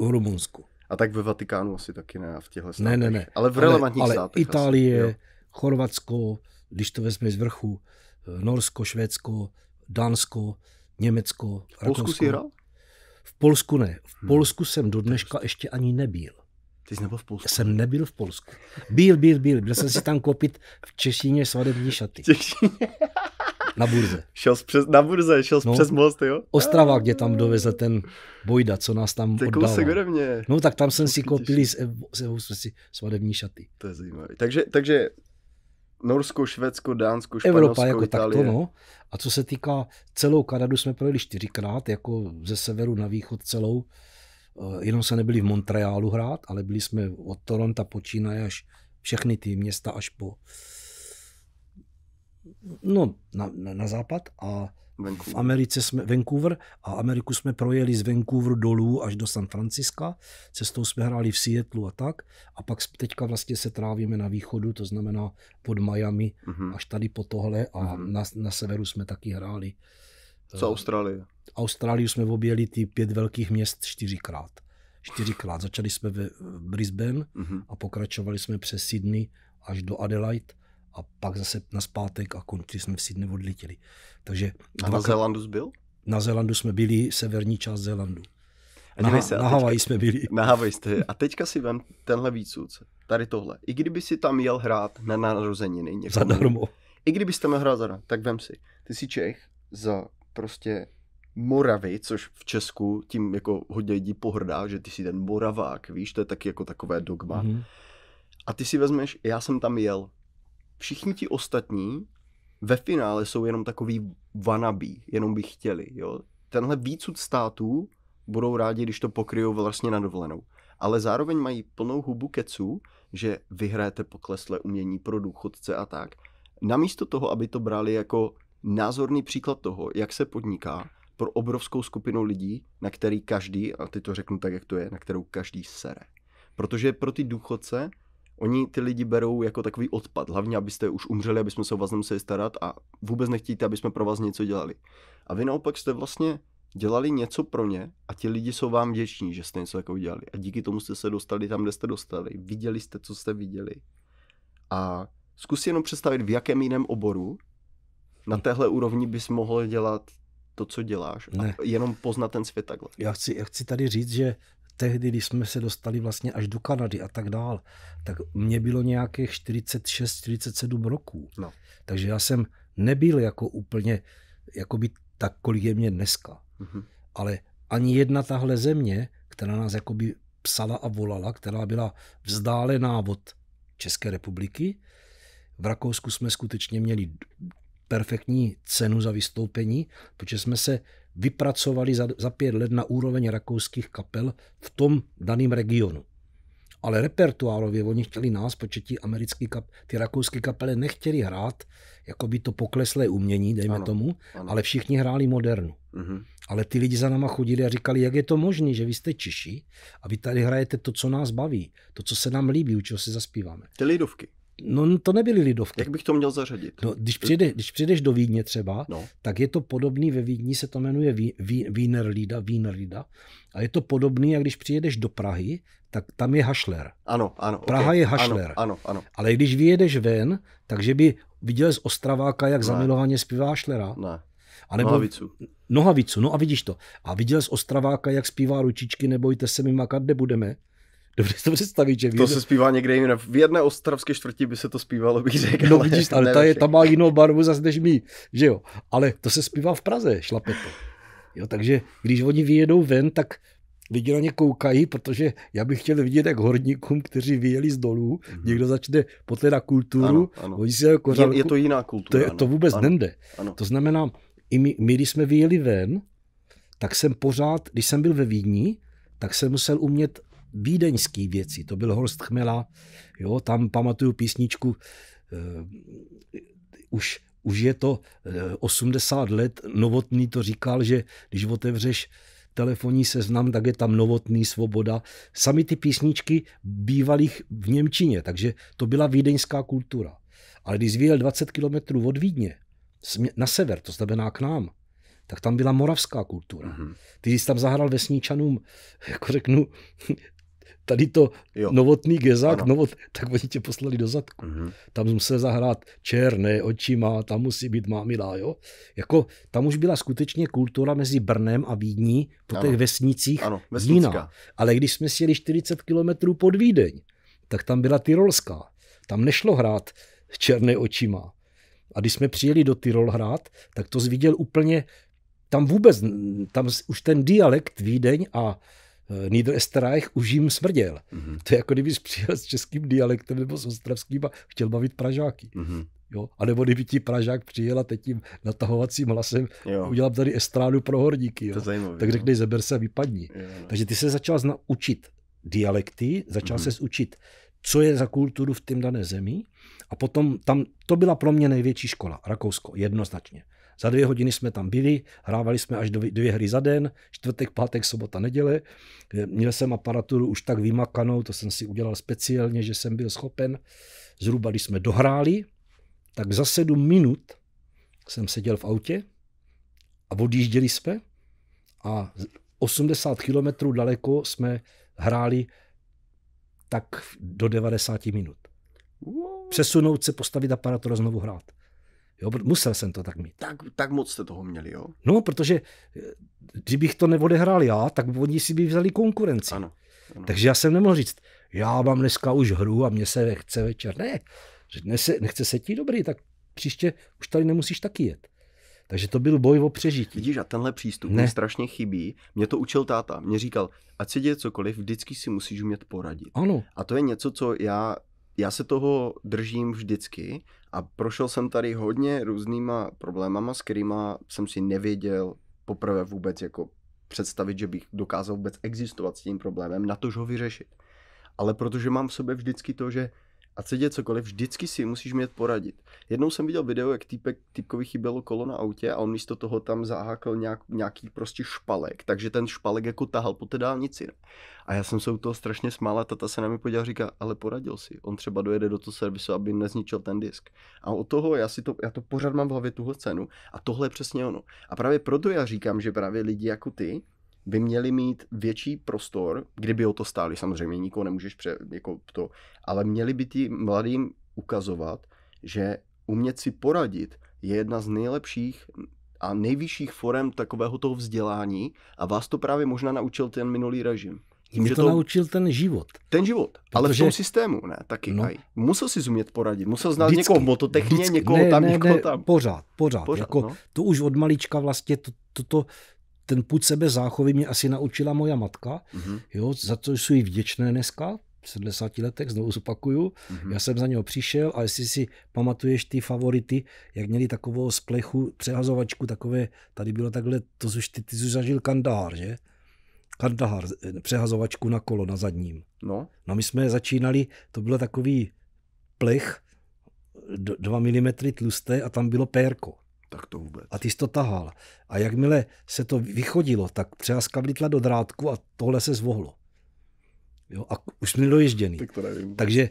v Rumunsku. A tak ve Vatikánu asi taky ne, a v těchto státech. Ne, ne, ne. Ale v relevantních ale, ale státech Itálie, asi, Chorvatsko, když to vezme z vrchu, eh, Norsko, Švédsko, Dánsko, Německo, v Polsku Rakousko. jsi hrál? V Polsku ne. V hmm. Polsku hmm. jsem do dneška ještě ani nebyl. Ty jsi nebyl v Polsku? Jsem nebyl v Polsku. Byl, byl, byl. Byl jsem si tam koupit v češtině svadební šaty. Češtině? Na burze. šel přes, na burze, šel no, přes most, jo? Ostrava, kde tam dovezl ten Bojda, co nás tam Ty oddával. kousek ode mě. No tak tam jsem si koupil z Evou, svadební šaty. To je zajímavé. Takže, takže Norsko, Švédsko, Dánsko, Španělsko, Evropa jako Itálie. takto, no. A co se týká celou Kanadu, jsme projeli čtyřikrát, jako ze severu na východ celou. Eh, jenom se nebyli v Montrealu hrát, ale byli jsme od Toronto počínaje až všechny ty města až po No, na, na, na západ a Vancouver. v Americe jsme, Vancouver a Ameriku jsme projeli z Vancouveru dolů až do San Franciska. Cestou jsme hráli v Seattleu a tak. A pak teďka vlastně se trávíme na východu, to znamená pod Miami, mm-hmm. až tady po tohle a mm-hmm. na, na severu jsme taky hráli. Co eh, Austrálie? Austrálii jsme objeli ty pět velkých měst čtyřikrát. Čtyřikrát. Začali jsme ve Brisbane mm-hmm. a pokračovali jsme přes Sydney až do Adelaide a pak zase na zpátek a končili jsme v Sydney odletěli. Takže a na Zélandu byl? Na Zélandu jsme byli, severní část Zélandu. A na, se, na Havaji jsme byli. Na Havaji jste. A teďka si vem tenhle výcud, tady tohle. I kdyby si tam jel hrát na narozeniny někomu. darmo. I kdyby jsi tam hrál zadarmo, tak vem si. Ty jsi Čech za prostě Moravy, což v Česku tím jako hodně lidí pohrdá, že ty jsi ten Moravák, víš, to je taky jako takové dogma. Mm-hmm. A ty si vezmeš, já jsem tam jel, všichni ti ostatní ve finále jsou jenom takový vanabí, jenom by chtěli, jo. Tenhle výcud států budou rádi, když to pokryjou vlastně na dovolenou. Ale zároveň mají plnou hubu keců, že vyhráte pokleslé umění pro důchodce a tak. Namísto toho, aby to brali jako názorný příklad toho, jak se podniká pro obrovskou skupinu lidí, na který každý, a ty to řeknu tak, jak to je, na kterou každý sere. Protože pro ty důchodce Oni ty lidi berou jako takový odpad, hlavně abyste už umřeli, abychom se o vás nemuseli starat a vůbec nechtíte, aby jsme pro vás něco dělali. A vy naopak jste vlastně dělali něco pro ně a ti lidi jsou vám vděční, že jste něco jako udělali. A díky tomu jste se dostali tam, kde jste dostali. Viděli jste, co jste viděli. A zkus jenom představit, v jakém jiném oboru na hm. téhle úrovni bys mohl dělat to, co děláš. Ne. A jenom poznat ten svět takhle. Já chci, já chci tady říct, že tehdy, když jsme se dostali vlastně až do Kanady a tak dál, tak mě bylo nějakých 46, 47 roků. No. Takže já jsem nebyl jako úplně, jako by tak, kolik je mě dneska. Mm-hmm. Ale ani jedna tahle země, která nás jakoby psala a volala, která byla vzdálená od České republiky, v Rakousku jsme skutečně měli perfektní cenu za vystoupení, protože jsme se vypracovali za, za pět let na úroveň rakouských kapel v tom daném regionu. Ale repertoárově oni chtěli nás, protože ti americký kap, ty rakouské kapely nechtěli hrát jako by to pokleslé umění, dejme ano, tomu, ano. ale všichni hráli modernu. Uh-huh. Ale ty lidi za náma chodili a říkali, jak je to možné, že vy jste Češi a vy tady hrajete to, co nás baví, to, co se nám líbí, u čeho se zaspíváme. Ty lidovky. No, to nebyly lidovky. Jak bych to měl zařadit? No, když, přijde, když přijdeš do Vídně třeba, no. tak je to podobný, ve Vídni se to jmenuje ví, ví, a je to podobný, jak když přijedeš do Prahy, tak tam je hašler. Ano, ano. Praha okay. je hašler. Ano, ano, ano. Ale když vyjedeš ven, takže by viděl z Ostraváka, jak ne. zamilovaně zpívá hašlera. Ne. A nebo, nohavicu. Nohavicu, no a vidíš to. A viděl z Ostraváka, jak zpívá ručičky, nebojte se, my makat budeme? dobře to představit, že... To jedno... se zpívá někde jiné. V jedné ostravské čtvrti by se to zpívalo, bych řekl. No ale vidíš, ale ta, je, ta má jinou barvu zase než mý, že jo. Ale to se zpívá v Praze, šlape to. Jo, takže když oni vyjedou ven, tak lidi na ně koukají, protože já bych chtěl vidět, jak horníkům, kteří vyjeli z dolů, mm-hmm. někdo začne poté na kulturu, ano, ano. si jako je, je to jiná kultura. To, je, ano, to vůbec ano, nende. Ano. To znamená, i my, my, když jsme vyjeli ven, tak jsem pořád, když jsem byl ve Vídni, tak jsem musel umět Vídeňské věci. To byl Horst Chmela, jo, tam pamatuju písničku, uh, už, už je to 80 eh, let, Novotný to říkal, že když otevřeš telefonní seznam, tak je tam Novotný, Svoboda. Sami ty písničky bývalých v Němčině, takže to byla vídeňská kultura. Ale když vyjel 20 kilometrů od Vídně, na sever, to znamená k nám, tak tam byla moravská kultura. Mm-hmm. Ty jsi tam zahrál vesničanům, jako řeknu, tady to jo. novotný gezák, novot, tak oni tě poslali do zadku. Mm-hmm. Tam musel zahrát černé očima, tam musí být milá, jo. Jako, tam už byla skutečně kultura mezi Brnem a Vídní, po ano. těch vesnicích ano, Vína. Ale když jsme sjeli 40 kilometrů pod Vídeň, tak tam byla Tyrolská. Tam nešlo hrát černé očima. A když jsme přijeli do Tyrol hrát, tak to zviděl úplně, tam vůbec, tam už ten dialekt Vídeň a Eh, Niederösterreich už jim smrděl. Mm-hmm. To je jako kdyby přijel s českým dialektem nebo s ostravským a chtěl bavit Pražáky. Mm-hmm. Jo? A nebo kdyby ti Pražák přijel a teď tím natahovacím hlasem jo. udělám tady estrádu pro horníky. Jo? To zajímavý, tak no. řeknej, zeber se a vypadni. Jo, no. Takže ty se začal učit dialekty, začal mm-hmm. se učit, co je za kulturu v tom dané zemi. A potom tam, to byla pro mě největší škola, Rakousko, jednoznačně. Za dvě hodiny jsme tam byli, hrávali jsme až dvě, dvě hry za den, čtvrtek, pátek, sobota, neděle. Eh, měl jsem aparaturu už tak vymakanou, to jsem si udělal speciálně, že jsem byl schopen. Zhruba, když jsme dohráli, tak za sedm minut jsem seděl v autě a odjížděli jsme a 80 kilometrů daleko jsme hráli tak do 90 minut. Přesunout se, postavit aparát, a znovu hrát. Jo, musel jsem to tak mít. Tak, tak moc jste toho měli, jo? No, protože eh, kdybych to neodehrál já, tak oni si by vzali konkurenci. Ano, ano. Takže já jsem nemohl říct, já mám dneska už hru a mě se chce večer. Ne, nechce, nechce se ti dobrý, tak příště už tady nemusíš taky jet. Takže to byl boj o přežití. Vidíš, a tenhle přístup ne. mi strašně chybí. Mě to učil táta. Mě říkal, ať se děje cokoliv, vždycky si musíš umět poradit. Ano. A to je něco, co já, já se toho držím vždycky, a prošel jsem tady hodně různýma problémama, s kterýma jsem si nevěděl poprvé vůbec jako představit, že bych dokázal vůbec existovat s tím problémem, na tož ho vyřešit. Ale protože mám v sobě vždycky to, že a se děje cokoliv, vždycky si musíš mít poradit. Jednou jsem viděl video, jak týpek, týpkovi chybělo kolo na autě a on místo toho tam zahákal nějak, nějaký prostě špalek, takže ten špalek jako tahal po té dálnici. Ne? A já jsem se u toho strašně smála, tata se na mě podíval říká, ale poradil si, on třeba dojede do toho servisu, aby nezničil ten disk. A od toho já si to, já to pořád mám v hlavě tuhle cenu a tohle je přesně ono. A právě proto já říkám, že právě lidi jako ty, by měly mít větší prostor, kdyby o to stáli, samozřejmě nikoho nemůžeš pře, jako to, ale měli by ti mladým ukazovat, že umět si poradit je jedna z nejlepších a nejvyšších forem takového toho vzdělání a vás to právě možná naučil ten minulý režim. Tím, Mě to, to naučil ten život. Ten život, Protože... ale v tom systému, ne, taky. No. Musel si umět poradit, musel znát vždycky, někoho mototechně, vždycky. někoho ne, tam, ne, někoho ne, tam. Pořád, pořád. pořád jako, no? To už od malička vlastně, to, to, to, ten půd sebe záchovy mě asi naučila moja matka, mm-hmm. jo, za to jsou jí vděčné dneska, v 70 letech, znovu zopakuju. Mm-hmm. Já jsem za něho přišel a jestli si pamatuješ ty favority, jak měli takovou splechu, přehazovačku, takové, tady bylo takhle, to už ty, ty jsi zažil Kandahar, že? Kandahar, eh, přehazovačku na kolo, na zadním. No. No my jsme začínali, to bylo takový plech, 2 mm tlusté a tam bylo pérko. Tak to vůbec. A ty jsi to tahal. A jakmile se to vychodilo, tak třeba skavlitla do drátku a tohle se zvohlo. Jo, a už jsme dojížděný. Tak to nevím. Takže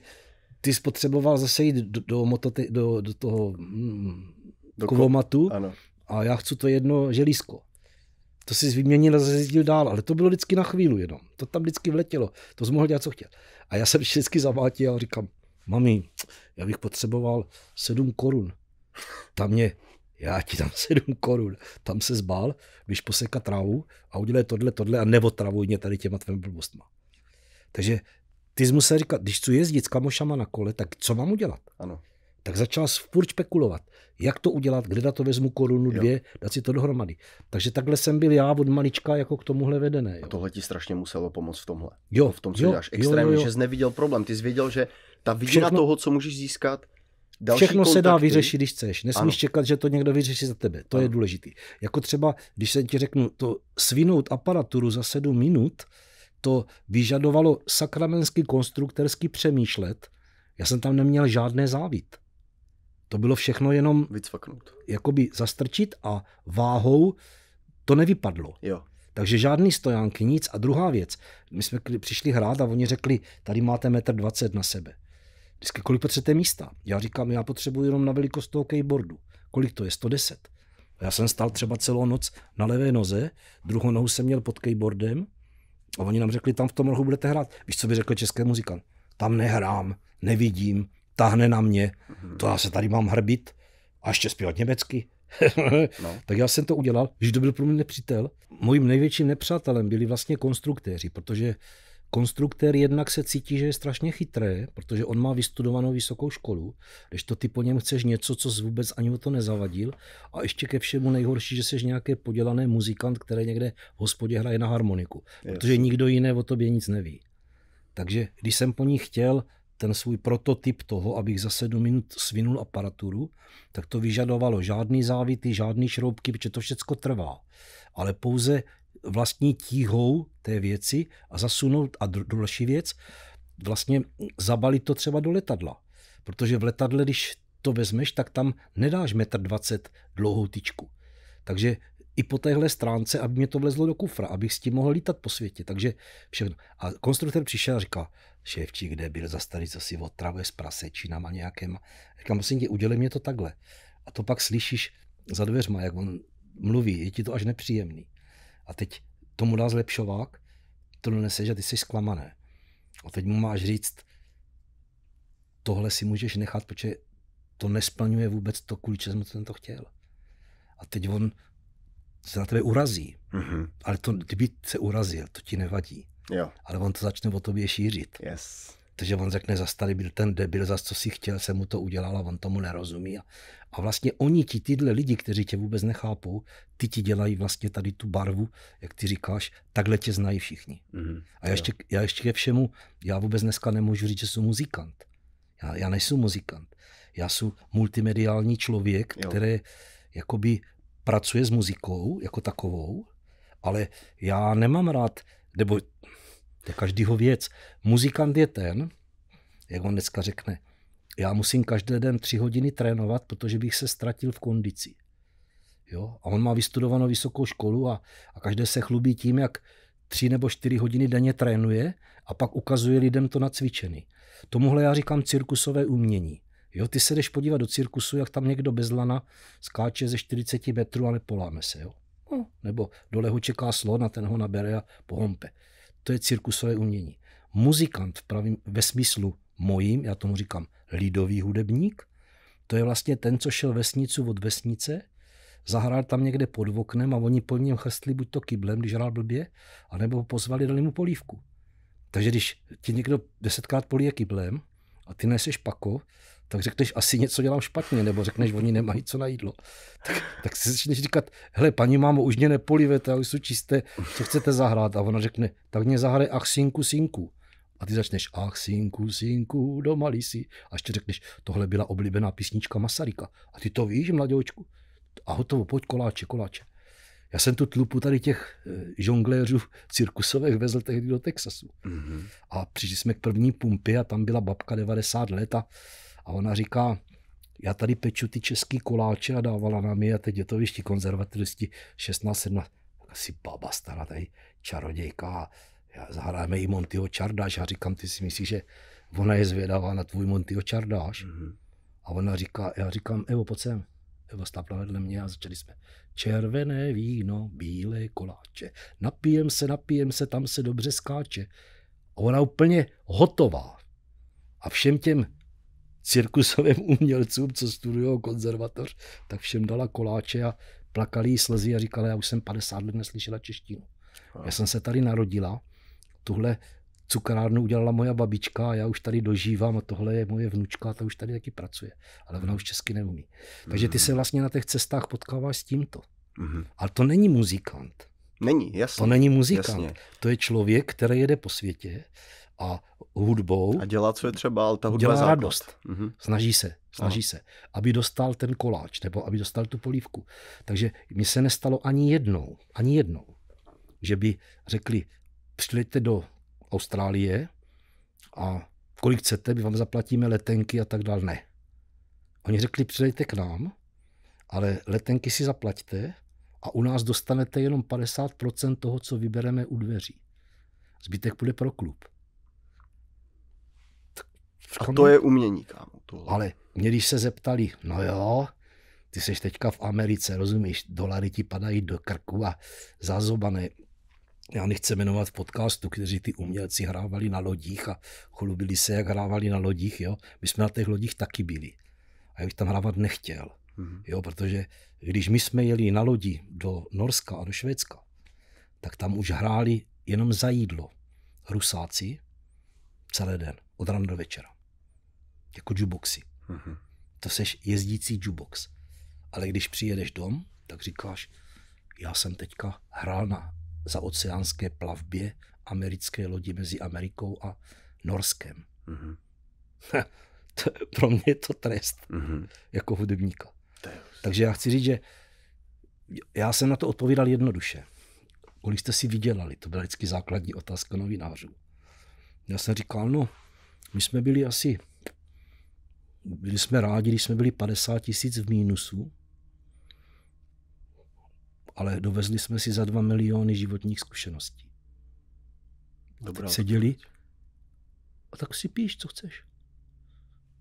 ty spotřeboval zase jít do, do, mototy, do, do toho mm, do kovomatu ko- a já chci to jedno želízko. To si vyměnil a zase dál, ale to bylo vždycky na chvíli jenom. To tam vždycky vletělo, to jsi mohl dělat, co chtěl. A já jsem vždycky zavátil a říkám, mami, já bych potřeboval sedm korun. Tam mě já ti tam 7 korun, tam se zbál, když posekat trávu a udělej tohle, tohle a travu mě tady těma tvými blbostma. Takže ty jsi musel říkat, když chci jezdit s kamošama na kole, tak co mám udělat? Ano. Tak začal furt spekulovat, jak to udělat, kde na to vezmu korunu, dvě, jo. dát si to dohromady. Takže takhle jsem byl já od malička jako k tomuhle vedené. Jo. A tohle ti strašně muselo pomoct v tomhle. Jo. V tom, co jo, děláš. Extrémně, že jsi neviděl problém. Ty jsi věděl, že ta vidina Všechno... toho, co můžeš získat, Další Všechno kontakty. se dá vyřešit, když chceš. Nesmíš ano. čekat, že to někdo vyřeší za tebe. To ano. je důležité. Jako třeba, když se ti řeknu, to svinout aparaturu za sedm minut, to vyžadovalo sakramenský konstruktorský přemýšlet. Já jsem tam neměl žádné závit. To bylo všechno jenom Vycvaknout. jakoby zastrčit a váhou to nevypadlo. Jo. Takže žádný stojánky, nic. A druhá věc, my jsme přišli hrát a oni řekli, tady máte metr dvacet na sebe. Vždycky, kolik potřebujete místa? Já říkám, já potřebuji jenom na velikost toho keyboardu. Kolik to je? 110. Já jsem stál třeba celou noc na levé noze, druhou nohu jsem měl pod keyboardem a oni nám řekli, tam v tom rohu budete hrát. Víš, co by řekl český muzikant? Tam nehrám, nevidím, tahne na mě, to já se tady mám hrbit a ještě zpívat německy. no. tak já jsem to udělal, když to byl pro mě nepřítel. Mojím největším nepřátelem byli vlastně konstruktéři, protože konstruktér jednak se cítí, že je strašně chytré, protože on má vystudovanou vysokou školu, když to ty po něm chceš něco, co jsi vůbec ani o to nezavadil a ještě ke všemu nejhorší, že jsi nějaké podělaný muzikant, který někde v hospodě hraje na harmoniku, protože nikdo jiný o tobě nic neví. Takže když jsem po ní chtěl ten svůj prototyp toho, abych za sedm minut svinul aparaturu, tak to vyžadovalo žádný závity, žádný šroubky, protože to všechno trvá. Ale pouze vlastní tíhou té věci a zasunout, a další věc, vlastně zabalit to třeba do letadla. Protože v letadle, když to vezmeš, tak tam nedáš metr dvacet dlouhou tyčku. Takže i po téhle stránce, aby mě to vlezlo do kufra, abych s tím mohl lítat po světě. Takže všechno. A konstruktor přišel a říkal, šéfčí, kde byl za starý, co si otravuje s prasečinama nějakým. Říkal, musím ti udělej mě to takhle. A to pak slyšíš za dveřma, jak on mluví, je ti to až nepříjemný a teď tomu dá zlepšovák, to donese, že ty jsi zklamané. A teď mu máš říct, tohle si můžeš nechat, protože to nesplňuje vůbec to, kvůli čemu jsem to chtěl. A teď on se na tebe urazí. Mm-hmm. Ale to, kdyby se urazil, to ti nevadí. Jo. Ale on to začne o tobě šířit. Yes. Takže on řekne, za tady byl ten debil, za co si chtěl, se mu to udělal a on tomu nerozumí. A vlastně oni ti, tyhle lidi, kteří tě vůbec nechápou, ty ti dělají vlastně tady tu barvu, jak ty říkáš, takhle tě znají všichni. Mm-hmm. A já ještě, já ještě ke všemu, já vůbec dneska nemůžu říct, že jsem muzikant. Já, já nejsem muzikant. Já jsem multimediální člověk, jo. který jakoby pracuje s muzikou jako takovou, ale já nemám rád, nebo to je každýho věc. Muzikant je ten, jak on dneska řekne, já musím každý den tři hodiny trénovat, protože bych se ztratil v kondici. Jo? A on má vystudovanou vysokou školu a, a každé se chlubí tím, jak tři nebo čtyři hodiny denně trénuje a pak ukazuje lidem to na nacvičený. Tomuhle já říkám cirkusové umění. Jo, ty se jdeš podívat do cirkusu, jak tam někdo bez lana skáče ze 40 metrů a nepoláme se. Jo? No, nebo dole ho čeká slon a ten ho nabere a pohompe to je cirkusové umění. Muzikant v pravým, ve smyslu mojím, já tomu říkám lidový hudebník, to je vlastně ten, co šel vesnicu od vesnice, zahrál tam někde pod oknem a oni po něm chrstli buď to kyblem, když hrál blbě, anebo ho pozvali, dali mu polívku. Takže když ti někdo desetkrát polije kyblem a ty neseš pako, tak řekneš, asi něco dělám špatně, nebo řekneš, oni nemají co na jídlo. Tak, tak si začneš říkat, hele, paní mámo, už mě nepolivete, ale jsou čisté, co chcete zahrát? A ona řekne, tak mě zahraje ach, synku, synku. A ty začneš, ach, synku, synku, doma si. A ještě řekneš, tohle byla oblíbená písnička Masarika. A ty to víš, mladěočku? A hotovo, pojď koláče, koláče. Já jsem tu tlupu tady těch eh, žongléřů cirkusových vezl tehdy do Texasu. Mm-hmm. A přišli jsme k první pumpě a tam byla babka 90 let a a ona říká, já tady peču ty český koláče a dávala nám je a teď je to ještě konzervativisti 16, 17, asi baba stará tady čarodějka a zahráme i Montyho Čardáš já říkám, ty si myslíš, že ona je zvědavá na tvůj Montyho Čardáš? Mm-hmm. A ona říká, já říkám, Evo, pojď sem. Evo stápla vedle mě a začali jsme. Červené víno, bílé koláče, napijem se, napijem se, tam se dobře skáče. A ona úplně hotová. A všem těm cirkusovým umělcům, co studují konzervatoř, tak všem dala koláče a plakali jí slzy a říkala, já už jsem 50 let neslyšela češtinu. Já jsem se tady narodila, tuhle cukrárnu udělala moja babička a já už tady dožívám a tohle je moje vnučka a ta už tady taky pracuje, ale ona už česky neumí. Takže ty mhm. se vlastně na těch cestách potkáváš s tímto. Mhm. Ale to není muzikant. Není, jasně. To není muzikant. Jasně. To je člověk, který jede po světě a hudbou. A dělá, co je třeba, ale ta hudba dělá základ. radost. Mm-hmm. Snaží se, snaží Aha. se, aby dostal ten koláč nebo aby dostal tu polívku. Takže mi se nestalo ani jednou, ani jednou, že by řekli, přijďte do Austrálie a kolik chcete, my vám zaplatíme letenky a tak dále. Ne. Oni řekli, přijďte k nám, ale letenky si zaplaťte a u nás dostanete jenom 50% toho, co vybereme u dveří. Zbytek půjde pro klub. V a to je umění, kámo. Tohle. Ale mě když se zeptali, no jo, ty seš teďka v Americe, rozumíš, dolary ti padají do krku a zazobané. Já nechci jmenovat v podcastu, kteří ty umělci hrávali na lodích a chlubili se, jak hrávali na lodích, jo. My jsme na těch lodích taky byli. A já bych tam hrávat nechtěl, mm-hmm. jo, protože když my jsme jeli na lodi do Norska a do Švédska, tak tam už hráli jenom za jídlo Rusáci celý den od rána do večera. Jako juboxy. Mm-hmm. To seš jezdící jubox. Ale když přijedeš dom, tak říkáš, já jsem teďka hrál na zaoceánské plavbě americké lodi mezi Amerikou a Norskem. Mm-hmm. to, pro mě je to trest mm-hmm. jako hudebníka. Takže já chci říct, že já jsem na to odpovídal jednoduše. Kolik jste si vydělali? To byla vždycky základní otázka novinářů. Já jsem říkal, no, my jsme byli asi, byli jsme rádi, když jsme byli 50 tisíc v mínusu, ale dovezli jsme si za 2 miliony životních zkušeností. A Dobrá. seděli a tak si píš, co chceš.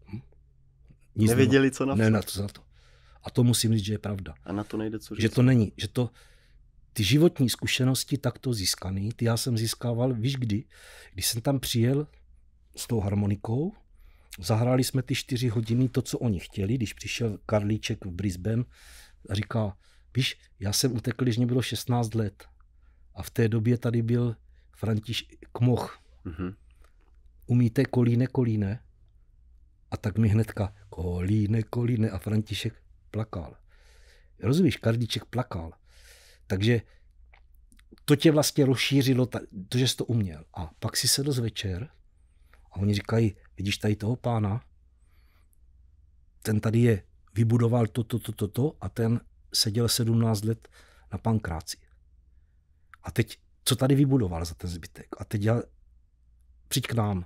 Hm? Nic Nevěděli, co to. Ne, na to, za to. A to musím říct, že je pravda. A na to nejde co říct. Že to není, že to, ty životní zkušenosti takto získané, ty já jsem získával, víš kdy, když jsem tam přijel s tou harmonikou. Zahráli jsme ty čtyři hodiny to, co oni chtěli, když přišel Karlíček v Brisbane a říká, víš, já jsem utekl, když mě bylo 16 let a v té době tady byl František Kmoch. Mm-hmm. Umíte kolíne, kolíne? A tak mi hnedka kolíne, kolíne a František plakal. Rozumíš, Karlíček plakal. Takže to tě vlastně rozšířilo, to, že jsi to uměl. A pak si sedl z večer a oni říkají, vidíš tady toho pána? Ten tady je, vybudoval to, to, to, to, to a ten seděl 17 let na pankráci. A teď, co tady vybudoval za ten zbytek? A teď já, přijď k nám.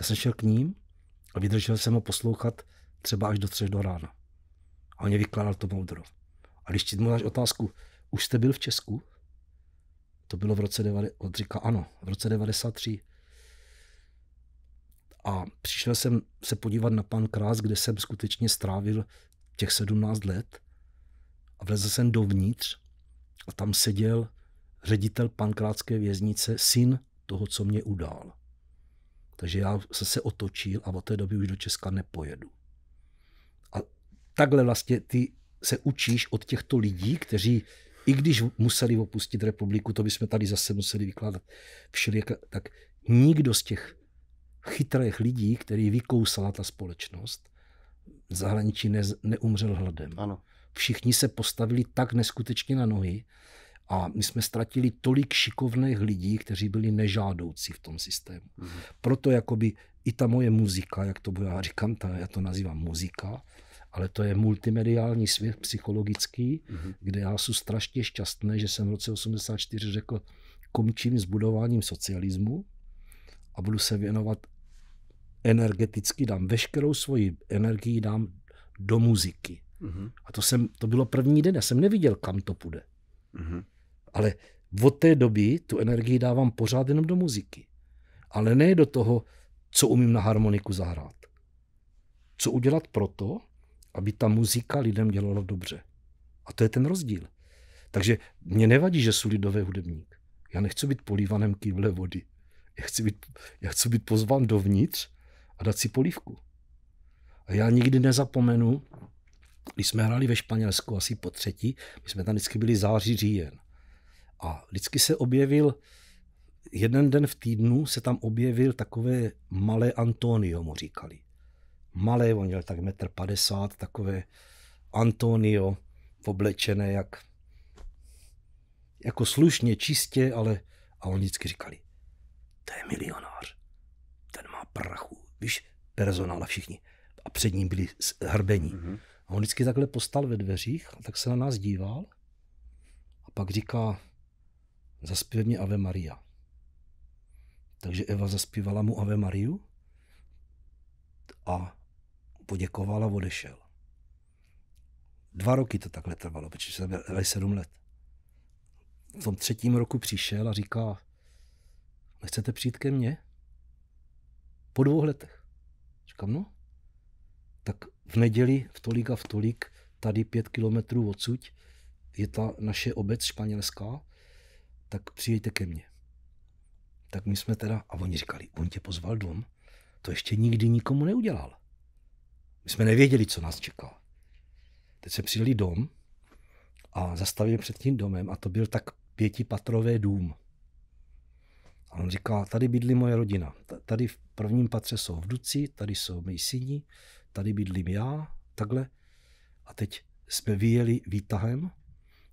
Já jsem šel k ním a vydržel jsem ho poslouchat třeba až do třech do rána. A on mě vykládal to moudro. A když ti dáš otázku, už jste byl v Česku? To bylo v roce, 90, on říká ano, v roce 93. A přišel jsem se podívat na pan Krás, kde jsem skutečně strávil těch 17 let. A vlezl jsem dovnitř a tam seděl ředitel pankrátské věznice, syn toho, co mě udál. Takže já jsem se otočil a od té doby už do Česka nepojedu. A takhle vlastně ty se učíš od těchto lidí, kteří i když museli opustit republiku, to bychom tady zase museli vykládat všelijak, tak nikdo z těch chytrých lidí, který vykousala ta společnost, zahraničí ne, neumřel hladem. Ano. Všichni se postavili tak neskutečně na nohy a my jsme ztratili tolik šikovných lidí, kteří byli nežádoucí v tom systému. Mm. Proto jakoby i ta moje muzika, jak to bude, já říkám, ta, já to nazývám muzika, ale to je multimediální svět psychologický, mm-hmm. kde já jsem strašně šťastný, že jsem v roce 84 řekl, končím s budováním socialismu a budu se věnovat energeticky dám, veškerou svoji energii dám do muziky. Mm-hmm. A to, jsem, to bylo první den, já jsem neviděl, kam to půjde. Mm-hmm. Ale od té doby tu energii dávám pořád jenom do muziky. Ale ne do toho, co umím na harmoniku zahrát. Co udělat proto, aby ta muzika lidem dělala dobře. A to je ten rozdíl. Takže mě nevadí, že jsou lidové hudebník. Já nechci být polívanem kýble vody. Já chci být, já chci být pozván dovnitř a dát si polívku. A já nikdy nezapomenu, když jsme hráli ve Španělsku asi po třetí, my jsme tam vždycky byli září, říjen. A vždycky se objevil, jeden den v týdnu se tam objevil takové malé Antonio, mu říkali. Malé, on měl tak metr padesát, takové Antonio, oblečené jak, jako slušně, čistě, ale a on vždycky říkali, to je milionář, ten má prachu víš, personál a všichni. A před ním byli hrbení. Mm-hmm. A on vždycky takhle postal ve dveřích a tak se na nás díval a pak říká, zaspěv mě Ave Maria. Takže Eva zaspívala mu Ave Mariu a poděkovala a odešel. Dva roky to takhle trvalo, protože se byl sedm let. V tom třetím roku přišel a říká, nechcete přijít ke mně? Po dvou letech. Říkám, no, tak v neděli v tolik a v tolik, tady pět kilometrů odsuť, je ta naše obec španělská, tak přijďte ke mně. Tak my jsme teda, a oni říkali, on tě pozval dom, to ještě nikdy nikomu neudělal. My jsme nevěděli, co nás čeká. Teď se přijeli dom a zastavili před tím domem a to byl tak pětipatrové dům. A on říká, tady bydlí moje rodina. Tady v prvním patře jsou vduci, tady jsou mý syni, tady bydlím já, takhle. A teď jsme vyjeli výtahem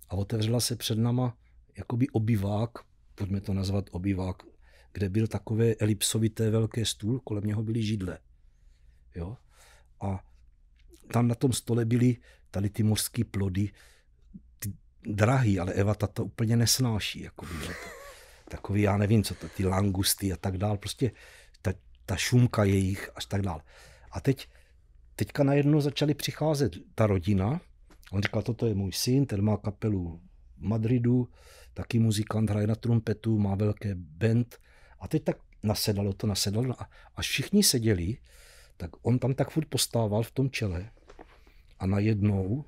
a otevřela se před náma jakoby obyvák, pojďme to nazvat obyvák, kde byl takové elipsovité velké stůl, kolem něho byly židle. Jo? A tam na tom stole byly tady ty mořské plody, ty drahý, ale Eva ta to úplně nesnáší. Jakoby, jo? takový, já nevím, co to, ty langusty a tak dál, prostě ta, ta šumka jejich až tak dál. A teď, teďka najednou začaly přicházet ta rodina, on říkal, toto je můj syn, ten má kapelu v Madridu, taky muzikant, hraje na trumpetu, má velké band a teď tak nasedalo to, nasedalo a až všichni seděli, tak on tam tak furt postával v tom čele a najednou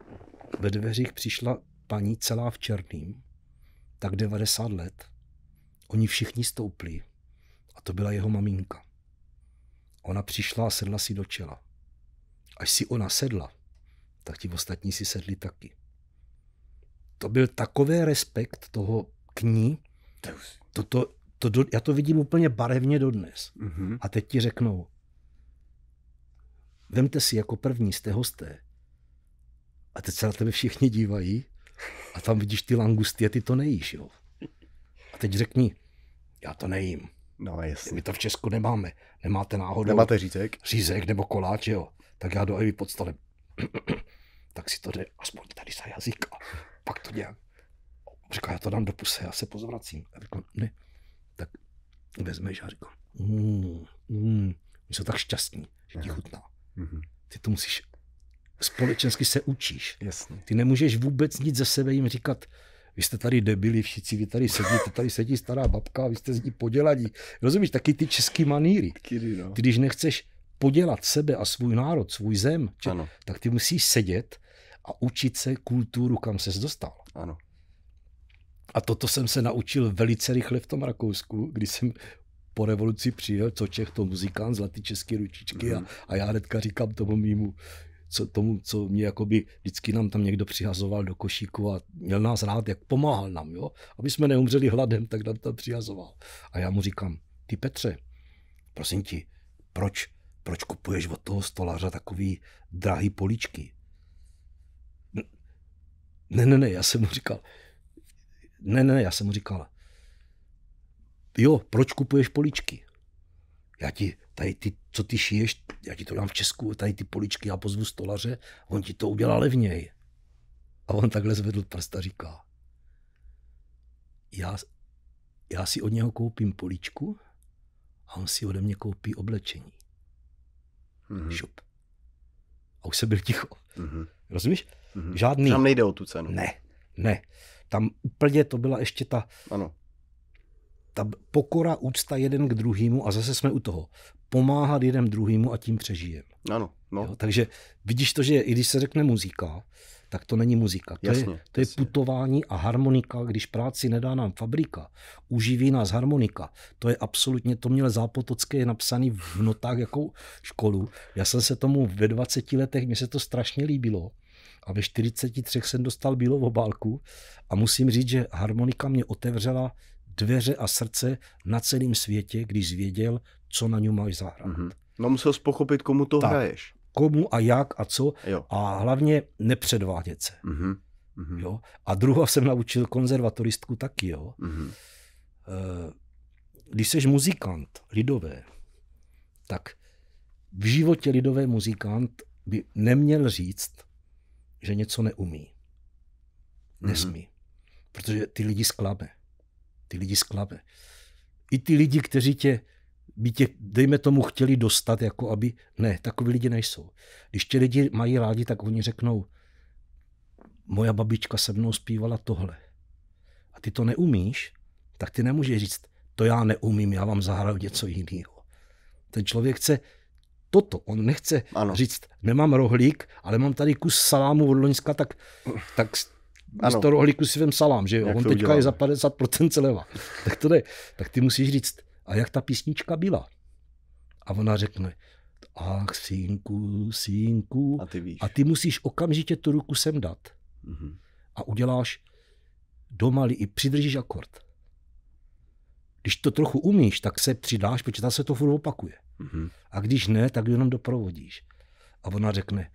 ve dveřích přišla paní celá v černým, tak 90 let, Oni všichni stoupli a to byla jeho maminka. Ona přišla a sedla si do čela. Až si ona sedla, tak ti ostatní si sedli taky. To byl takový respekt toho k ní. to, to, to, já to vidím úplně barevně dodnes. Mm-hmm. A teď ti řeknou, vemte si jako první, jste hosté. A teď se na tebe všichni dívají a tam vidíš ty langusty a ty to nejíš, jo teď řekni, já to nejím. No, jasně. My to v Česku nemáme. Nemáte náhodou. Nemáte řízek? Řízek nebo koláč, jo. Tak já do Evy pod tak si to jde aspoň tady za jazyk a pak to nějak. Říká, já to dám do puse, já se pozvracím. A říkám, ne. Tak vezmeš a říkám, mm, mm. my jsou tak šťastní, že ti chutná. Mm-hmm. Ty to musíš, společensky se učíš. Jasně. Ty nemůžeš vůbec nic ze sebe jim říkat, vy jste tady debili všichni, vy tady sedíte, tady sedí stará babka, vy jste z ní podělaní. Rozumíš, taky ty český maníry. Kdy, no. Když nechceš podělat sebe a svůj národ, svůj zem, či, ano. tak ty musíš sedět a učit se kulturu, kam ses dostal. Ano. A toto jsem se naučil velice rychle v tom Rakousku, kdy jsem po revoluci přijel, co Čech, to muzikant, zlatý český ručičky mm. a, mhm. a já hnedka říkám tomu mýmu co, tomu, co mě jakoby, vždycky nám tam někdo přihazoval do košíku a měl nás rád, jak pomáhal nám, jo. Aby jsme neumřeli hladem, tak nám tam přihazoval. A já mu říkám, ty Petře, prosím ti, proč, proč kupuješ od toho stolaře takový drahý poličky? Ne, ne, ne, já jsem mu říkal, ne, ne, ne, já jsem mu říkal, jo, proč kupuješ poličky? Já ti tady ty co ty šiješ, já ti to dám v Česku, tady ty poličky, já pozvu stolaře, on ti to udělá levněji. A on takhle zvedl prst a říká, já, já si od něho koupím poličku a on si ode mě koupí oblečení. Mm-hmm. Šup. A už se byl ticho. Mm-hmm. Rozumíš? Mm-hmm. Žádný. Tam nejde o tu cenu. Ne, ne. Tam úplně to byla ještě ta, ano ta pokora, úcta jeden k druhému a zase jsme u toho. Pomáhat jeden druhému a tím přežijeme. Ano, no. Jo, takže vidíš to, že i když se řekne muzika, tak to není muzika. To, jasně, je, to jasně. je putování a harmonika, když práci nedá nám fabrika, uživí nás harmonika. To je absolutně, to měl Zápotocké je napsaný v notách jako školu. Já jsem se tomu ve 20 letech, mně se to strašně líbilo a ve 43 jsem dostal bílou obálku a musím říct, že harmonika mě otevřela dveře a srdce na celém světě, když zvěděl, co na něm máš zahrát. Mm-hmm. No musel jsi pochopit, komu to tak, hraješ. Komu a jak a co. Jo. A hlavně nepředvádět se. Mm-hmm. Jo? A druhou jsem naučil konzervatoristku taky. Jo? Mm-hmm. Když jsi muzikant, lidové, tak v životě lidové muzikant by neměl říct, že něco neumí. Mhm. Nesmí. Mm-hmm. Protože ty lidi sklame ty lidi sklame. I ty lidi, kteří tě, by tě, dejme tomu, chtěli dostat, jako aby, ne, takový lidi nejsou. Když tě lidi mají rádi, tak oni řeknou, moja babička se mnou zpívala tohle. A ty to neumíš, tak ty nemůžeš říct, to já neumím, já vám zahraju něco jiného. Ten člověk chce toto, on nechce ano. říct, nemám rohlík, ale mám tady kus salámu od Loňska, tak, tak z toho rohlíku si vem salám, že jo? Jak On teďka je za 50% sleva. tak to jde. Tak ty musíš říct, a jak ta písnička byla? A ona řekne, ach, synku, synku. A ty, víš. A ty musíš okamžitě tu ruku sem dát. Mm-hmm. A uděláš domaly i přidržíš akord. Když to trochu umíš, tak se přidáš, protože ta se to furt opakuje. Mm-hmm. A když ne, tak jenom doprovodíš. A ona řekne,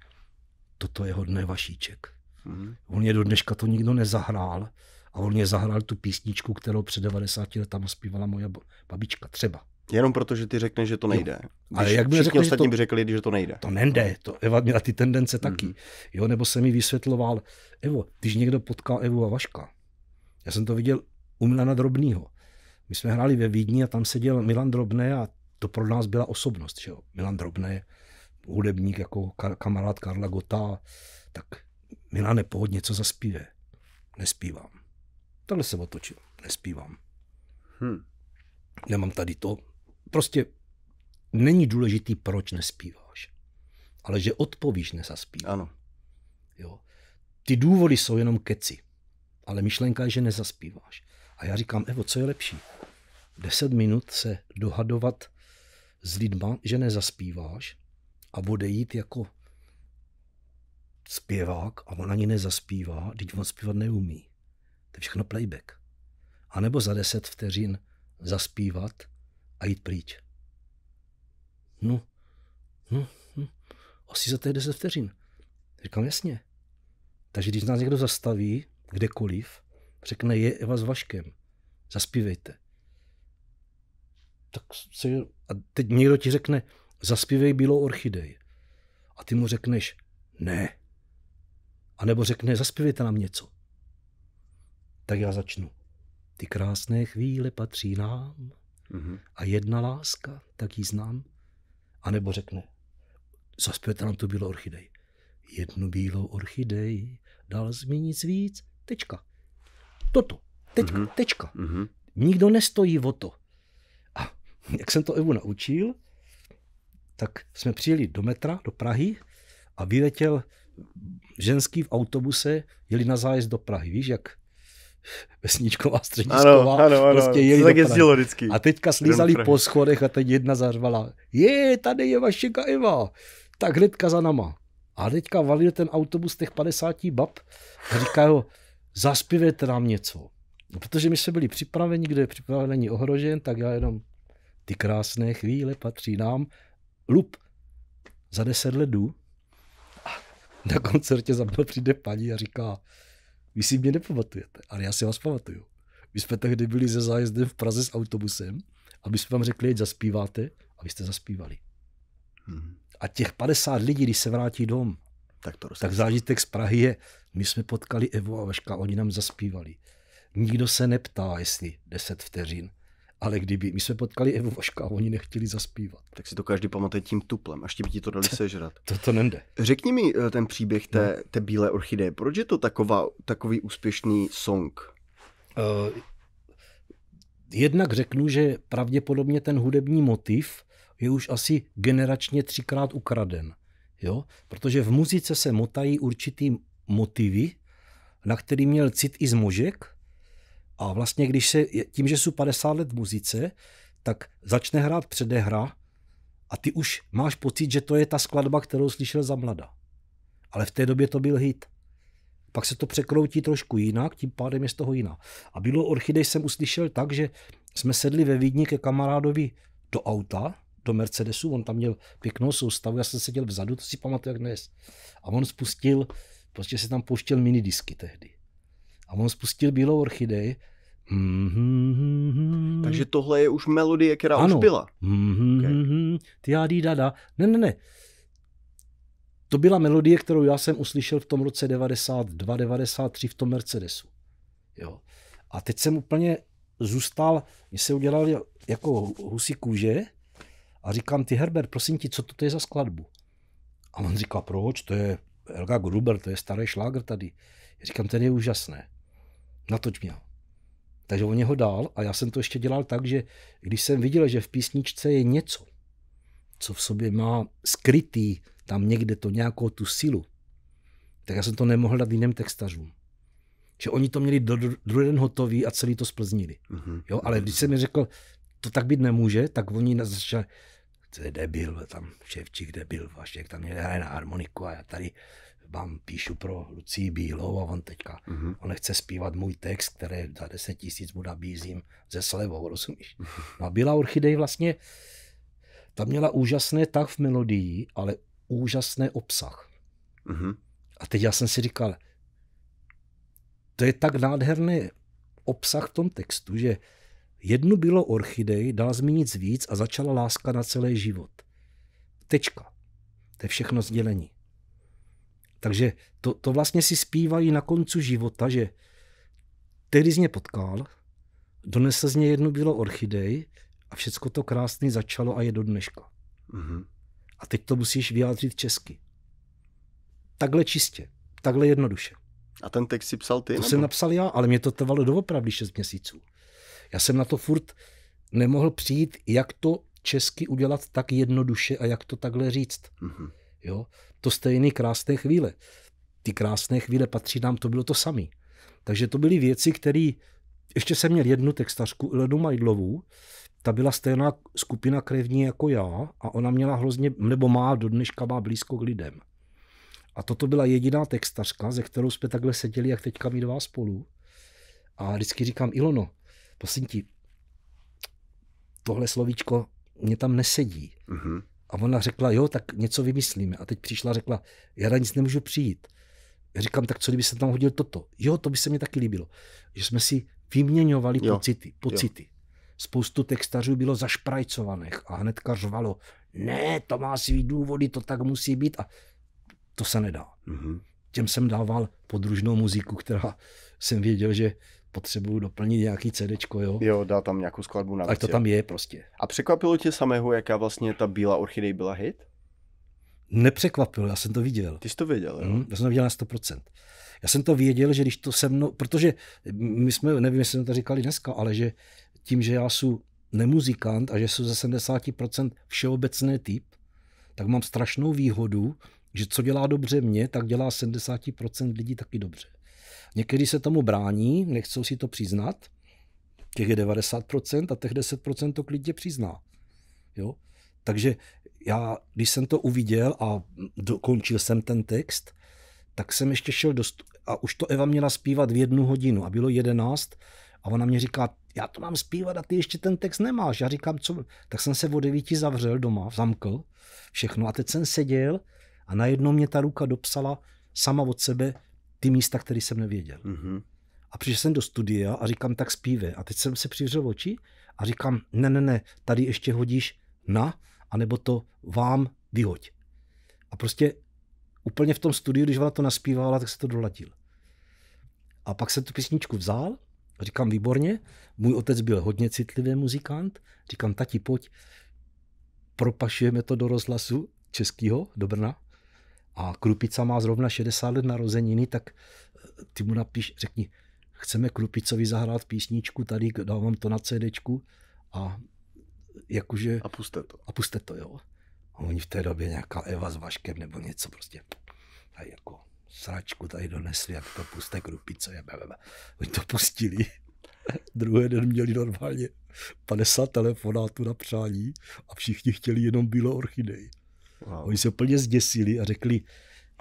toto je hodné vašíček. Mm. On je do dneška to nikdo nezahrál. A on je zahrál tu písničku, kterou před 90 letama zpívala moje babička třeba. Jenom proto, že ty řekneš, že to nejde. Jo. Ale jak by řekli, ostatní to, by řekli, že to nejde. To nejde, to Eva měla ty tendence taky. Mm-hmm. Jo, nebo jsem mi vysvětloval, Evo, když někdo potká Evu a Vaška, já jsem to viděl u Milana Drobnýho. My jsme hráli ve Vídni a tam seděl Milan Drobné a to pro nás byla osobnost. Že jo? Milan Drobné, hudebník jako kamarád Karla Gota, tak Milane, pohodně, něco zaspíve, Nespívám. Takhle se otočil. Nespívám. Hmm. Nemám tady to. Prostě není důležitý, proč nespíváš. Ale že odpovíš, nezaspívám. Ano. Jo. Ty důvody jsou jenom keci. Ale myšlenka je, že nezaspíváš. A já říkám, Evo, co je lepší? Deset minut se dohadovat s lidma, že nezaspíváš a odejít jako zpěvák a on ani nezaspívá, teď on zpívat neumí. To je všechno playback. A nebo za deset vteřin zaspívat a jít pryč. No, no, no, asi za těch deset vteřin. Říkám, jasně. Takže když nás někdo zastaví, kdekoliv, řekne, je Eva s Vaškem, zaspívejte. Tak se, a teď někdo ti řekne, zaspívej bílou orchidej. A ty mu řekneš, ne, a nebo řekne, zaspěvěte nám něco. Tak já začnu. Ty krásné chvíle patří nám mm-hmm. a jedna láska, tak ji znám. A nebo řekne, zaspěvěte nám tu bílou orchidej. Jednu bílou orchidej dal mi víc. Tečka. Toto. Mhm. Tečka. Mm-hmm. tečka. Mm-hmm. Nikdo nestojí o to. A jak jsem to Evu naučil, tak jsme přijeli do metra, do Prahy a vyletěl ženský v autobuse jeli na zájezd do Prahy, víš, jak vesničková, středisková, ano, ano, ano, prostě jeli tak Prahy. vždycky. A teďka slízali po schodech a teď jedna zařvala, je, tady je Vašika Eva, tak hnedka za nama. A teďka valil ten autobus těch 50 bab a říká ho, zaspívejte nám něco. No, protože my jsme byli připraveni, kdo je připraven, není ohrožen, tak já jenom ty krásné chvíle patří nám. Lup, za deset let jdu, na koncertě za mnou přijde paní a říká, vy si mě nepamatujete, ale já si vás pamatuju. My jsme tehdy byli ze zájezdem v Praze s autobusem a my jsme vám řekli, že zaspíváte a vy jste zaspívali. Hmm. A těch 50 lidí, když se vrátí dom, tak, to tak zážitek z Prahy je, my jsme potkali Evu a Vaška, oni nám zaspívali. Nikdo se neptá, jestli 10 vteřin, ale kdyby, my jsme potkali Evu Vaška a oni nechtěli zaspívat. Tak si to každý pamatuje tím tuplem, až ti by ti to dali sežrat. To, to nende. Řekni mi eh, ten příběh té, no. té bílé orchideje. Proč je to taková, takový úspěšný song? Uh, jednak řeknu, že pravděpodobně ten hudební motiv je už asi generačně třikrát ukraden. Jo? Protože v muzice se motají určitý motivy, na který měl cit i zmožek, a vlastně, když se, tím, že jsou 50 let v muzice, tak začne hrát předehra a ty už máš pocit, že to je ta skladba, kterou slyšel za mlada. Ale v té době to byl hit. Pak se to překroutí trošku jinak, tím pádem je z toho jiná. A bylo Orchidej jsem uslyšel tak, že jsme sedli ve Vídni ke kamarádovi do auta, do Mercedesu, on tam měl pěknou soustavu, já jsem seděl vzadu, to si pamatuju jak dnes. A on spustil, prostě se tam pouštěl minidisky tehdy. A on spustil Bílou orchidej, hmm. Takže tohle je už melodie, která ano. už byla. Hmm. Ty hmm Okay. dada. Ne, ne, ne. To byla melodie, kterou já jsem uslyšel v tom roce 92, 93 v tom Mercedesu. Jo. A teď jsem úplně zůstal, mi se udělal jako husí kůže a říkám, ty Herbert, prosím ti, co to je za skladbu? A on říká, proč? To je Elga Gruber, to je starý šláger tady. Já říkám, ten je úžasné. Natoč mě Takže on ho dal a já jsem to ještě dělal tak, že když jsem viděl, že v písničce je něco, co v sobě má skrytý tam někde to nějakou tu sílu, tak já jsem to nemohl dát jiným textařům. Že oni to měli do, do, druhý den hotový a celý to splznili. Mm-hmm. Jo, ale když jsem mi řekl, to tak být nemůže, tak oni začali, to je debil, tam ševčík debil, Vašek tam hraje na harmoniku a já tady vám píšu pro Lucí Bílou a on teďka, mm-hmm. on chce zpívat můj text, který za 10 tisíc mu nabízím ze slevou, rozumíš? No a Bílá orchidej vlastně, ta měla úžasné tak v melodii, ale úžasné obsah. Mm-hmm. A teď já jsem si říkal, to je tak nádherný obsah v tom textu, že jednu bylo orchidej, dala zmínit víc a začala láska na celý život. Tečka. To je všechno sdělení. Takže to, to vlastně si zpívají na koncu života, že tehdy jsi mě potkal, donesl z něj jednu bílou orchidej a všecko to krásné začalo a je do dneška. Mm-hmm. A teď to musíš vyjádřit česky. Takhle čistě, takhle jednoduše. A ten text si psal ty? To nebo? jsem napsal já, ale mě to trvalo doopravdy 6 měsíců. Já jsem na to furt nemohl přijít, jak to česky udělat tak jednoduše a jak to takhle říct. Mm-hmm. Jo? To stejné krásné chvíle. Ty krásné chvíle patří nám, to bylo to samé. Takže to byly věci, které... Ještě jsem měl jednu textařku, Ilenu Majdlovou, ta byla stejná skupina krevní jako já a ona měla hrozně, nebo má do dneška má blízko k lidem. A toto byla jediná textařka, ze kterou jsme takhle seděli, jak teďka my dva spolu. A vždycky říkám, Ilono, prosím ti, tohle slovíčko mě tam nesedí. Mm-hmm. A ona řekla, jo, tak něco vymyslíme. A teď přišla a řekla, já na nic nemůžu přijít. Já říkám, tak co kdyby se tam hodil toto? Jo, to by se mi taky líbilo. Že jsme si vyměňovali jo. pocity. pocity. Jo. Spoustu textařů bylo zašprajcovaných a hnedka řvalo, ne, to má svý důvody, to tak musí být a to se nedá. Mm-hmm. Těm jsem dával podružnou muziku, která jsem věděl, že potřebuju doplnit nějaký CD, jo. Jo, dá tam nějakou skladbu na Tak to tam je prostě. A překvapilo tě samého, jaká vlastně ta bílá orchidej byla hit? Nepřekvapilo, já jsem to viděl. Ty jsi to viděl, jo? Mm, já jsem to viděl na 100%. Já jsem to věděl, že když to se mnou, protože my jsme, nevím, jestli jsme to říkali dneska, ale že tím, že já jsem nemuzikant a že jsem ze 70% všeobecný typ, tak mám strašnou výhodu, že co dělá dobře mě, tak dělá 70% lidí taky dobře. Někdy se tomu brání, nechcou si to přiznat, těch je 90% a těch 10% to klidně přizná. Jo? Takže já, když jsem to uviděl a dokončil jsem ten text, tak jsem ještě šel do stu- a už to Eva měla zpívat v jednu hodinu a bylo jedenáct a ona mě říká, já to mám zpívat a ty ještě ten text nemáš. Já říkám, co? Tak jsem se o devíti zavřel doma, zamkl všechno a teď jsem seděl a najednou mě ta ruka dopsala sama od sebe ty místa, které jsem nevěděl. Mm-hmm. A přišel jsem do studia a říkám, tak zpívej. A teď jsem se přivřel oči a říkám, ne, ne, ne, tady ještě hodíš na, anebo to vám vyhoď. A prostě úplně v tom studiu, když ona to naspívala, tak se to doladil. A pak jsem tu písničku vzal, říkám výborně, můj otec byl hodně citlivý muzikant, říkám, tati, pojď, propašujeme to do rozhlasu českého, do Brna a Krupica má zrovna 60 let narozeniny, tak eh, ty mu napíš, řekni, chceme Krupicovi zahrát písničku, tady dávám to na CDčku a jakože... A puste to. A puste to, jo. A oni v té době nějaká Eva s Vaškem nebo něco prostě tady jako sračku tady donesli, jak to puste Krupice, je be. Oni to pustili. Druhý den měli normálně 50 telefonátů na přání a všichni chtěli jenom bílou orchidej. Wow. Oni se úplně zděsili a řekli,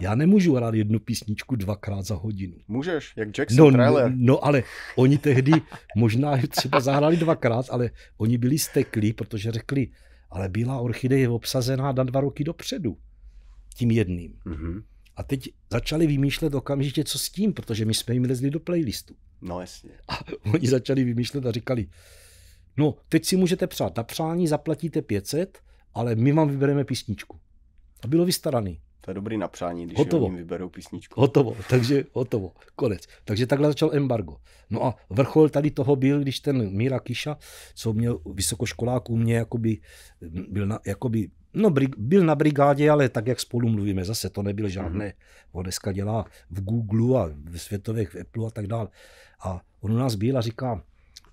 já nemůžu hrát jednu písničku dvakrát za hodinu. Můžeš, jak Jackson no, trailer. No, no ale oni tehdy možná třeba zahráli dvakrát, ale oni byli steklí, protože řekli, ale Bílá orchidej je obsazená na dva roky dopředu. Tím jedným. Mm-hmm. A teď začali vymýšlet okamžitě, co s tím, protože my jsme jim lezli do playlistu. No jasně. A oni začali vymýšlet a říkali, no teď si můžete přát na přání, zaplatíte 500, ale my vám vybereme písničku a bylo vystaraný. To je dobrý napřání, když hotovo. vyberou písničku. Hotovo, takže hotovo, konec. Takže takhle začal embargo. No a vrchol tady toho byl, když ten Míra Kiša, co měl vysokoškolák u mě, jakoby, byl na, jakoby, no, byl na brigádě, ale tak, jak spolu mluvíme, zase to nebyl mhm. žádné. Mm-hmm. On dneska dělá v Google a v světových, v Apple a tak dále. A on u nás byl a říká,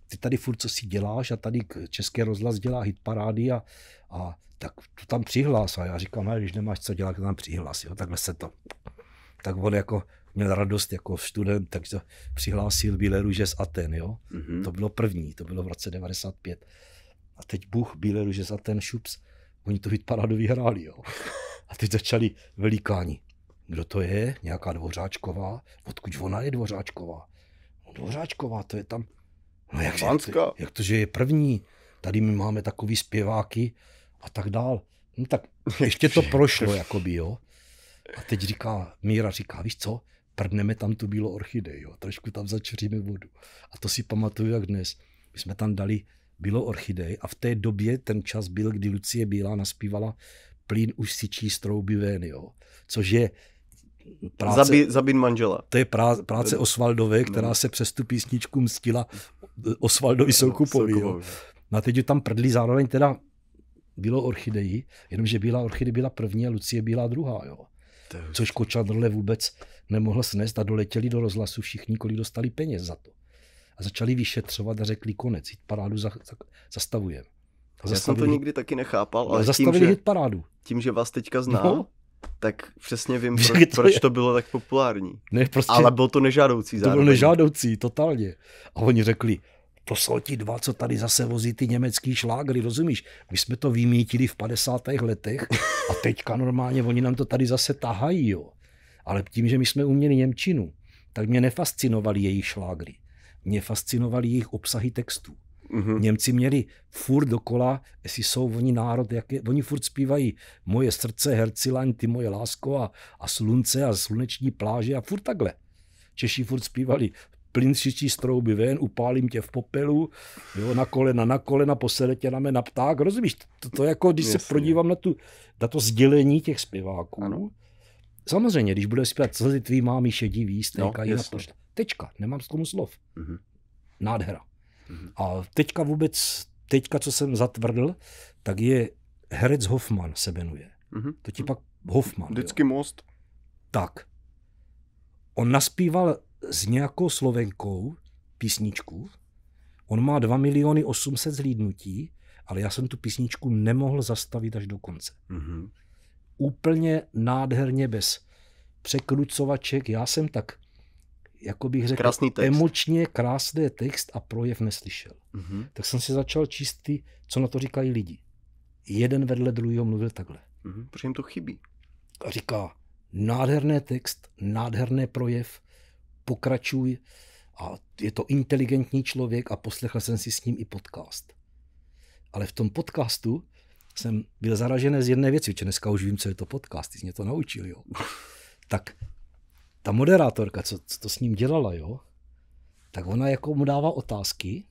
ty tady furt co si děláš a tady české rozhlas dělá hitparády a, a tak to tam přihlás. A já říkám, když nemáš co dělat, tam přihlás. Jo, takhle se to. Tak on jako měl radost jako student, takže přihlásil Bílé růže z Aten. Jo? Mm-hmm. To bylo první, to bylo v roce 95. A teď Bůh Bílé růže z Aten, šups, oni to hitparádu vyhráli. Jo? A teď začali velikáni. Kdo to je? Nějaká dvořáčková? Odkud ona je dvořáčková? No, dvořáčková, to je tam... No jak, jak, to, jak to, že je první? Tady my máme takový zpěváky, a tak dál. No tak ještě to prošlo, jako by, jo. A teď říká, Míra říká, víš co, prdneme tam tu bílou orchidej, jo, trošku tam začeříme vodu. A to si pamatuju jak dnes. My jsme tam dali bílou orchidej a v té době ten čas byl, kdy Lucie Bílá naspívala Plín už si číst trouby ven, jo. Což je práce... Zabi, zabin manžela. To je práce, práce no. Osvaldové, která no. se přes tu písničku mstila eh, Osvaldovi Soukupovi, jo. No a teď tam prdli zároveň teda bílou orchideji, jenomže bílá orchidej byla první a Lucie byla druhá. Jo. Což Kočandrle vůbec nemohl snést a doletěli do rozhlasu všichni, kolik dostali peněz za to. A začali vyšetřovat a řekli konec, hit parádu za, za, zastavujeme. Já jsem to nikdy taky nechápal, no, ale zastavili tím, že, hit parádu. tím, že vás teďka no. znám, no tak přesně vím, proč, to, proč to bylo tak populární. Ne, prostě, Ale bylo to nežádoucí zároveň. To bylo nežádoucí, totálně. A oni řekli, to jsou ti dva, co tady zase vozí ty německý šlágry, rozumíš? My jsme to vymítili v 50. letech a teďka normálně oni nám to tady zase tahají, jo. Ale tím, že my jsme uměli Němčinu, tak mě nefascinovali jejich šlágry. Mě fascinovali jejich obsahy textů. Mm-hmm. Němci měli furt dokola, jestli jsou oni národ, jak je, oni furt zpívají moje srdce, hercilaň, ty moje lásko a, a slunce a sluneční pláže a furt takhle. Češi furt zpívali plyn šičí z trouby ven, upálím tě v popelu, jo, na kolena, na kolena, posede tě na mě na pták, rozumíš? To, to jako, když Jasně. se prodívám na, tu, na to sdělení těch zpěváků, ano. Samozřejmě, když bude zpívat slzy tvý mámy šedivý, stékají no, na pošt. Tečka, nemám s tomu slov. Mm-hmm. Nádhera. Mm-hmm. A teďka vůbec, teďka, co jsem zatvrdl, tak je herec Hoffman se jmenuje. Mm-hmm. To ti pak Hoffman. Vždycky jo. most. Tak. On naspíval s nějakou slovenkou písničku. On má 2 miliony 800 zhlídnutí, ale já jsem tu písničku nemohl zastavit až do konce. Mm-hmm. Úplně nádherně bez překrucovaček. Já jsem tak, jako bych řekl, Krásný text. emočně krásný text a projev neslyšel. Mm-hmm. Tak jsem si začal číst ty, co na to říkají lidi. Jeden vedle druhého mluvil takhle. Mm-hmm. Proč jim to chybí? A říká, nádherný text, nádherný projev, pokračuj a je to inteligentní člověk a poslechl jsem si s ním i podcast. Ale v tom podcastu jsem byl zaražený z jedné věci, že dneska už vím, co je to podcast, ty jsi mě to naučil, jo. tak ta moderátorka, co, co to s ním dělala, jo, tak ona jako mu dává otázky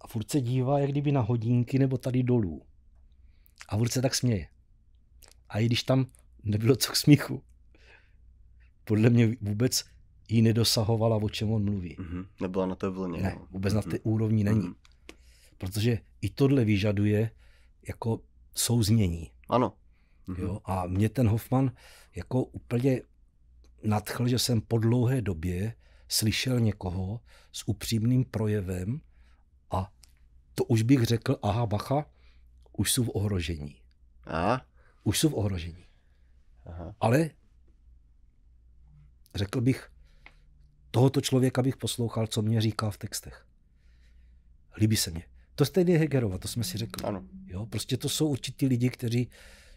a furt se dívá jak kdyby na hodinky nebo tady dolů. A furt se tak směje. A i když tam nebylo co k smíchu, podle mě vůbec jí nedosahovala, o čem on mluví. Mm-hmm. Nebyla na té vlně. Ne, no. vůbec mm-hmm. na mhm. té úrovni není. Mm-hmm. Protože i tohle vyžaduje jako souznění. Ano. Mm-hmm. Jo? A mě ten Hoffman jako úplně nadchl, že jsem po dlouhé době slyšel někoho s upřímným projevem a to už bych řekl, aha, bacha, už jsou v ohrožení. A? Už jsou v ohrožení. Aha. Ale řekl bych, Tohoto člověka bych poslouchal, co mě říká v textech. Líbí se mě. To stejně je Hegerova, to jsme si řekli. Ano. Jo, prostě to jsou určitý lidi, kteří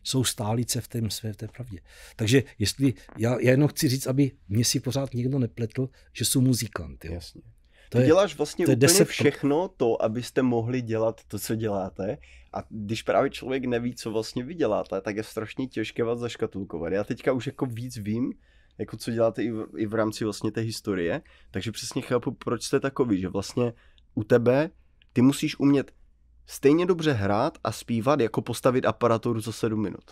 jsou stálice v té své v té pravdě. Takže jestli, já, já jenom chci říct, aby mě si pořád někdo nepletl, že jsou muzikant. Jo. Jasně. To Ty je, děláš vlastně to úplně 10... všechno to, abyste mohli dělat to, co děláte. A když právě člověk neví, co vlastně vy děláte, tak je strašně těžké vás zaškatulkovat. Já teďka už jako víc vím, jako co děláte i v, i v rámci vlastně té historie, takže přesně chápu, proč jste takový, že vlastně u tebe ty musíš umět stejně dobře hrát a zpívat, jako postavit aparaturu za sedm minut.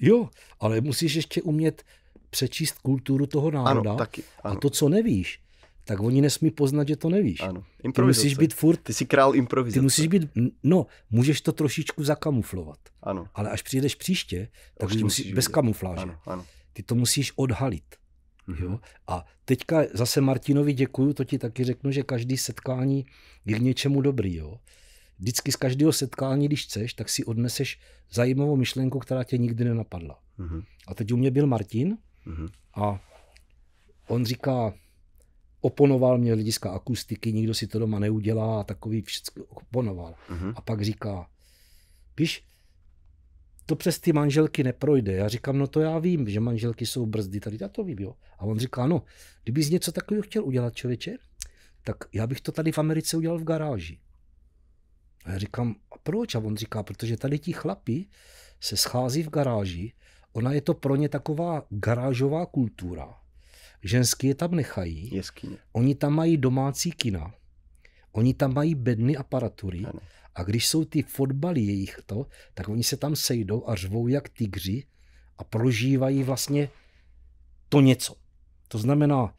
Jo, ale musíš ještě umět přečíst kulturu toho národa ano, taky, ano. a to, co nevíš, tak oni nesmí poznat, že to nevíš. Ano. Ty musíš být furt... Ty jsi král improvizace. Ty musíš být... No, můžeš to trošičku zakamuflovat. Ano. Ale až přijdeš příště, tak musí, musíš bez vidět. kamufláže. Ano, ano. Ty to musíš odhalit. Mhm. Jo? A teďka zase Martinovi děkuju, to ti taky řeknu, že každý setkání je k něčemu dobrý. Jo? Vždycky z každého setkání, když chceš, tak si odneseš zajímavou myšlenku, která tě nikdy nenapadla. Uh-huh. A teď u mě byl Martin uh-huh. a on říká, oponoval mě hlediska akustiky, nikdo si to doma neudělá a takový všechno oponoval. Uh-huh. A pak říká, víš, to přes ty manželky neprojde. Já říkám, no to já vím, že manželky jsou brzdy, tady já to vím, jo. A on říká, no, jsi něco takového chtěl udělat, člověče, tak já bych to tady v Americe udělal v garáži. A já říkám, a proč? A on říká, protože tady ti chlapi se schází v garáži, ona je to pro ně taková garážová kultura. Ženský je tam nechají. Jeskyně. Oni tam mají domácí kina. Oni tam mají bedny aparatury. Ano. A když jsou ty fotbaly jejich to, tak oni se tam sejdou a řvou jak tygři a prožívají vlastně to něco. To znamená,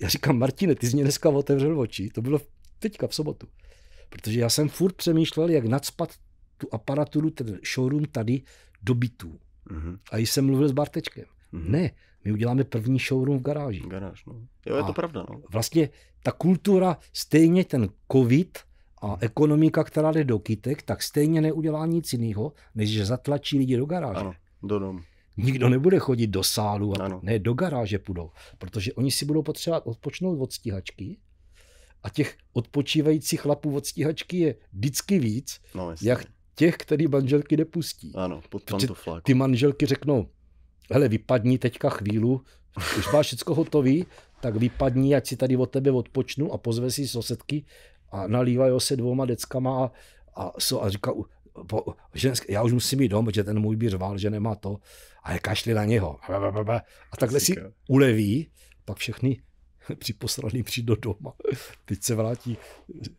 já říkám, Martine, ty jsi mě dneska otevřel oči, to bylo teďka v sobotu. Protože já jsem furt přemýšlel, jak nadspat tu aparaturu, ten showroom tady do bytů. Mm-hmm. A jsem mluvil s Bartečkem. Mm-hmm. Ne, my uděláme první showroom v garáži. Garáž, no. Jo, je a to pravda, no. Vlastně ta kultura, stejně ten covid a hmm. ekonomika, která jde do kytek, tak stejně neudělá nic jiného, než že zatlačí lidi do garáže. Ano, do domu. Nikdo nebude chodit do sálu, a ano. ne, do garáže půjdou, protože oni si budou potřebovat odpočnout od stíhačky a těch odpočívajících chlapů od stíhačky je vždycky víc, no, jak těch, který manželky nepustí. Ano, pod to flag. Ty manželky řeknou, hele, vypadni teďka chvílu, když máš všechno hotový, tak vypadni, ať si tady od tebe odpočnu a pozve si sosedky a nalívají se dvouma deckama a, a, so, a říká, po, žensk, já už musím jít dom, protože ten můj by řval, že nemá to. A je kašli na něho. A takhle si uleví, pak všechny Při posraný přijít do doma. Teď se vrátí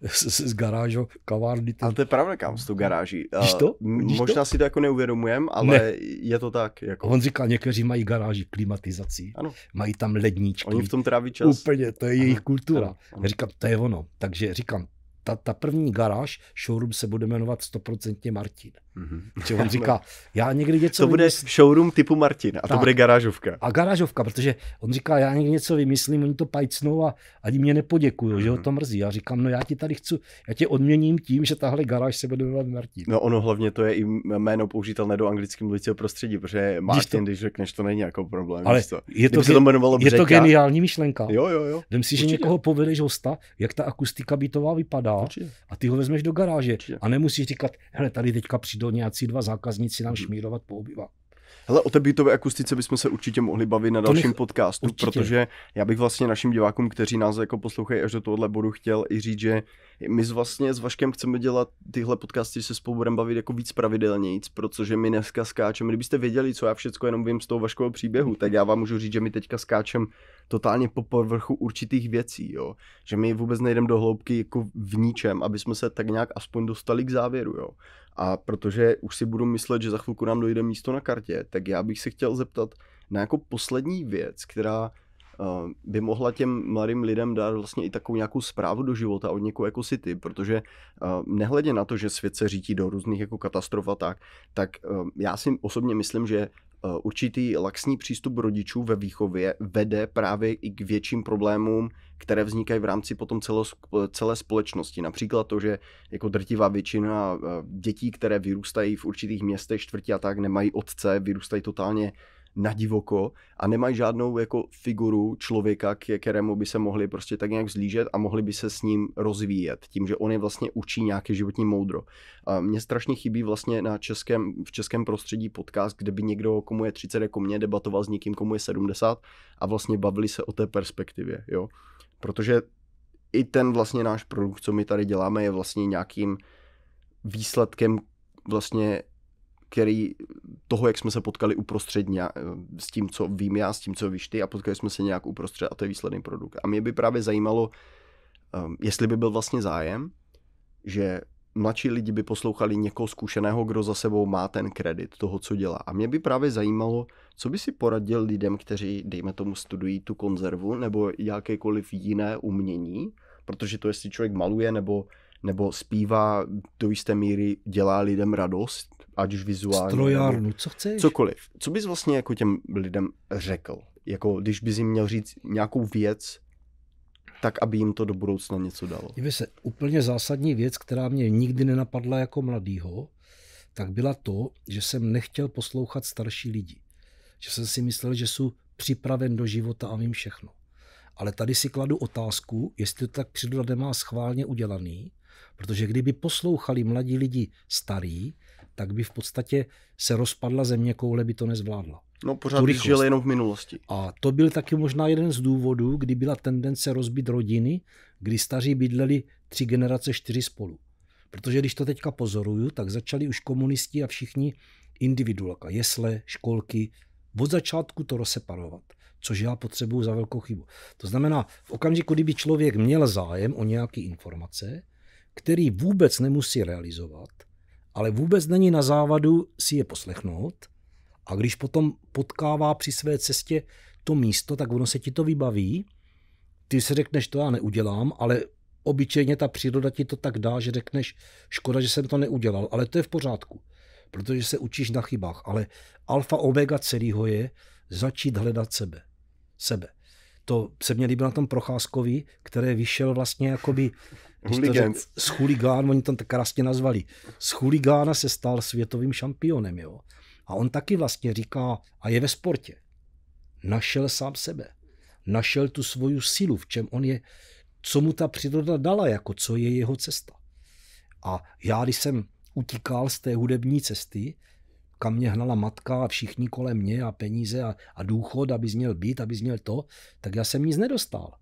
z, z, z garážo kavárny. Ten... Ale to je pravda, kam z tu no. garáží. Víš to? Možná to? si to jako neuvědomujem, ale ne. je to tak. Jako... On říkal, někteří mají garáži klimatizací, ano. mají tam ledničky. Oni v tom tráví čas. Úplně, to je ano. jejich kultura. Ano. Ano. Říkám, to je ono. Takže říkám, ta, ta první garáž, showroom se bude jmenovat 100% Martin. Mm-hmm. on říká, já někdy něco... To bude vymysl... showroom typu Martin a tak. to bude garážovka. A garážovka, protože on říká, já někdy něco vymyslím, oni to pajcnou a ani mě nepoděkují, mm-hmm. že ho mm-hmm. to mrzí. Já říkám, no já ti tady chci, já tě odměním tím, že tahle garáž se bude jmenovat Martin. No ono hlavně to je i jméno použitelné do anglickým mluvícího prostředí, protože Martin, když, to... když řekneš, to není jako problém. Ale to. Je, to, Kdyby se to, je to geniální myšlenka. Jo, jo, jo. Vem si, Určitě. že někoho povedeš hosta, jak ta akustika bytová vypadá Určitě. a ty ho vezmeš do garáže Určitě. a nemusíš říkat, hele, tady teďka přijde to nějací dva zákazníci nám mhm. šmírovat po obyvách. Hele, o té bytové akustice bychom se určitě mohli bavit na dalším nech... podcastu, určitě. protože já bych vlastně našim divákům, kteří nás jako poslouchají až do tohohle bodu, chtěl i říct, že my s vlastně s Vaškem chceme dělat tyhle podcasty se spolu budeme bavit jako víc pravidelně, protože my dneska skáčeme. Kdybyste věděli, co já všechno jenom vím z toho Vaškového příběhu, tak já vám můžu říct, že my teďka skáčem totálně po povrchu určitých věcí, jo. Že my vůbec nejdeme do hloubky jako v ničem, aby jsme se tak nějak aspoň dostali k závěru, jo. A protože už si budu myslet, že za chvilku nám dojde místo na kartě, tak já bych se chtěl zeptat na jako poslední věc, která eh, by mohla těm mladým lidem dát vlastně i takovou nějakou zprávu do života od někoho jako si ty, protože eh, nehledě na to, že svět se řítí do různých jako katastrof a tak, tak eh, já si osobně myslím, že Eh, určitý laxní přístup rodičů ve výchově vede právě i k větším problémům, které vznikají v rámci potom celo, celé společnosti. Například to, že jako drtivá většina eh, dětí, které vyrůstají v určitých městech, čtvrti a tak, nemají otce, vyrůstají totálně na divoko a nemají žádnou jako figuru člověka, k kterému by se mohli prostě tak nějak zlížet a mohli by se s ním rozvíjet, tím, že on je vlastně učí nějaké životní moudro. A mě strašně chybí vlastně na českém, v českém prostředí podcast, kde by někdo, komu je 30 jako mě, debatoval s někým, komu je 70 a vlastně bavili se o té perspektivě, jo. Protože i ten vlastně náš produkt, co my tady děláme, je vlastně nějakým výsledkem vlastně který toho, jak jsme se potkali uprostřed dňa, eh, s tím, co vím já, s tím, co víš ty a potkali jsme se nějak uprostřed a to je výsledný produkt. A mě by právě zajímalo, ehm, jestli by byl vlastně zájem, že mladší lidi by poslouchali někoho zkušeného, kdo za sebou má ten kredit toho, co dělá. A mě by právě zajímalo, co by si poradil lidem, kteří, dejme tomu, studují tu konzervu nebo jakékoliv jiné umění, protože to, jestli člověk maluje nebo, nebo zpívá, do jisté míry dělá lidem radost, ať už vizuálně. Strojárnu, co chceš? Cokoliv. Co bys vlastně jako těm lidem řekl? Jako když bys jim měl říct nějakou věc, tak aby jim to do budoucna něco dalo. Dívej se, úplně zásadní věc, která mě nikdy nenapadla jako mladýho, tak byla to, že jsem nechtěl poslouchat starší lidi. Že jsem si myslel, že jsou připraven do života a vím všechno. Ale tady si kladu otázku, jestli to tak příroda nemá schválně udělaný, protože kdyby poslouchali mladí lidi starý, tak by v podstatě se rozpadla země koule, by to nezvládla. No pořád bych žil jenom v minulosti. A to byl taky možná jeden z důvodů, kdy byla tendence rozbit rodiny, kdy staří bydleli tři generace, čtyři spolu. Protože když to teďka pozoruju, tak začali už komunisti a všichni individuálka, jako jesle, školky, od začátku to rozseparovat, což já potřebuju za velkou chybu. To znamená, v okamžiku, kdyby člověk měl zájem o nějaké informace, který vůbec nemusí realizovat, ale vůbec není na závadu si je poslechnout a když potom potkává při své cestě to místo, tak ono se ti to vybaví, ty se řekneš, to já neudělám, ale obyčejně ta příroda ti to tak dá, že řekneš, škoda, že jsem to neudělal, ale to je v pořádku, protože se učíš na chybách, ale alfa omega celého je začít hledat sebe. Sebe. To se mě líbilo na tom Procházkovi, které vyšel vlastně jakoby Hooligans. Z chuligán, oni tam tak krásně nazvali. Z chuligána se stal světovým šampionem, jo. A on taky vlastně říká, a je ve sportě. Našel sám sebe. Našel tu svoju sílu, v čem on je, co mu ta příroda dala, jako co je jeho cesta. A já, když jsem utíkal z té hudební cesty, kam mě hnala matka a všichni kolem mě a peníze a, a důchod, aby měl být, aby měl to, tak já jsem nic nedostal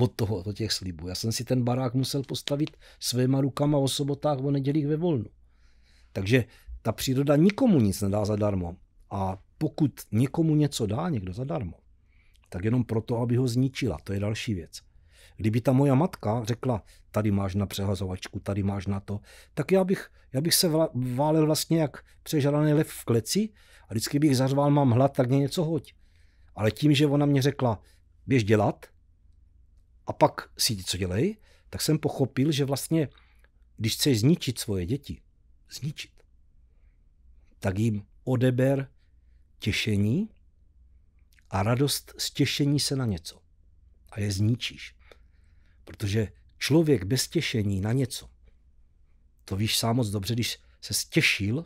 od toho, od těch slibů. Já jsem si ten barák musel postavit svýma rukama o sobotách, o nedělích ve volnu. Takže ta příroda nikomu nic nedá zadarmo. A pokud někomu něco dá někdo zadarmo, tak jenom proto, aby ho zničila. To je další věc. Kdyby ta moja matka řekla, tady máš na přehazovačku, tady máš na to, tak já bych, já bych se válel vlastně jak přežadaný lev v kleci a vždycky bych zařval, mám hlad, tak mě něco hoď. Ale tím, že ona mě řekla, běž dělat, a pak si co dělej, tak jsem pochopil, že vlastně, když chceš zničit svoje děti, zničit, tak jim odeber těšení a radost z těšení se na něco. A je zničíš. Protože člověk bez těšení na něco, to víš sám moc dobře, když se stěšil,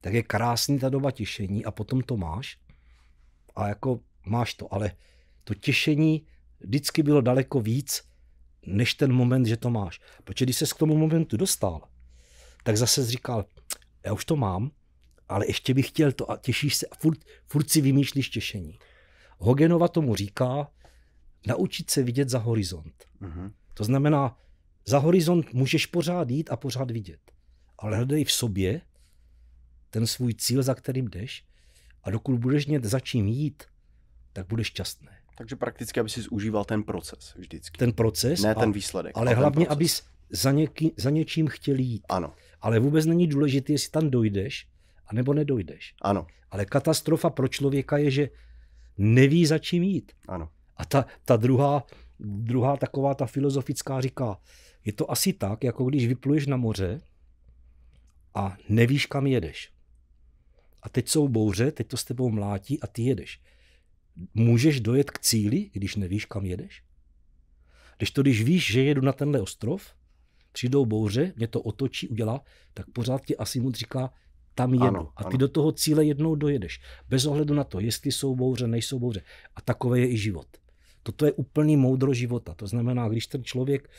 tak je krásný ta doba těšení a potom to máš a jako máš to, ale to těšení vždycky bylo daleko víc, než ten moment, že to máš. Protože když ses k tomu momentu dostal, tak zase říkal, já už to mám, ale ještě bych chtěl to a těšíš se a furt, furt si vymýšlíš těšení. Hogenova tomu říká, naučit se vidět za horizont. Uh-huh. To znamená, za horizont můžeš pořád jít a pořád vidět. Ale hledej v sobě ten svůj cíl, za kterým jdeš a dokud budeš mět za čím jít, tak budeš šťastný. Takže prakticky, aby si užíval ten proces vždycky. Ten proces? Ne a, ten výsledek. Ale hlavně, aby za, něký, za něčím chtěl jít. Ano. Ale vůbec není důležité, jestli tam dojdeš, anebo nedojdeš. Ano. Ale katastrofa pro člověka je, že neví, za čím jít. Ano. A ta, ta druhá, druhá taková ta filozofická říká, je to asi tak, jako když vypluješ na moře a nevíš, kam jedeš. A teď jsou bouře, teď to s tebou mlátí a ty jedeš můžeš dojet k cíli, když nevíš, kam jedeš? Když to, když víš, že jedu na tenhle ostrov, přijdou bouře, mě to otočí, udělá, tak pořád ti asi mu říká, tam jedu. Ano, a ty ano. do toho cíle jednou dojedeš. Bez ohledu na to, jestli jsou bouře, nejsou bouře. A takové je i život. Toto je úplný moudro života. To znamená, když ten člověk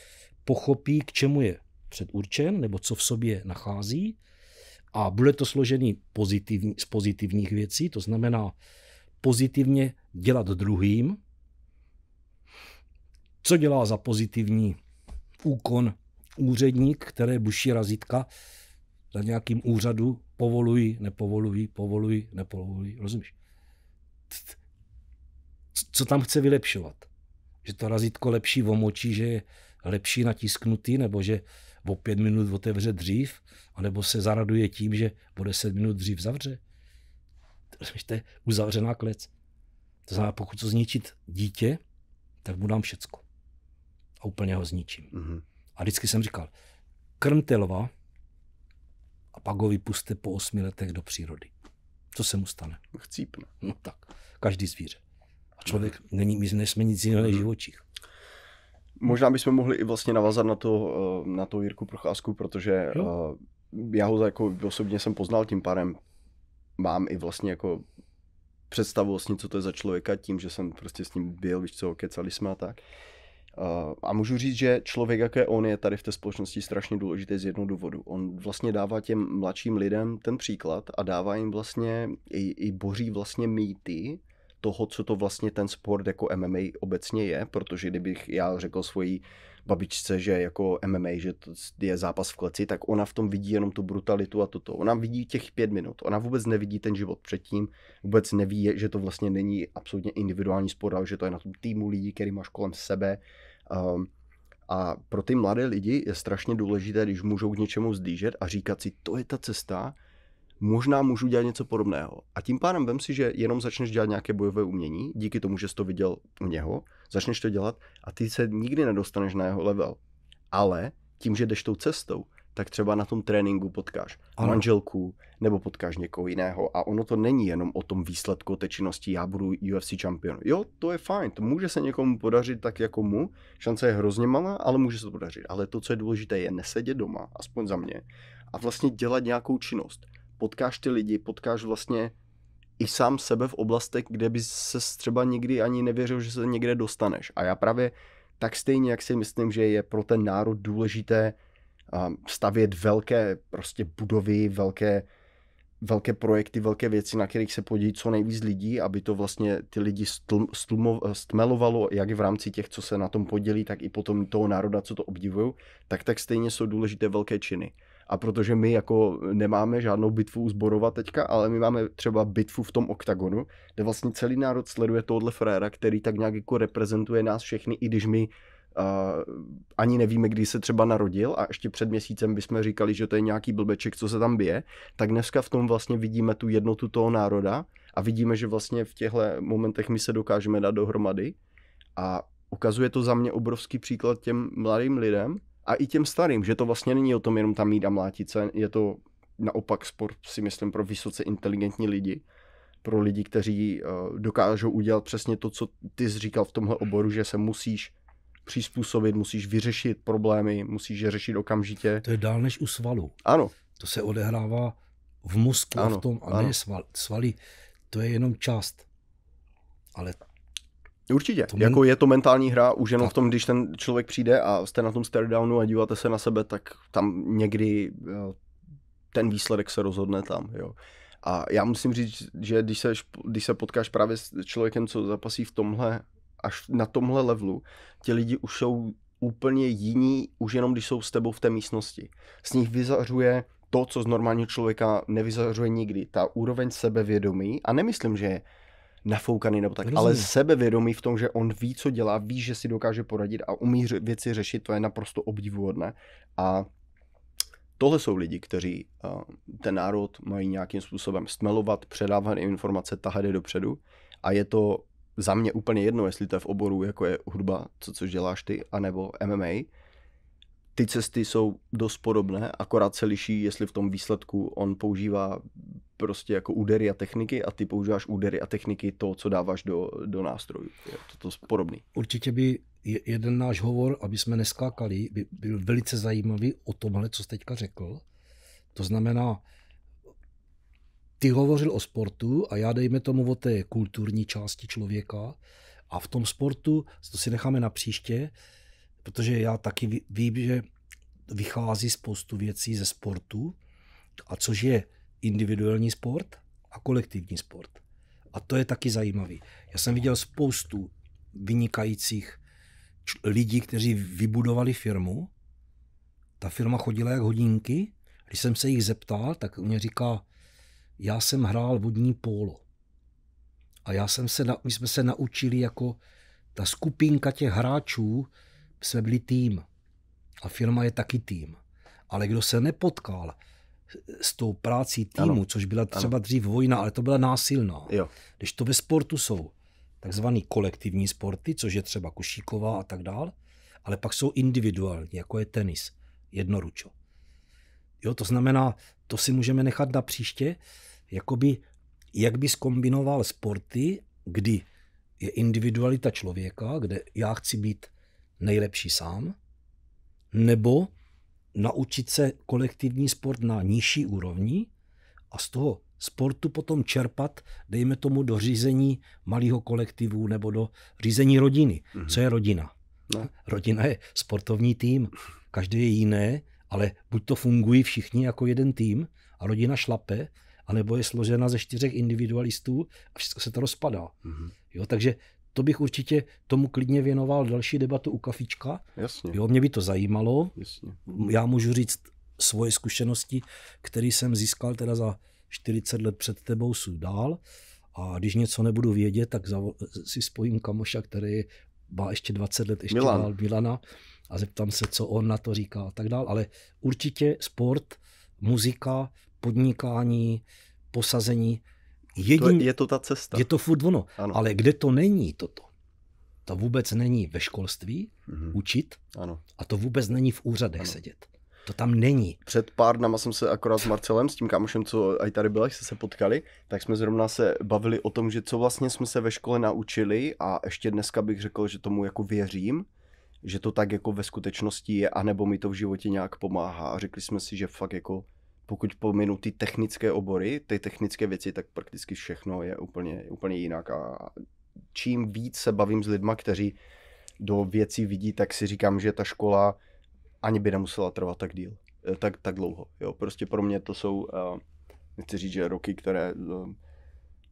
pochopí, k čemu je předurčen, nebo co v sobě nachází, a bude to složený pozitivní, z pozitivních věcí, to znamená pozitivně dělat druhým, co dělá za pozitivní úkon úředník, které buší razítka na nějakým úřadu, povolují, nepovolují, povolují, nepovolují, rozumíš? Co tam chce vylepšovat? Že to razítko lepší omočí, že je lepší natisknutý, nebo že o pět minut otevře dřív, anebo se zaraduje tím, že o deset minut dřív zavře? to je uzavřená klec. To znamená, pokud chci zničit dítě, tak mu dám všecko. A úplně ho zničím. Mm-hmm. A vždycky jsem říkal, krmte lva a pak ho vypuste po osmi letech do přírody. Co se mu stane? Chcípne. No tak, každý zvíře. A člověk, mm-hmm. není, my nejsme nic jiného než mhm. živočich. Možná bychom mohli i vlastně navazat na to, eh, na to Jirku Procházku, protože jo. Eh, já ho jako osobně jsem poznal tím pádem mám i vlastně jako představu vlastně, co to je za člověka, tím, že jsem prostě s ním byl, víš co, kecali jsme a tak. Uh, a můžu říct, že člověk, jaké on je tady v té společnosti strašně důležitý z jednoho důvodu. On vlastně dává těm mladším lidem ten příklad a dává jim vlastně, i, i boří vlastně mýty toho, co to vlastně ten sport jako MMA obecně je, protože kdybych já řekl svoji babičce, že jako MMA, že to je zápas v kleci, tak ona v tom vidí jenom tu brutalitu a toto. Ona vidí těch pět minut, ona vůbec nevidí ten život předtím, vůbec neví, že to vlastně není absolutně individuální sport, ale že to je na tom týmu lidí, který máš kolem sebe. Um, a pro ty mladé lidi je strašně důležité, když můžou k něčemu zdížet a říkat si, to je ta cesta, možná můžu dělat něco podobného. A tím pádem vem si, že jenom začneš dělat nějaké bojové umění, díky tomu, že jsi to viděl u něho, začneš to dělat a ty se nikdy nedostaneš na jeho level. Ale tím, že jdeš tou cestou, tak třeba na tom tréninku potkáš ano. manželku nebo potkáš někoho jiného. A ono to není jenom o tom výsledku té činnosti, já budu UFC champion. Jo, to je fajn, to může se někomu podařit tak jako mu, šance je hrozně malá, ale může se to podařit. Ale to, co je důležité, je nesedět doma, aspoň za mě, a vlastně dělat nějakou činnost potkáš ty lidi, potkáš vlastně i sám sebe v oblastech, kde by se třeba nikdy ani nevěřil, že se někde dostaneš. A já právě tak stejně, jak si myslím, že je pro ten národ důležité stavět velké prostě budovy, velké, velké projekty, velké věci, na kterých se podílí co nejvíc lidí, aby to vlastně ty lidi stlmo, stmelovalo, jak v rámci těch, co se na tom podělí, tak i potom toho národa, co to obdivují, tak tak stejně jsou důležité velké činy. A protože my jako nemáme žádnou bitvu u Zborova teďka, ale my máme třeba bitvu v tom oktagonu, kde vlastně celý národ sleduje tohle fréra, který tak nějak jako reprezentuje nás všechny, i když my uh, ani nevíme, kdy se třeba narodil a ještě před měsícem bychom říkali, že to je nějaký blbeček, co se tam bije, tak dneska v tom vlastně vidíme tu jednotu toho národa a vidíme, že vlastně v těchto momentech my se dokážeme dát dohromady a ukazuje to za mě obrovský příklad těm mladým lidem, a i těm starým, že to vlastně není o tom jenom tam mít a mlátit se, je to naopak sport si myslím pro vysoce inteligentní lidi, pro lidi, kteří uh, dokážou udělat přesně to, co ty jsi říkal v tomhle oboru, že se musíš přizpůsobit, musíš vyřešit problémy, musíš je řešit okamžitě. To je dál než u svalu. Ano. To se odehrává v mozku ano, a v tom, a ano. ne sval, svaly. To je jenom část. Ale Určitě. Tomu... jako je to mentální hra, už jenom tak. v tom, když ten člověk přijde a jste na tom staredownu a díváte se na sebe, tak tam někdy eh, ten výsledek se rozhodne tam, jo. A já musím říct, že když se, když se potkáš právě s člověkem, co zapasí v tomhle, až na tomhle levelu, ti lidi už jsou úplně jiní, už jenom když jsou s tebou v té místnosti. Z nich vyzařuje to, co z normálního člověka nevyzařuje nikdy. Ta úroveň sebevědomí, a nemyslím, že je nafoukaný nebo tak, Rozumím. ale sebevědomý v tom, že on ví, co dělá, ví, že si dokáže poradit a umí věci řešit, to je naprosto obdivuhodné. A tohle jsou lidi, kteří eh, ten národ mají nějakým způsobem stmelovat, předávat informace, tahat je dopředu a je to za mě úplně jedno, jestli to je v oboru, jako je hudba, co což děláš ty, anebo MMA. Ty cesty jsou dost podobné, akorát se liší, jestli v tom výsledku on používá prostě jako údery a techniky a ty používáš údery a techniky to, co dáváš do, do nástrojů. Je to, to podobný. Určitě by jeden náš hovor, aby jsme neskákali, by byl velice zajímavý o tomhle, co jsi teďka řekl. To znamená, ty hovořil o sportu a já dejme tomu o té kulturní části člověka a v tom sportu, to si necháme na příště, protože já taky vím, že vychází spoustu věcí ze sportu a což je individuální sport a kolektivní sport. A to je taky zajímavý. Já jsem viděl spoustu vynikajících lidí, kteří vybudovali firmu. Ta firma chodila jak hodinky. Když jsem se jich zeptal, tak mě říká, já jsem hrál vodní pólo. A já jsem se, my jsme se naučili jako ta skupinka těch hráčů, jsme byli tým. A firma je taky tým. Ale kdo se nepotkal, s tou prací týmu, ano. což byla třeba ano. dřív vojna, ale to byla násilná. Jo. Když to ve sportu jsou takzvané kolektivní sporty, což je třeba košíková a tak dál, ale pak jsou individuální, jako je tenis, jednoručo. Jo, to znamená, to si můžeme nechat na příště, jakoby, jak by skombinoval sporty, kdy je individualita člověka, kde já chci být nejlepší sám, nebo naučit se kolektivní sport na nižší úrovni a z toho sportu potom čerpat, dejme tomu, do řízení malého kolektivu nebo do řízení rodiny. Mm-hmm. Co je rodina? No. Rodina je sportovní tým, každý je jiné, ale buď to fungují všichni jako jeden tým a rodina šlape, anebo je složena ze čtyřech individualistů a všechno se to rozpadá. Mm-hmm. Jo, takže to bych určitě tomu klidně věnoval další debatu u kafička. Jasně. Jo, mě by to zajímalo. Jasně. Já můžu říct svoje zkušenosti, které jsem získal teda za 40 let před tebou, jsou dál. A když něco nebudu vědět, tak si spojím kamoša, který má ještě 20 let ještě Milan. dál Milana a zeptám se, co on na to říká a tak dál. Ale určitě sport, muzika, podnikání, posazení, jedin, to je, je to ta cesta. Je to furt ono. Ano. Ale kde to není toto? To vůbec není ve školství mm-hmm. učit ano. a to vůbec není v úřadech ano. sedět. To tam není. Před pár dnama jsem se akorát s Marcelem, s tím kámošem, co i tady byl, jak jsme se potkali, tak jsme zrovna se bavili o tom, že co vlastně jsme se ve škole naučili a ještě dneska bych řekl, že tomu jako věřím, že to tak jako ve skutečnosti je, anebo mi to v životě nějak pomáhá. A řekli jsme si, že fakt jako pokud pominu ty technické obory, ty technické věci, tak prakticky všechno je úplně, úplně jinak a čím víc se bavím s lidma, kteří do věcí vidí, tak si říkám, že ta škola ani by nemusela trvat tak díl, eh, tak, tak dlouho. Jo. Prostě pro mě to jsou, eh, nechci říct, že roky, které eh,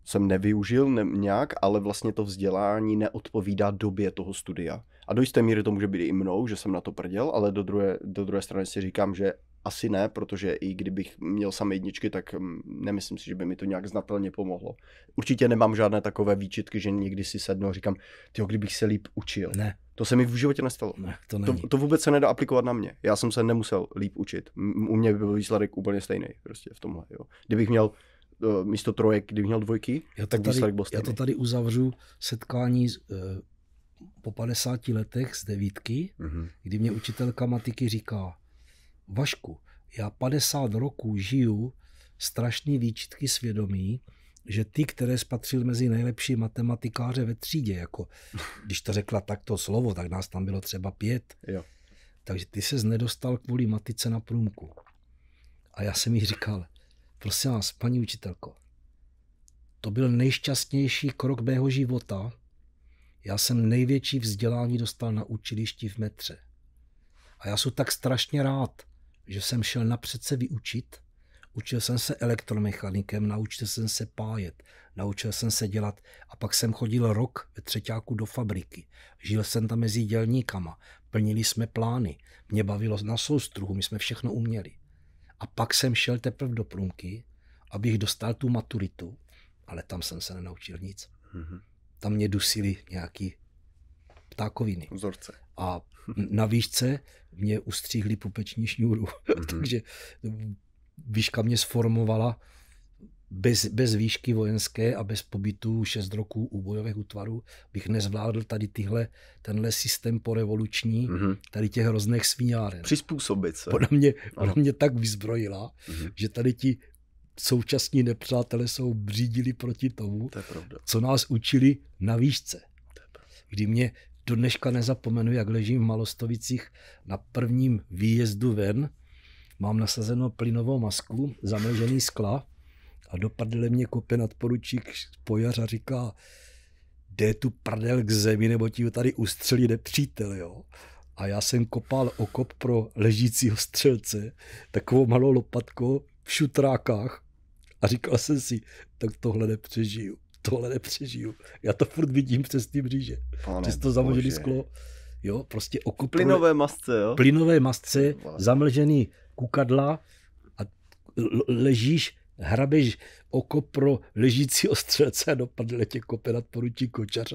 jsem nevyužil ne, nějak, ale vlastně to vzdělání neodpovídá době toho studia. A do jisté míry to může být i mnou, že jsem na to prděl, ale do druhé, do druhé strany si říkám, že asi ne, protože i kdybych měl samé jedničky, tak mm, nemyslím si, že by mi to nějak znatelně pomohlo. Určitě nemám žádné takové výčitky, že někdy si sednu a říkám, ty, kdybych se líp učil. Ne. To se mi v životě nestalo. Ne, to, není. to, to, vůbec se nedá aplikovat na mě. Já jsem se nemusel líp učit. U mě by byl výsledek úplně stejný prostě v tomhle. Jo. Kdybych měl eh, místo trojek, kdybych měl dvojky, já to tady, výsledek byl stejný. Já to tady uzavřu setkání z, uh, po 50 letech z devítky, mm-hmm. kdy mě učitelka matiky říká, Vašku, já 50 roků žiju strašný výčitky svědomí, že ty, které spatřil mezi nejlepší matematikáře ve třídě, jako když to řekla takto slovo, tak nás tam bylo třeba pět. Jo. Takže ty se nedostal kvůli matice na průmku. A já jsem jí říkal, prosím vás, paní učitelko, to byl nejšťastnější krok mého života. Já jsem největší vzdělání dostal na učilišti v metře. A já jsem tak strašně rád, že jsem šel napřed se vyučit. Učil jsem se elektromechanikem, naučil jsem se pájet, naučil jsem se dělat a pak jsem chodil rok ve třetíku do fabriky. Žil jsem tam mezi dělníkama, plnili jsme plány, mě bavilo na soustruhu, my jsme všechno uměli. A pak jsem šel teprve do průmky, abych dostal tu maturitu, ale tam jsem se nenaučil nic. Mm-hmm. Tam mě dusili nějaký ptákoviny. Vzorce. A na výšce mě ustříhli pupeční šňůru. Mm-hmm. Takže výška mě sformovala bez, bez výšky vojenské a bez pobytu 6 roků u bojových útvarů bych nezvládl tady tyhle, tenhle systém porevoluční, mm-hmm. tady těch hrozných svíňáren. Přizpůsobit se. Ona mě, ona mě tak vyzbrojila, mm-hmm. že tady ti současní nepřátelé jsou břídili proti tomu, to co nás učili na výšce. To kdy mě do dneška nezapomenu, jak ležím v Malostovicích na prvním výjezdu ven. Mám nasazeno plynovou masku, zamlžený skla a do prdele mě kope nadporučík pojař a říká, jde tu prdel k zemi, nebo ti ho tady ustřelí nepřítel, jo. A já jsem kopal okop pro ležícího střelce takovou malou lopatkou v šutrákách a říkal jsem si, tak tohle nepřežiju tohle nepřežiju. Já to furt vidím přes ty bříže. Pane přes to zamlžené sklo. Jo, prostě okup... Plynové masce, jo? Plynové masce, zamlžený kukadla a ležíš, hrabeš oko pro ležící ostřelce a do tě kope nad poručí kočař.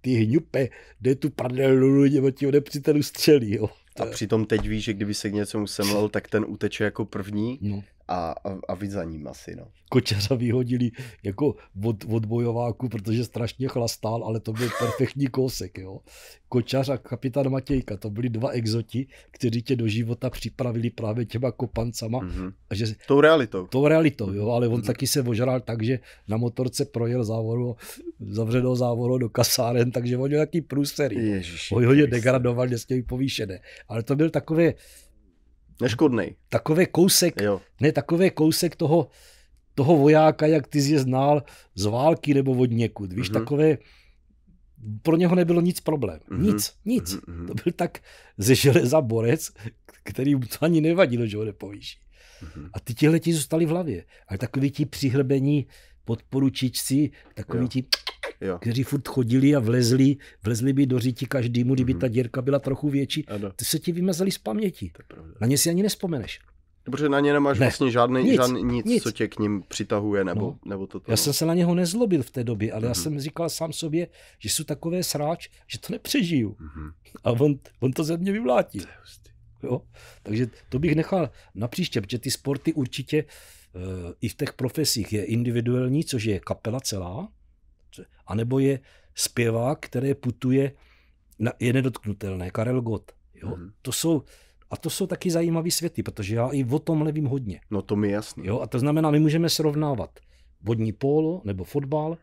Ty hňupe, jde tu lulu, nebo ti ho střelí, jo. A přitom teď víš, že kdyby se k něčemu semlal, tak ten uteče jako první no a, a, a víc za ním asi. No. Kočařa vyhodili jako od, od bojováku, protože strašně chlastal, ale to byl perfektní kousek. Jo. Kočař a kapitán Matějka, to byli dva exoti, kteří tě do života připravili právě těma kopancama. Mm-hmm. A že, tou realitou. Tou realitou, jo, ale on mm-hmm. taky se ožral tak, že na motorce projel závoru, zavřenou závoru do kasáren, takže on měl nějaký průsery. No. Ježiši. Ho, ho je degradoval, dneska povýšené. Ale to byl takové, Neškodný. Takový kousek, jo. ne, takový kousek toho, toho vojáka, jak ty jsi je znal z války nebo od někud. Víš, mm-hmm. takové, pro něho nebylo nic problém. Mhm. Nic, mm-hmm. nic. Mm-hmm. To byl tak ze železa borec, který mu to ani nevadilo, že ho nepovíš. Mm-hmm. A ty tihle ti zůstali v hlavě. Ale takový ti přihrbení, podporučičci, takový jo. ti Jo. kteří furt chodili a vlezli, vlezli by do říti každému, kdyby mm-hmm. ta mhm. dírka byla trochu větší, ano. ty se ti vymazali z paměti. Na ně si ani nespomeneš. No, protože na ně nemáš ne. vlastně žádný, nic, žádný nic, nic, co tě k ním přitahuje, nebo, no. nebo toto. Já no. jsem se na něho nezlobil v té době, ale mm-hmm. já mhm. jsem říkal sám sobě, že jsou takové sráč, že to nepřežiju. Mm-hmm. A on, on to ze mě vyvlátí. Jo? Takže to bych nechal na příště, protože ty sporty určitě, uh, Eh, i v těch profesích je individuální, což je kapela celá, anebo je zpěvák, který putuje, na, je nedotknutelné, Karel Gott. Jo? Mm-hmm. To jsou, a to jsou taky zajímavé světy, protože já i o tom vím hodně. No to mi jasně. Jo? A to znamená, my můžeme srovnávat vodní polo, nebo fotbal,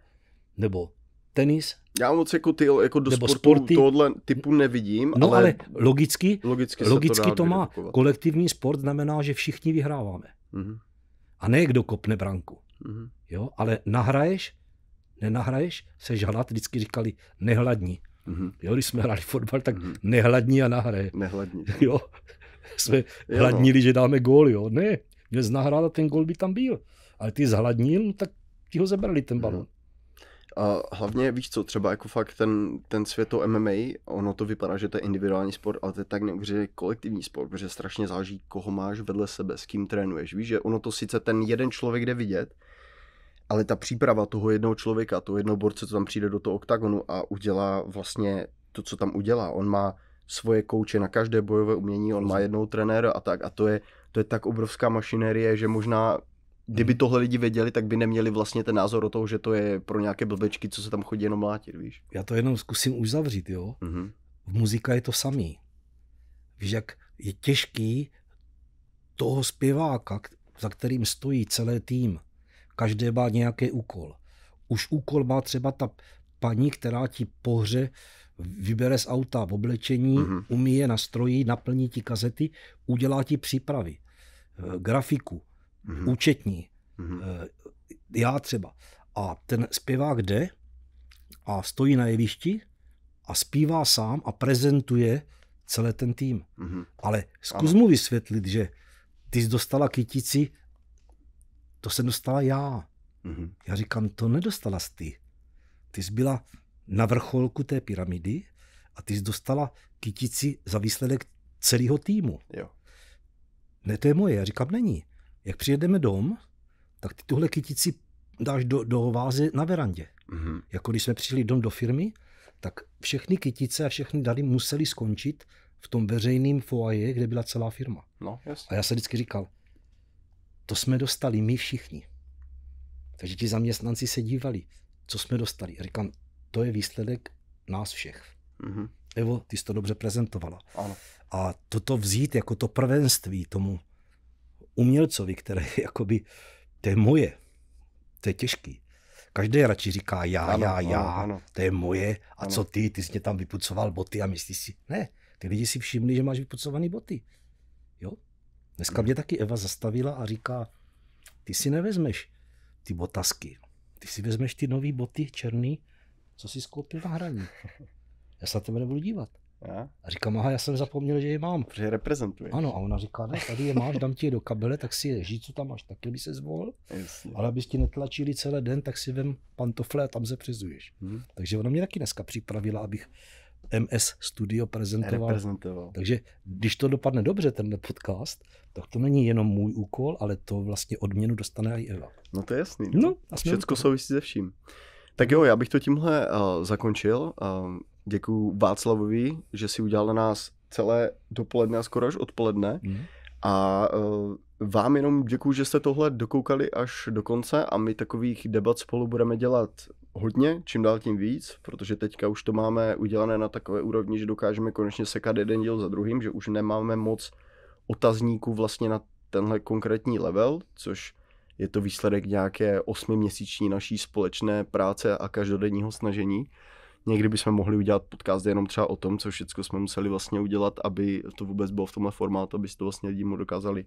nebo tenis. Já moc jako, ty, jako do nebo sportu sporty. typu nevidím. No ale, ale logicky, logicky, logicky to, to má. Redukovat. Kolektivní sport znamená, že všichni vyhráváme. Mm-hmm. A ne kdo kopne branku. Mm-hmm. Jo, ale nahraješ, nenahraješ, se hlad, vždycky říkali nehladní. Mm-hmm. Jo, když jsme hráli fotbal, tak mm-hmm. nehladní a nahraje. Nehladní. Jo, jsme jo, no. hladnili, že dáme gól, jo. Ne, měl jsi nahrát a ten gól by tam byl. Ale ty zhladnil, no tak ti ho zebrali ten mhm. balon. Mm-hmm. A hlavně víš co, třeba jako fakt ten, ten svět to MMA, ono to vypadá, že to je individuální sport, ale to je tak neuvěřitelně kolektivní sport, protože strašně záží, koho máš vedle sebe, s kým trénuješ. Víš, že ono to sice ten jeden člověk jde vidět, ale ta příprava toho jednoho člověka, toho jednoho borce, co tam přijde do toho oktagonu a udělá vlastně to, co tam udělá. On má svoje kouče na každé bojové umění, on má jednou trenéra a tak. A to je, to je tak obrovská mašinérie, že možná kdyby tohle lidi věděli, tak by neměli vlastně ten názor o toho, že to je pro nějaké blbečky, co se tam chodí jenom mlátit, víš. Já to jenom zkusím uzavřít, jo. Mm-hmm. V muzika je to samý. Víš, jak je těžký toho zpěváka, za kterým stojí celý tým. Každé má nějaký úkol. Už úkol má třeba ta paní, která ti pohře vybere z auta v oblečení, mm-hmm. je nastrojí, naplní ti kazety, udělá ti přípravy, eh, grafiku, mm-hmm. účetní. Mm-hmm. Já třeba. A ten zpěvák jde a stojí na jevišti a zpívá sám a prezentuje celý ten tým. Mm-hmm. Ale zkus ano. mu vysvětlit, že ty jsi dostala kytici, to jsem dostala já. Mm-hmm. Já říkám, to nedostala jsi ty. Ty jsi byla na vrcholku té pyramidy a ty jsi dostala kytici za výsledek celého týmu. Jo. Ne, to je moje. Já říkám, není. Jak přijedeme dom, tak ty tuhle kytici dáš do, do vázy na verandě. Mm-hmm. Jako když jsme přišli dom do firmy, tak všechny kytice a všechny dary museli skončit v tom veřejném foaje, kde byla celá firma. No, jasně. A já jsem vždycky říkal, to jsme dostali my všichni. Takže ti zaměstnanci se dívali, co jsme dostali. A říkám, to je výsledek nás všech. Mm-hmm. Evo, ty jsi to dobře prezentovala. Ano. A toto vzít jako to prvenství tomu umělcovi, které jakoby, to je moje, to je těžký. Každý radši říká já, ano, já, ano, já, ano. to je moje, a ano. co ty, ty jsi mě tam vypucoval boty a myslíš si, ne, ty lidi si všimli, že máš vypucované boty. Jo? Dneska hmm. mě taky Eva zastavila a říká, ty si nevezmeš ty botasky, ty si vezmeš ty nové boty černý, co si skoupil na hraní. Já se na tebe nebudu dívat. A? říkám, aha, já jsem zapomněl, že je mám. Protože reprezentuje. Ano, a ona říká, ne, tady je máš, dám ti je do kabele, tak si je žij, co tam máš, taky by se zvol. Jasně. Ale abys ti netlačili celý den, tak si vem pantofle a tam se přizuješ. Hmm. Takže ona mě taky dneska připravila, abych MS Studio prezentoval. prezentoval. Takže když to dopadne dobře, ten podcast, tak to není jenom můj úkol, ale to vlastně odměnu dostane i Eva. No to je jasný. No, no a všechno. souvisí se vším. Tak jo, já bych to tímhle uh, zakončil. Uh, eh, děkuji Václavovi, že si udělal na nás celé dopoledne a skoro až odpoledne. Mm. A uh, vám jenom děkuji, že jste tohle dokoukali až do konce a my takových debat spolu budeme dělat hodně, čím dál tím víc, protože teďka už to máme udělané na takové úrovni, že dokážeme konečně sekat jeden díl za druhým, že už nemáme moc otazníků vlastně na tenhle konkrétní level, což je to výsledek nějaké osmiměsíční naší společné práce a každodenního snažení. Někdy bychom mohli udělat podcast jenom třeba o tom, co všechno jsme museli vlastně udělat, aby to vůbec bylo v tomhle formátu, aby si to vlastně lidi mu dokázali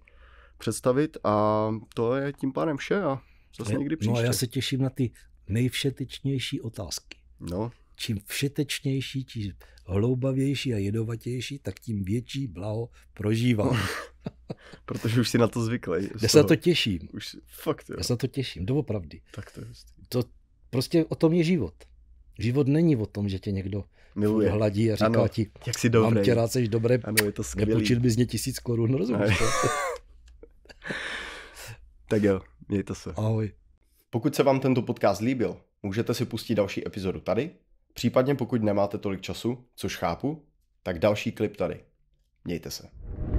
představit a to je tím pádem vše a zase no, někdy příště. No a já se těším na ty nejvšetečnější otázky. No, čím všetečnější, čím hloubavější a jedovatější, tak tím větší blaho prožívám. No. Protože už si na to zvyklý. Já se na to těším. Už, fakt, jo. Já se na to těším, doopravdy. Tak to je To prostě o tom je život. Život není o tom, že tě někdo Miluje. hladí a říká ano, ti, jak jsi dobrý. mám tě rád, jsi dobré, ano, je to nepočít bys mě tisíc korun, no, rozumíš to? tak jo, mějte se. Ahoj. Pokud se vám tento podcast líbil, můžete si pustit další epizodu tady Případně pokud nemáte tolik času, což chápu, tak další klip tady. Mějte se.